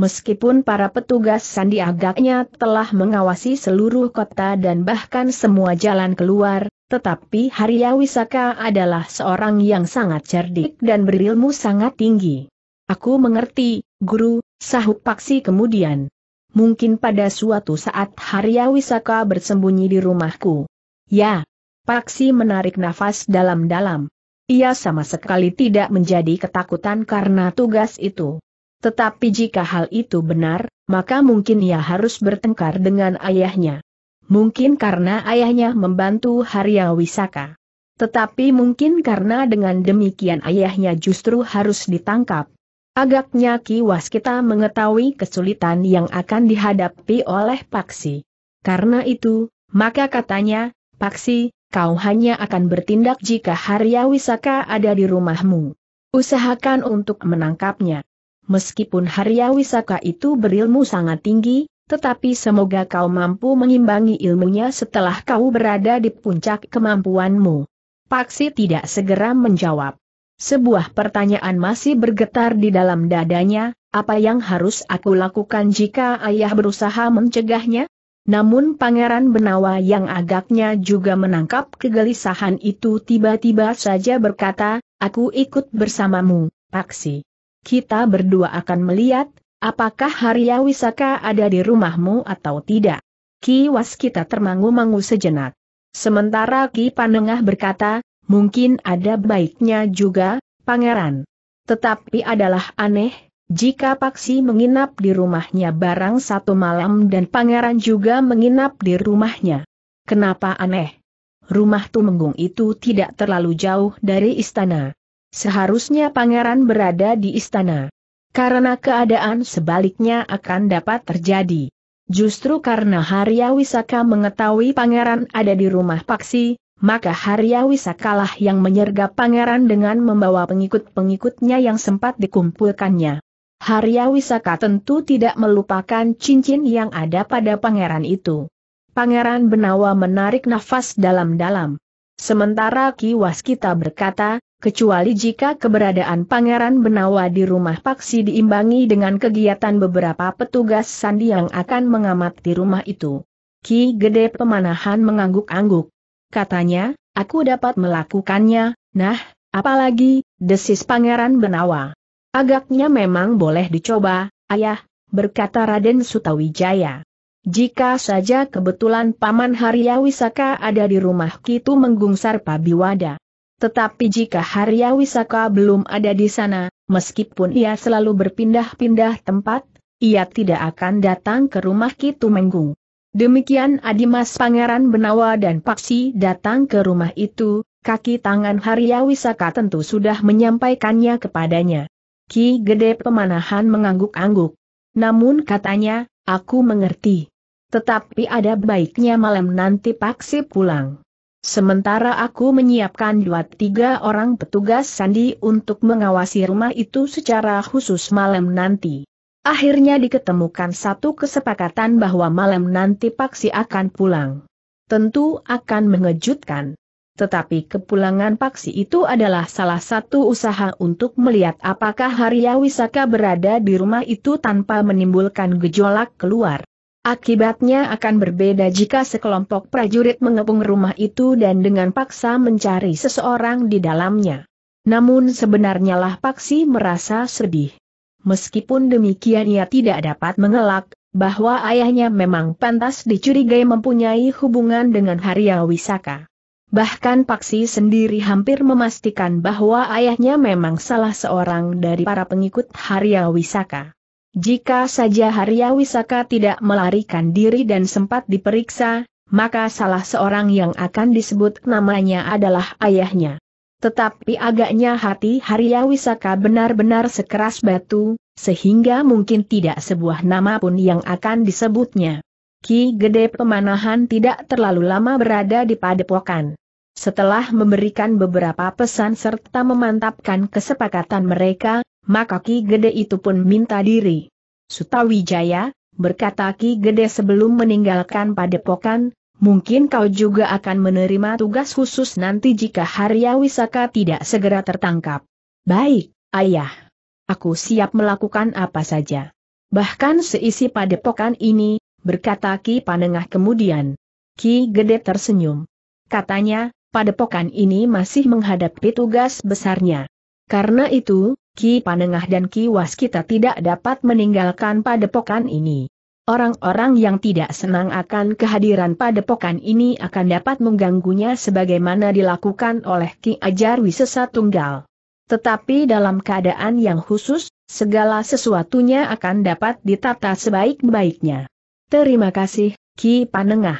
meskipun para petugas sandi agaknya telah mengawasi seluruh kota dan bahkan semua jalan keluar, tetapi Harya Wisaka adalah seorang yang sangat cerdik dan berilmu sangat tinggi. Aku mengerti, guru, sahut Paksi kemudian. Mungkin pada suatu saat Harya Wisaka bersembunyi di rumahku. Ya. Paksi menarik nafas dalam-dalam. Ia sama sekali tidak menjadi ketakutan karena tugas itu. Tetapi jika hal itu benar, maka mungkin ia harus bertengkar dengan ayahnya. Mungkin karena ayahnya membantu Harya Wisaka. Tetapi mungkin karena dengan demikian ayahnya justru harus ditangkap. Agaknya kiwas kita mengetahui kesulitan yang akan dihadapi oleh Paksi. Karena itu, maka katanya, Paksi, kau hanya akan bertindak jika Harya Wisaka ada di rumahmu. Usahakan untuk menangkapnya meskipun Harya Wisaka itu berilmu sangat tinggi, tetapi semoga kau mampu mengimbangi ilmunya setelah kau berada di puncak kemampuanmu. Paksi tidak segera menjawab. Sebuah pertanyaan masih bergetar di dalam dadanya, apa yang harus aku lakukan jika ayah berusaha mencegahnya? Namun Pangeran Benawa yang agaknya juga menangkap kegelisahan itu tiba-tiba saja berkata, aku ikut bersamamu, Paksi kita berdua akan melihat, apakah Harya Wisaka ada di rumahmu atau tidak. Ki kita termangu-mangu sejenak. Sementara Ki Panengah berkata, mungkin ada baiknya juga, pangeran. Tetapi adalah aneh, jika Paksi menginap di rumahnya barang satu malam dan pangeran juga menginap di rumahnya. Kenapa aneh? Rumah Tumenggung itu tidak terlalu jauh dari istana. Seharusnya pangeran berada di istana. Karena keadaan sebaliknya akan dapat terjadi. Justru karena Harya Wisaka mengetahui pangeran ada di rumah Paksi, maka Harya Wisakalah yang menyergap pangeran dengan membawa pengikut-pengikutnya yang sempat dikumpulkannya. Harya Wisaka tentu tidak melupakan cincin yang ada pada pangeran itu. Pangeran Benawa menarik nafas dalam-dalam. Sementara Ki Waskita berkata, kecuali jika keberadaan Pangeran Benawa di rumah Paksi diimbangi dengan kegiatan beberapa petugas sandi yang akan mengamati rumah itu. Ki Gede Pemanahan mengangguk-angguk. Katanya, aku dapat melakukannya, nah, apalagi, desis Pangeran Benawa. Agaknya memang boleh dicoba, ayah, berkata Raden Sutawijaya. Jika saja kebetulan Paman Haryawisaka ada di rumah Kitu Menggungsar Pabiwada. Tetapi jika Harya Wisaka belum ada di sana, meskipun ia selalu berpindah-pindah tempat, ia tidak akan datang ke rumah Kitu Menggung. Demikian Adimas Pangeran Benawa dan Paksi datang ke rumah itu, kaki tangan Harya Wisaka tentu sudah menyampaikannya kepadanya. Ki Gede Pemanahan mengangguk-angguk. Namun katanya, aku mengerti. Tetapi ada baiknya malam nanti Paksi pulang. Sementara aku menyiapkan dua tiga orang petugas sandi untuk mengawasi rumah itu secara khusus malam nanti. Akhirnya diketemukan satu kesepakatan bahwa malam nanti Paksi akan pulang. Tentu akan mengejutkan. Tetapi kepulangan Paksi itu adalah salah satu usaha untuk melihat apakah Haria Wisaka berada di rumah itu tanpa menimbulkan gejolak keluar. Akibatnya akan berbeda jika sekelompok prajurit mengepung rumah itu dan dengan paksa mencari seseorang di dalamnya. Namun sebenarnya lah Paksi merasa sedih. Meskipun demikian ia tidak dapat mengelak, bahwa ayahnya memang pantas dicurigai mempunyai hubungan dengan Harya Wisaka. Bahkan Paksi sendiri hampir memastikan bahwa ayahnya memang salah seorang dari para pengikut Harya Wisaka. Jika saja Harya Wisaka tidak melarikan diri dan sempat diperiksa, maka salah seorang yang akan disebut namanya adalah ayahnya. Tetapi agaknya hati Harya Wisaka benar-benar sekeras batu, sehingga mungkin tidak sebuah nama pun yang akan disebutnya. Ki Gede Pemanahan tidak terlalu lama berada di padepokan. Setelah memberikan beberapa pesan serta memantapkan kesepakatan mereka, maka Ki Gede itu pun minta diri. Sutawijaya, berkata Ki Gede sebelum meninggalkan padepokan, mungkin kau juga akan menerima tugas khusus nanti jika Harya Wisaka tidak segera tertangkap. Baik, ayah. Aku siap melakukan apa saja. Bahkan seisi padepokan ini, berkata Ki Panengah kemudian. Ki Gede tersenyum. Katanya, padepokan ini masih menghadapi tugas besarnya. Karena itu, Ki Panengah dan Ki Was kita tidak dapat meninggalkan padepokan ini. Orang-orang yang tidak senang akan kehadiran padepokan ini akan dapat mengganggunya sebagaimana dilakukan oleh Ki Ajar Wisesa Tunggal. Tetapi dalam keadaan yang khusus, segala sesuatunya akan dapat ditata sebaik-baiknya. Terima kasih, Ki Panengah.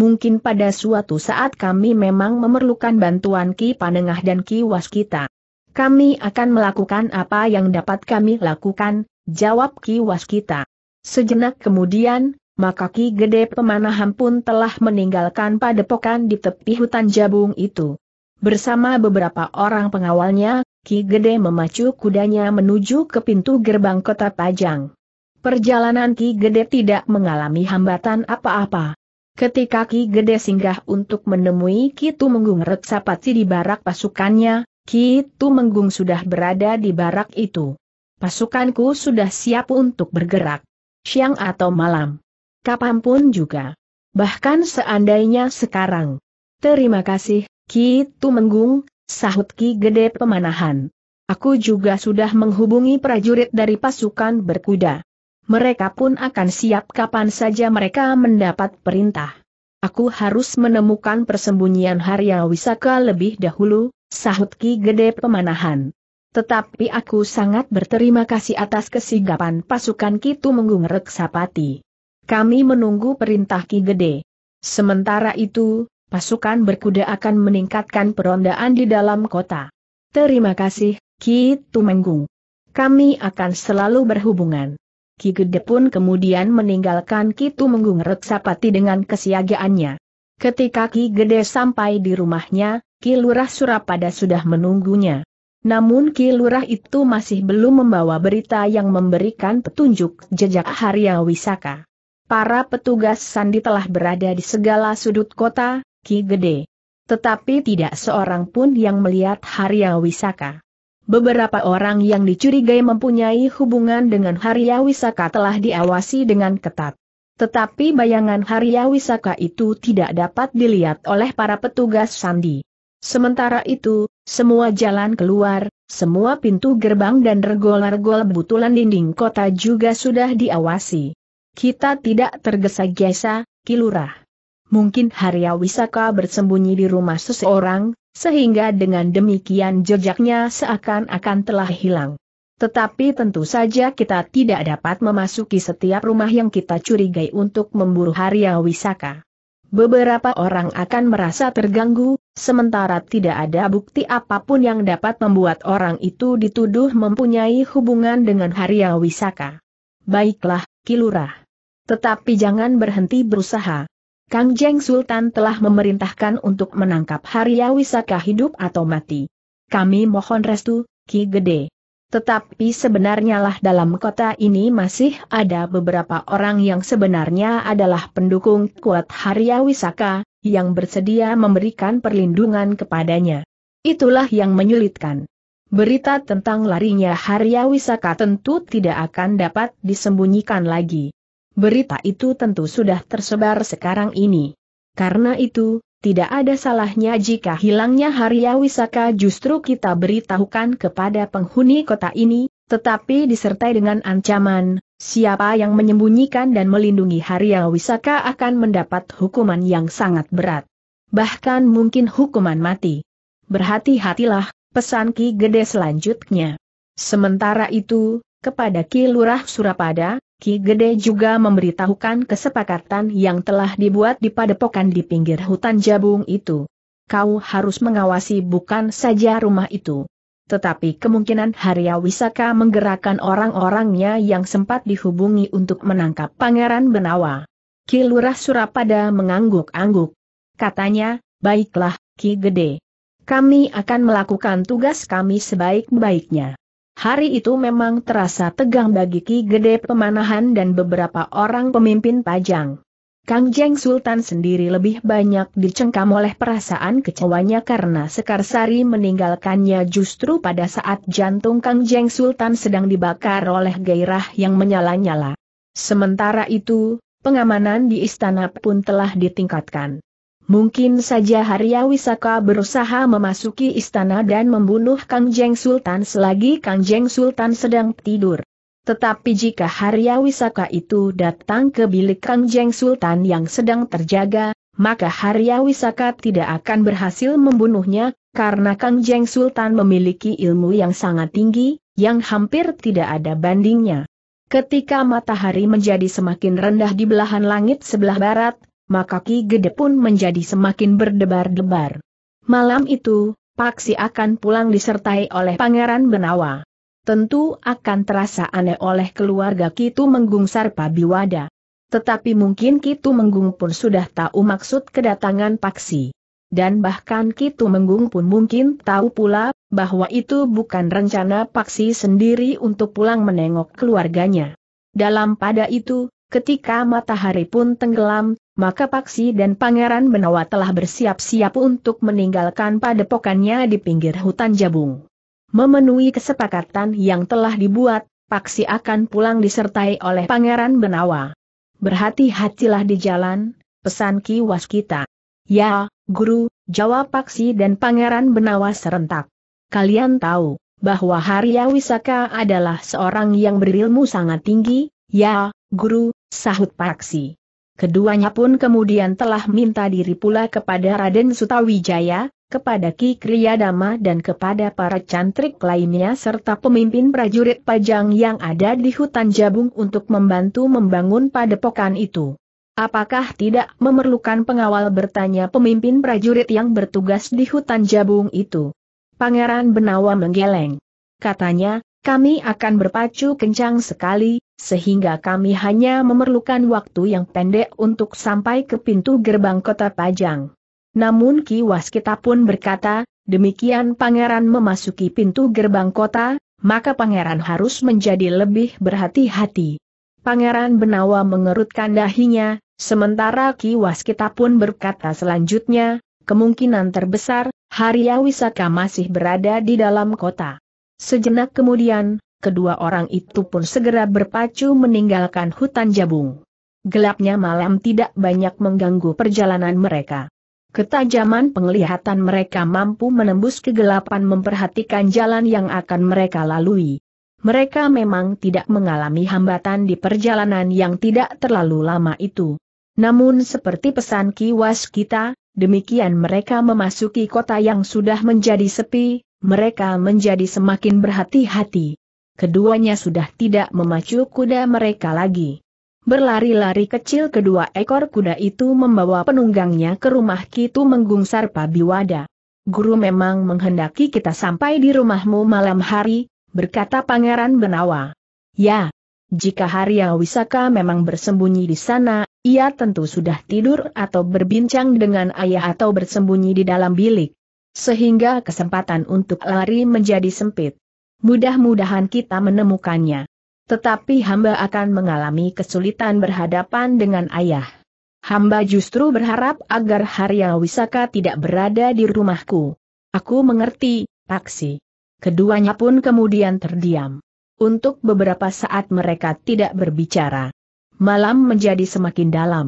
Mungkin pada suatu saat kami memang memerlukan bantuan Ki Panengah dan Ki Waskita. Kami akan melakukan apa yang dapat kami lakukan, jawab Ki Waskita. Sejenak kemudian, maka Ki Gede Pemanahan pun telah meninggalkan padepokan di tepi hutan jabung itu. Bersama beberapa orang pengawalnya, Ki Gede memacu kudanya menuju ke pintu gerbang kota Pajang. Perjalanan Ki Gede tidak mengalami hambatan apa-apa. Ketika Ki Gede singgah untuk menemui Ki Tumenggung sapati di barak pasukannya, Kitu Menggung sudah berada di barak itu. Pasukanku sudah siap untuk bergerak. Siang atau malam. Kapanpun juga. Bahkan seandainya sekarang. Terima kasih, Kitu Menggung, sahut Ki Gede Pemanahan. Aku juga sudah menghubungi prajurit dari pasukan berkuda. Mereka pun akan siap kapan saja mereka mendapat perintah. Aku harus menemukan persembunyian Harya Wisaka lebih dahulu, sahut Ki Gede Pemanahan. Tetapi aku sangat berterima kasih atas kesigapan pasukan Kitu Menggung Reksapati. Kami menunggu perintah Ki Gede. Sementara itu, pasukan berkuda akan meningkatkan perondaan di dalam kota. Terima kasih, Ki Tumenggung. Kami akan selalu berhubungan. Ki Gede pun kemudian meninggalkan Ki Tumenggung Reksapati dengan kesiagaannya. Ketika Ki Gede sampai di rumahnya, Ki Lurah Surapada sudah menunggunya. Namun Ki Lurah itu masih belum membawa berita yang memberikan petunjuk jejak Harya Wisaka. Para petugas sandi telah berada di segala sudut kota, Ki Gede. Tetapi tidak seorang pun yang melihat Harya Wisaka. Beberapa orang yang dicurigai mempunyai hubungan dengan Harya Wisaka telah diawasi dengan ketat. Tetapi bayangan Harya Wisaka itu tidak dapat dilihat oleh para petugas sandi. Sementara itu, semua jalan keluar, semua pintu gerbang dan regol-regol butulan dinding kota juga sudah diawasi. Kita tidak tergesa-gesa, Kilurah. Mungkin Harya Wisaka bersembunyi di rumah seseorang, sehingga dengan demikian jejaknya seakan-akan telah hilang. Tetapi tentu saja kita tidak dapat memasuki setiap rumah yang kita curigai untuk memburu Harya Wisaka. Beberapa orang akan merasa terganggu, sementara tidak ada bukti apapun yang dapat membuat orang itu dituduh mempunyai hubungan dengan Harya Wisaka. Baiklah, Kilurah. Tetapi jangan berhenti berusaha. Kang Jeng Sultan telah memerintahkan untuk menangkap Harya Wisaka hidup atau mati. Kami mohon restu, Ki Gede. Tetapi sebenarnya lah dalam kota ini masih ada beberapa orang yang sebenarnya adalah pendukung kuat Harya Wisaka, yang bersedia memberikan perlindungan kepadanya. Itulah yang menyulitkan. Berita tentang larinya Harya Wisaka tentu tidak akan dapat disembunyikan lagi. Berita itu tentu sudah tersebar sekarang ini. Karena itu, tidak ada salahnya jika hilangnya Harya Wisaka justru kita beritahukan kepada penghuni kota ini, tetapi disertai dengan ancaman, siapa yang menyembunyikan dan melindungi Harya Wisaka akan mendapat hukuman yang sangat berat. Bahkan mungkin hukuman mati. Berhati-hatilah, pesan Ki Gede selanjutnya. Sementara itu, kepada Ki Lurah Surapada, Ki Gede juga memberitahukan kesepakatan yang telah dibuat di padepokan di pinggir hutan jabung itu. Kau harus mengawasi bukan saja rumah itu. Tetapi kemungkinan Harya Wisaka menggerakkan orang-orangnya yang sempat dihubungi untuk menangkap Pangeran Benawa. Ki Lurah Surapada mengangguk-angguk. Katanya, baiklah, Ki Gede. Kami akan melakukan tugas kami sebaik-baiknya. Hari itu memang terasa tegang bagi Ki Gede Pemanahan dan beberapa orang pemimpin Pajang. Kang Jeng Sultan sendiri lebih banyak dicengkam oleh perasaan kecewanya karena Sekarsari meninggalkannya justru pada saat jantung Kang Jeng Sultan sedang dibakar oleh gairah yang menyala-nyala. Sementara itu, pengamanan di istana pun telah ditingkatkan. Mungkin saja Harya Wisaka berusaha memasuki istana dan membunuh Kang Jeng Sultan selagi Kang Jeng Sultan sedang tidur. Tetapi jika Harya Wisaka itu datang ke bilik Kang Jeng Sultan yang sedang terjaga, maka Harya Wisaka tidak akan berhasil membunuhnya, karena Kang Jeng Sultan memiliki ilmu yang sangat tinggi, yang hampir tidak ada bandingnya. Ketika matahari menjadi semakin rendah di belahan langit sebelah barat, maka Ki Gede pun menjadi semakin berdebar-debar. Malam itu, Paksi akan pulang disertai oleh Pangeran Benawa. Tentu akan terasa aneh oleh keluarga Kitu Menggung Sarpa Biwada. Tetapi mungkin Kitu Menggung pun sudah tahu maksud kedatangan Paksi. Dan bahkan Kitu Menggung pun mungkin tahu pula, bahwa itu bukan rencana Paksi sendiri untuk pulang menengok keluarganya. Dalam pada itu, ketika matahari pun tenggelam, maka Paksi dan Pangeran Benawa telah bersiap-siap untuk meninggalkan padepokannya di pinggir hutan Jabung. Memenuhi kesepakatan yang telah dibuat, Paksi akan pulang disertai oleh Pangeran Benawa. Berhati-hatilah di jalan, pesan Ki Waskita. Ya, Guru, jawab Paksi dan Pangeran Benawa serentak. Kalian tahu, bahwa Harya Wisaka adalah seorang yang berilmu sangat tinggi, ya, Guru, sahut Paksi. Keduanya pun kemudian telah minta diri pula kepada Raden Sutawijaya, kepada Ki Kriyadama dan kepada para cantrik lainnya serta pemimpin prajurit pajang yang ada di hutan Jabung untuk membantu membangun padepokan itu. Apakah tidak memerlukan pengawal bertanya pemimpin prajurit yang bertugas di hutan Jabung itu? Pangeran Benawa menggeleng. Katanya, kami akan berpacu kencang sekali, sehingga kami hanya memerlukan waktu yang pendek untuk sampai ke pintu gerbang kota Pajang. Namun Ki Waskita pun berkata, demikian pangeran memasuki pintu gerbang kota, maka pangeran harus menjadi lebih berhati-hati. Pangeran Benawa mengerutkan dahinya, sementara Ki Waskita pun berkata selanjutnya, kemungkinan terbesar, Haria Wisaka masih berada di dalam kota. Sejenak kemudian, kedua orang itu pun segera berpacu meninggalkan hutan jabung. Gelapnya malam tidak banyak mengganggu perjalanan mereka. Ketajaman penglihatan mereka mampu menembus kegelapan memperhatikan jalan yang akan mereka lalui. Mereka memang tidak mengalami hambatan di perjalanan yang tidak terlalu lama itu. Namun seperti pesan kiwas kita, demikian mereka memasuki kota yang sudah menjadi sepi, mereka menjadi semakin berhati-hati keduanya sudah tidak memacu kuda mereka lagi. Berlari-lari kecil kedua ekor kuda itu membawa penunggangnya ke rumah Kitu Menggung Pabiwada. Guru memang menghendaki kita sampai di rumahmu malam hari, berkata Pangeran Benawa. Ya, jika Harya Wisaka memang bersembunyi di sana, ia tentu sudah tidur atau berbincang dengan ayah atau bersembunyi di dalam bilik. Sehingga kesempatan untuk lari menjadi sempit. Mudah-mudahan kita menemukannya. Tetapi hamba akan mengalami kesulitan berhadapan dengan ayah. Hamba justru berharap agar Harya Wisaka tidak berada di rumahku. Aku mengerti, Paksi. Keduanya pun kemudian terdiam. Untuk beberapa saat mereka tidak berbicara. Malam menjadi semakin dalam.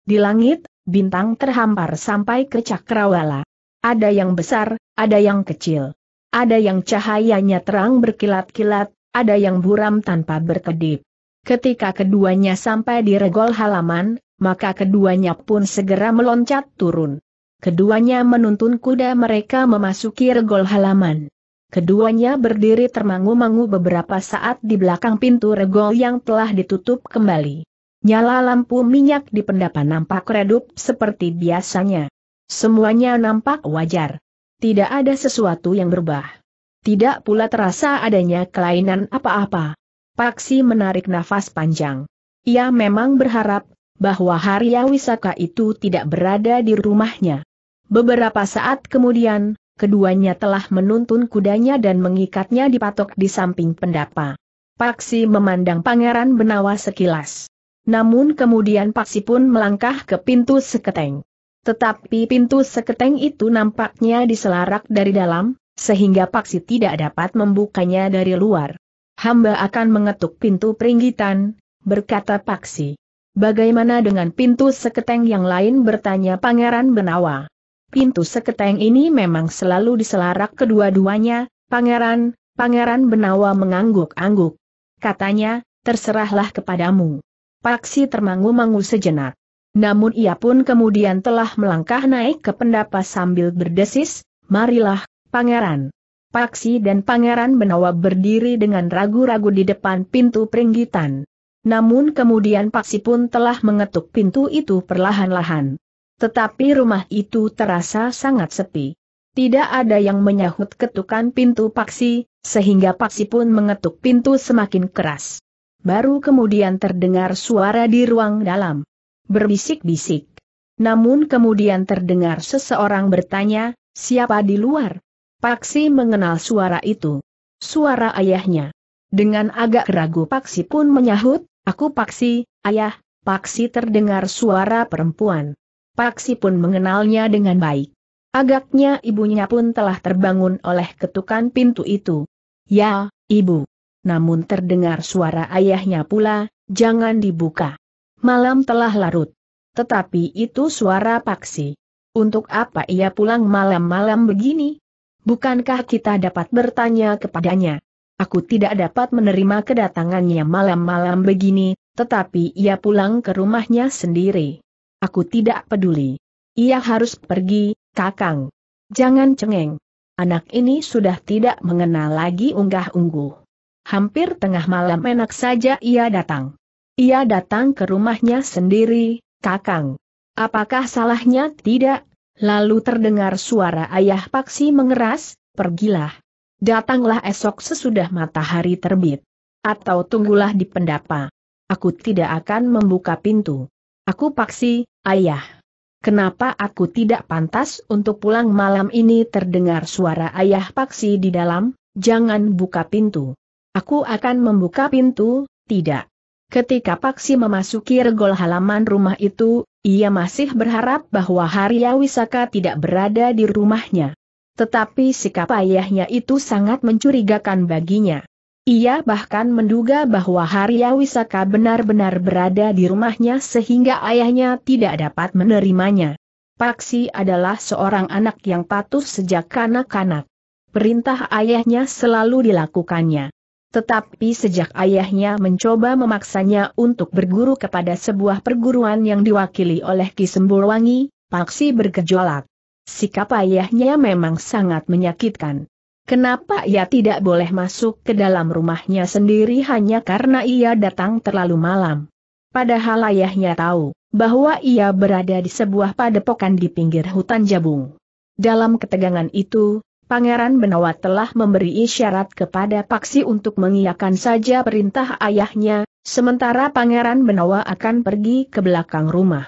Di langit, bintang terhampar sampai ke cakrawala. Ada yang besar, ada yang kecil. Ada yang cahayanya terang berkilat-kilat, ada yang buram tanpa berkedip. Ketika keduanya sampai di regol halaman, maka keduanya pun segera meloncat turun. Keduanya menuntun kuda mereka memasuki regol halaman. Keduanya berdiri termangu-mangu beberapa saat di belakang pintu regol yang telah ditutup kembali. Nyala lampu minyak di pendapa nampak redup seperti biasanya. Semuanya nampak wajar tidak ada sesuatu yang berubah. Tidak pula terasa adanya kelainan apa-apa. Paksi menarik nafas panjang. Ia memang berharap bahwa Harya Wisaka itu tidak berada di rumahnya. Beberapa saat kemudian, keduanya telah menuntun kudanya dan mengikatnya dipatok di samping pendapa. Paksi memandang Pangeran Benawa sekilas. Namun kemudian Paksi pun melangkah ke pintu seketeng. Tetapi pintu seketeng itu nampaknya diselarak dari dalam, sehingga Paksi tidak dapat membukanya dari luar. Hamba akan mengetuk pintu peringgitan, berkata Paksi. Bagaimana dengan pintu seketeng yang lain bertanya Pangeran Benawa. Pintu seketeng ini memang selalu diselarak kedua-duanya, Pangeran, Pangeran Benawa mengangguk-angguk. Katanya, terserahlah kepadamu. Paksi termangu-mangu sejenak. Namun ia pun kemudian telah melangkah naik ke pendapa sambil berdesis, marilah, pangeran. Paksi dan pangeran Benawa berdiri dengan ragu-ragu di depan pintu peringgitan. Namun kemudian Paksi pun telah mengetuk pintu itu perlahan-lahan. Tetapi rumah itu terasa sangat sepi. Tidak ada yang menyahut ketukan pintu Paksi, sehingga Paksi pun mengetuk pintu semakin keras. Baru kemudian terdengar suara di ruang dalam berbisik-bisik. Namun kemudian terdengar seseorang bertanya, siapa di luar? Paksi mengenal suara itu. Suara ayahnya. Dengan agak ragu Paksi pun menyahut, aku Paksi, ayah, Paksi terdengar suara perempuan. Paksi pun mengenalnya dengan baik. Agaknya ibunya pun telah terbangun oleh ketukan pintu itu. Ya, ibu. Namun terdengar suara ayahnya pula, jangan dibuka. Malam telah larut. Tetapi itu suara paksi. Untuk apa ia pulang malam-malam begini? Bukankah kita dapat bertanya kepadanya? Aku tidak dapat menerima kedatangannya malam-malam begini, tetapi ia pulang ke rumahnya sendiri. Aku tidak peduli. Ia harus pergi, kakang. Jangan cengeng. Anak ini sudah tidak mengenal lagi unggah-ungguh. Hampir tengah malam enak saja ia datang. Ia datang ke rumahnya sendiri, Kakang. Apakah salahnya tidak? Lalu terdengar suara ayah Paksi mengeras, pergilah. Datanglah esok sesudah matahari terbit. Atau tunggulah di pendapa. Aku tidak akan membuka pintu. Aku Paksi, ayah. Kenapa aku tidak pantas untuk pulang malam ini terdengar suara ayah Paksi di dalam, jangan buka pintu. Aku akan membuka pintu, tidak. Ketika Paksi memasuki regol halaman rumah itu, ia masih berharap bahwa Harya Wisaka tidak berada di rumahnya. Tetapi sikap ayahnya itu sangat mencurigakan baginya. Ia bahkan menduga bahwa Harya Wisaka benar-benar berada di rumahnya sehingga ayahnya tidak dapat menerimanya. Paksi adalah seorang anak yang patuh sejak kanak-kanak. Perintah ayahnya selalu dilakukannya. Tetapi sejak ayahnya mencoba memaksanya untuk berguru kepada sebuah perguruan yang diwakili oleh Ki Semburwangi, Paksi bergejolak. Sikap ayahnya memang sangat menyakitkan. Kenapa ia tidak boleh masuk ke dalam rumahnya sendiri hanya karena ia datang terlalu malam? Padahal ayahnya tahu bahwa ia berada di sebuah padepokan di pinggir hutan jabung. Dalam ketegangan itu, Pangeran Benawa telah memberi isyarat kepada Paksi untuk mengiyakan saja perintah ayahnya, sementara Pangeran Benawa akan pergi ke belakang rumah.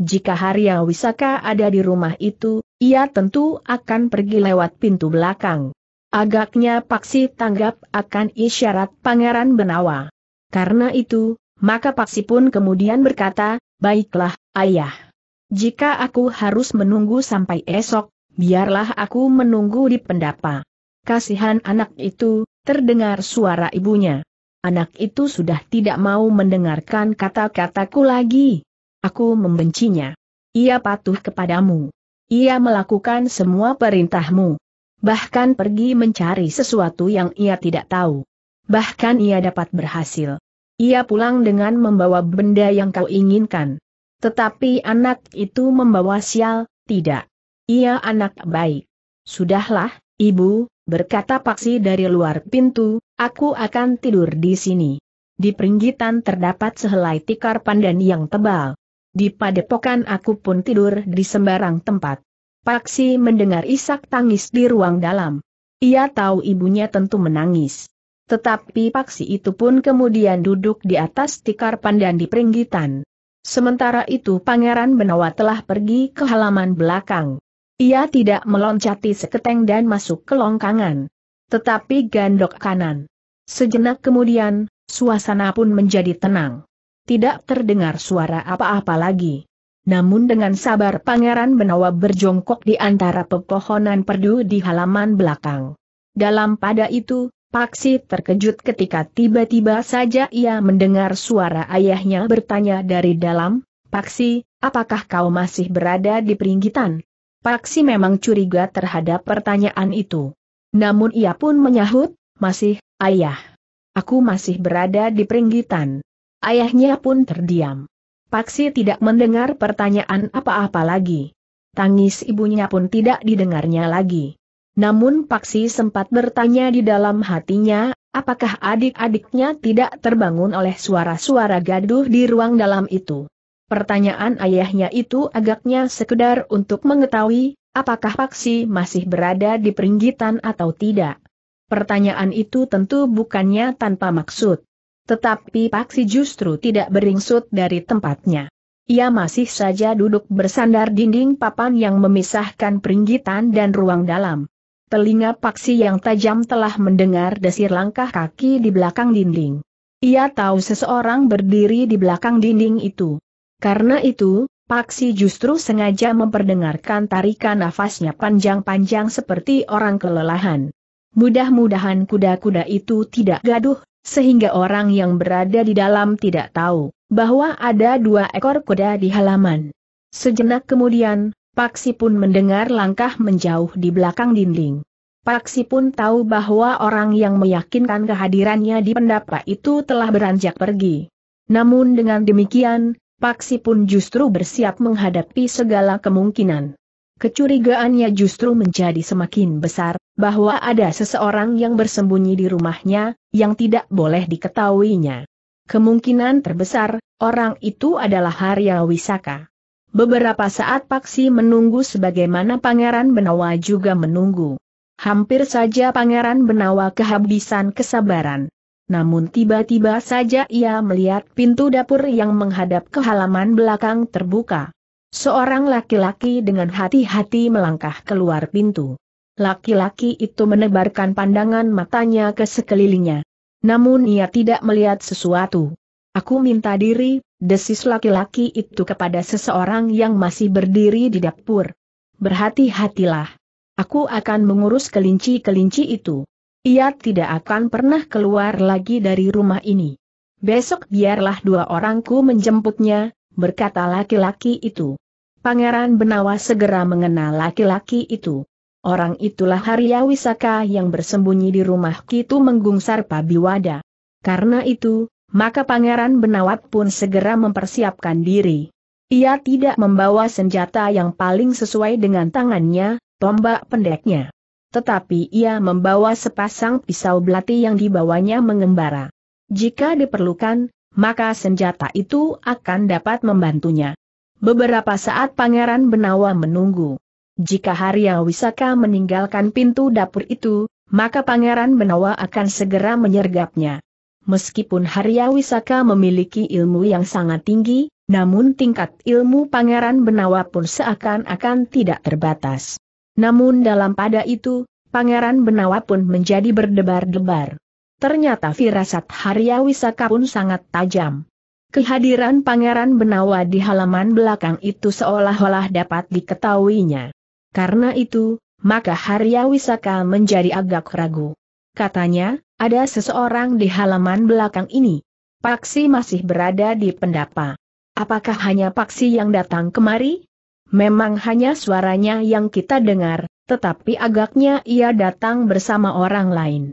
Jika Harya Wisaka ada di rumah itu, ia tentu akan pergi lewat pintu belakang. Agaknya Paksi tanggap akan isyarat Pangeran Benawa. Karena itu, maka Paksi pun kemudian berkata, Baiklah, ayah. Jika aku harus menunggu sampai esok, biarlah aku menunggu di pendapa. Kasihan anak itu, terdengar suara ibunya. Anak itu sudah tidak mau mendengarkan kata-kataku lagi. Aku membencinya. Ia patuh kepadamu. Ia melakukan semua perintahmu. Bahkan pergi mencari sesuatu yang ia tidak tahu. Bahkan ia dapat berhasil. Ia pulang dengan membawa benda yang kau inginkan. Tetapi anak itu membawa sial, tidak. Ia anak baik. Sudahlah, ibu, berkata Paksi dari luar pintu, aku akan tidur di sini. Di peringgitan terdapat sehelai tikar pandan yang tebal. Di padepokan aku pun tidur di sembarang tempat. Paksi mendengar isak tangis di ruang dalam. Ia tahu ibunya tentu menangis. Tetapi Paksi itu pun kemudian duduk di atas tikar pandan di peringgitan. Sementara itu Pangeran Benawa telah pergi ke halaman belakang. Ia tidak meloncati seketeng dan masuk ke longkangan. Tetapi gandok kanan. Sejenak kemudian, suasana pun menjadi tenang. Tidak terdengar suara apa-apa lagi. Namun dengan sabar Pangeran Benawa berjongkok di antara pepohonan perdu di halaman belakang. Dalam pada itu, Paksi terkejut ketika tiba-tiba saja ia mendengar suara ayahnya bertanya dari dalam, Paksi, apakah kau masih berada di peringgitan? Paksi memang curiga terhadap pertanyaan itu. Namun ia pun menyahut, masih, ayah. Aku masih berada di peringgitan. Ayahnya pun terdiam. Paksi tidak mendengar pertanyaan apa-apa lagi. Tangis ibunya pun tidak didengarnya lagi. Namun Paksi sempat bertanya di dalam hatinya, apakah adik-adiknya tidak terbangun oleh suara-suara gaduh di ruang dalam itu. Pertanyaan ayahnya itu agaknya sekedar untuk mengetahui, apakah Paksi masih berada di peringgitan atau tidak. Pertanyaan itu tentu bukannya tanpa maksud. Tetapi Paksi justru tidak beringsut dari tempatnya. Ia masih saja duduk bersandar dinding papan yang memisahkan peringgitan dan ruang dalam. Telinga Paksi yang tajam telah mendengar desir langkah kaki di belakang dinding. Ia tahu seseorang berdiri di belakang dinding itu. Karena itu, Paksi justru sengaja memperdengarkan tarikan nafasnya panjang-panjang seperti orang kelelahan. Mudah-mudahan kuda-kuda itu tidak gaduh, sehingga orang yang berada di dalam tidak tahu bahwa ada dua ekor kuda di halaman. Sejenak kemudian, Paksi pun mendengar langkah menjauh di belakang dinding. Paksi pun tahu bahwa orang yang meyakinkan kehadirannya di pendapa itu telah beranjak pergi. Namun dengan demikian, Paksi pun justru bersiap menghadapi segala kemungkinan. Kecurigaannya justru menjadi semakin besar, bahwa ada seseorang yang bersembunyi di rumahnya, yang tidak boleh diketahuinya. Kemungkinan terbesar, orang itu adalah Harya Wisaka. Beberapa saat Paksi menunggu sebagaimana Pangeran Benawa juga menunggu. Hampir saja Pangeran Benawa kehabisan kesabaran. Namun tiba-tiba saja ia melihat pintu dapur yang menghadap ke halaman belakang terbuka. Seorang laki-laki dengan hati-hati melangkah keluar pintu. Laki-laki itu menebarkan pandangan matanya ke sekelilingnya. Namun ia tidak melihat sesuatu. Aku minta diri, desis laki-laki itu kepada seseorang yang masih berdiri di dapur. Berhati-hatilah. Aku akan mengurus kelinci-kelinci itu. Ia tidak akan pernah keluar lagi dari rumah ini. Besok biarlah dua orangku menjemputnya, berkata laki-laki itu. Pangeran Benawa segera mengenal laki-laki itu. Orang itulah Harya Wisaka yang bersembunyi di rumah Kitu menggungsar Sarpa Biwada. Karena itu, maka Pangeran Benawa pun segera mempersiapkan diri. Ia tidak membawa senjata yang paling sesuai dengan tangannya, tombak pendeknya. Tetapi ia membawa sepasang pisau belati yang dibawanya mengembara. Jika diperlukan, maka senjata itu akan dapat membantunya. Beberapa saat Pangeran Benawa menunggu. Jika Harya Wisaka meninggalkan pintu dapur itu, maka Pangeran Benawa akan segera menyergapnya. Meskipun Harya Wisaka memiliki ilmu yang sangat tinggi, namun tingkat ilmu Pangeran Benawa pun seakan-akan tidak terbatas. Namun dalam pada itu, Pangeran Benawa pun menjadi berdebar-debar. Ternyata firasat Harya Wisaka pun sangat tajam. Kehadiran Pangeran Benawa di halaman belakang itu seolah-olah dapat diketahuinya. Karena itu, maka Harya Wisaka menjadi agak ragu. Katanya, ada seseorang di halaman belakang ini. Paksi masih berada di pendapa. Apakah hanya Paksi yang datang kemari? Memang hanya suaranya yang kita dengar, tetapi agaknya ia datang bersama orang lain.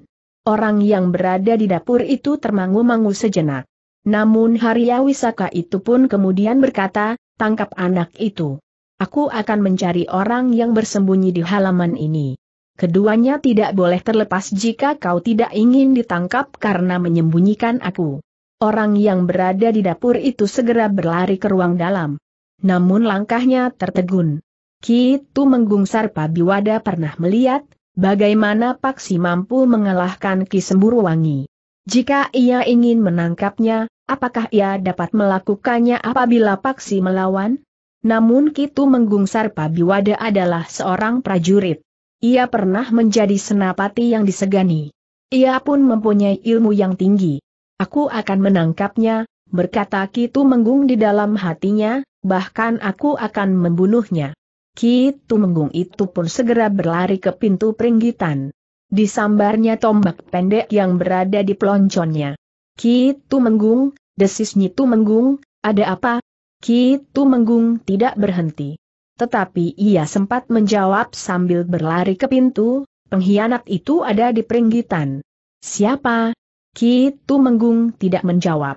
Orang yang berada di dapur itu termangu-mangu sejenak. Namun Harya Wisaka itu pun kemudian berkata, tangkap anak itu. Aku akan mencari orang yang bersembunyi di halaman ini. Keduanya tidak boleh terlepas jika kau tidak ingin ditangkap karena menyembunyikan aku. Orang yang berada di dapur itu segera berlari ke ruang dalam namun langkahnya tertegun. Kitu menggungsar Wada pernah melihat, bagaimana Paksi mampu mengalahkan Ki Semburuwangi. Jika ia ingin menangkapnya, apakah ia dapat melakukannya apabila Paksi melawan? Namun Kitu menggungsar Wada adalah seorang prajurit. Ia pernah menjadi senapati yang disegani. Ia pun mempunyai ilmu yang tinggi. Aku akan menangkapnya, berkata Kitu Menggung di dalam hatinya, bahkan aku akan membunuhnya. Ki Tumenggung itu pun segera berlari ke pintu peringgitan. Disambarnya tombak pendek yang berada di pelonconnya. Ki Tumenggung, desis Nyi Tumenggung, ada apa? Ki Tumenggung tidak berhenti. Tetapi ia sempat menjawab sambil berlari ke pintu, pengkhianat itu ada di peringgitan. Siapa? Ki Tumenggung tidak menjawab.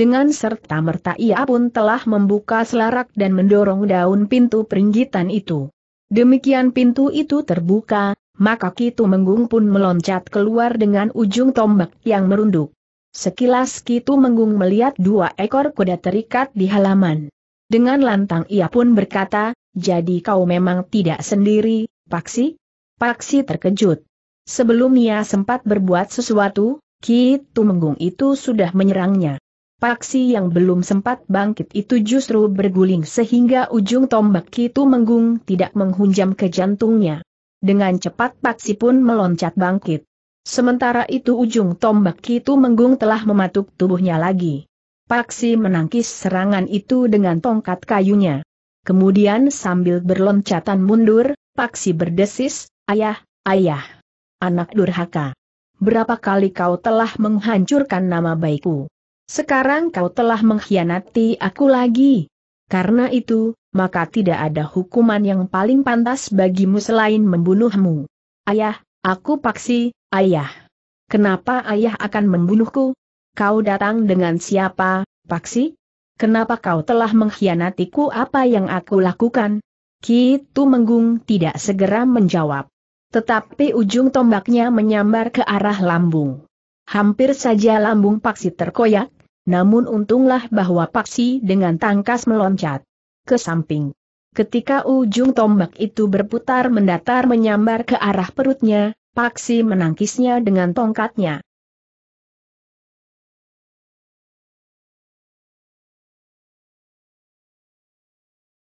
Dengan serta merta ia pun telah membuka selarak dan mendorong daun pintu peringgitan itu. Demikian pintu itu terbuka, maka Kitu Menggung pun meloncat keluar dengan ujung tombak yang merunduk. Sekilas Kitu Menggung melihat dua ekor kuda terikat di halaman. Dengan lantang ia pun berkata, jadi kau memang tidak sendiri, Paksi? Paksi terkejut. Sebelum ia sempat berbuat sesuatu, Kitu Menggung itu sudah menyerangnya. Paksi yang belum sempat bangkit itu justru berguling sehingga ujung tombak itu menggung tidak menghunjam ke jantungnya. Dengan cepat Paksi pun meloncat bangkit. Sementara itu ujung tombak itu menggung telah mematuk tubuhnya lagi. Paksi menangkis serangan itu dengan tongkat kayunya. Kemudian sambil berloncatan mundur, Paksi berdesis, ayah, ayah. Anak durhaka. Berapa kali kau telah menghancurkan nama baikku? Sekarang kau telah mengkhianati aku lagi. Karena itu, maka tidak ada hukuman yang paling pantas bagimu selain membunuhmu. Ayah, aku paksi, ayah. Kenapa ayah akan membunuhku? Kau datang dengan siapa, paksi? Kenapa kau telah mengkhianatiku apa yang aku lakukan? Kitu Menggung tidak segera menjawab. Tetapi ujung tombaknya menyambar ke arah lambung. Hampir saja lambung paksi terkoyak, namun untunglah bahwa Paksi dengan tangkas meloncat ke samping. Ketika ujung tombak itu berputar mendatar menyambar ke arah perutnya, Paksi menangkisnya dengan tongkatnya.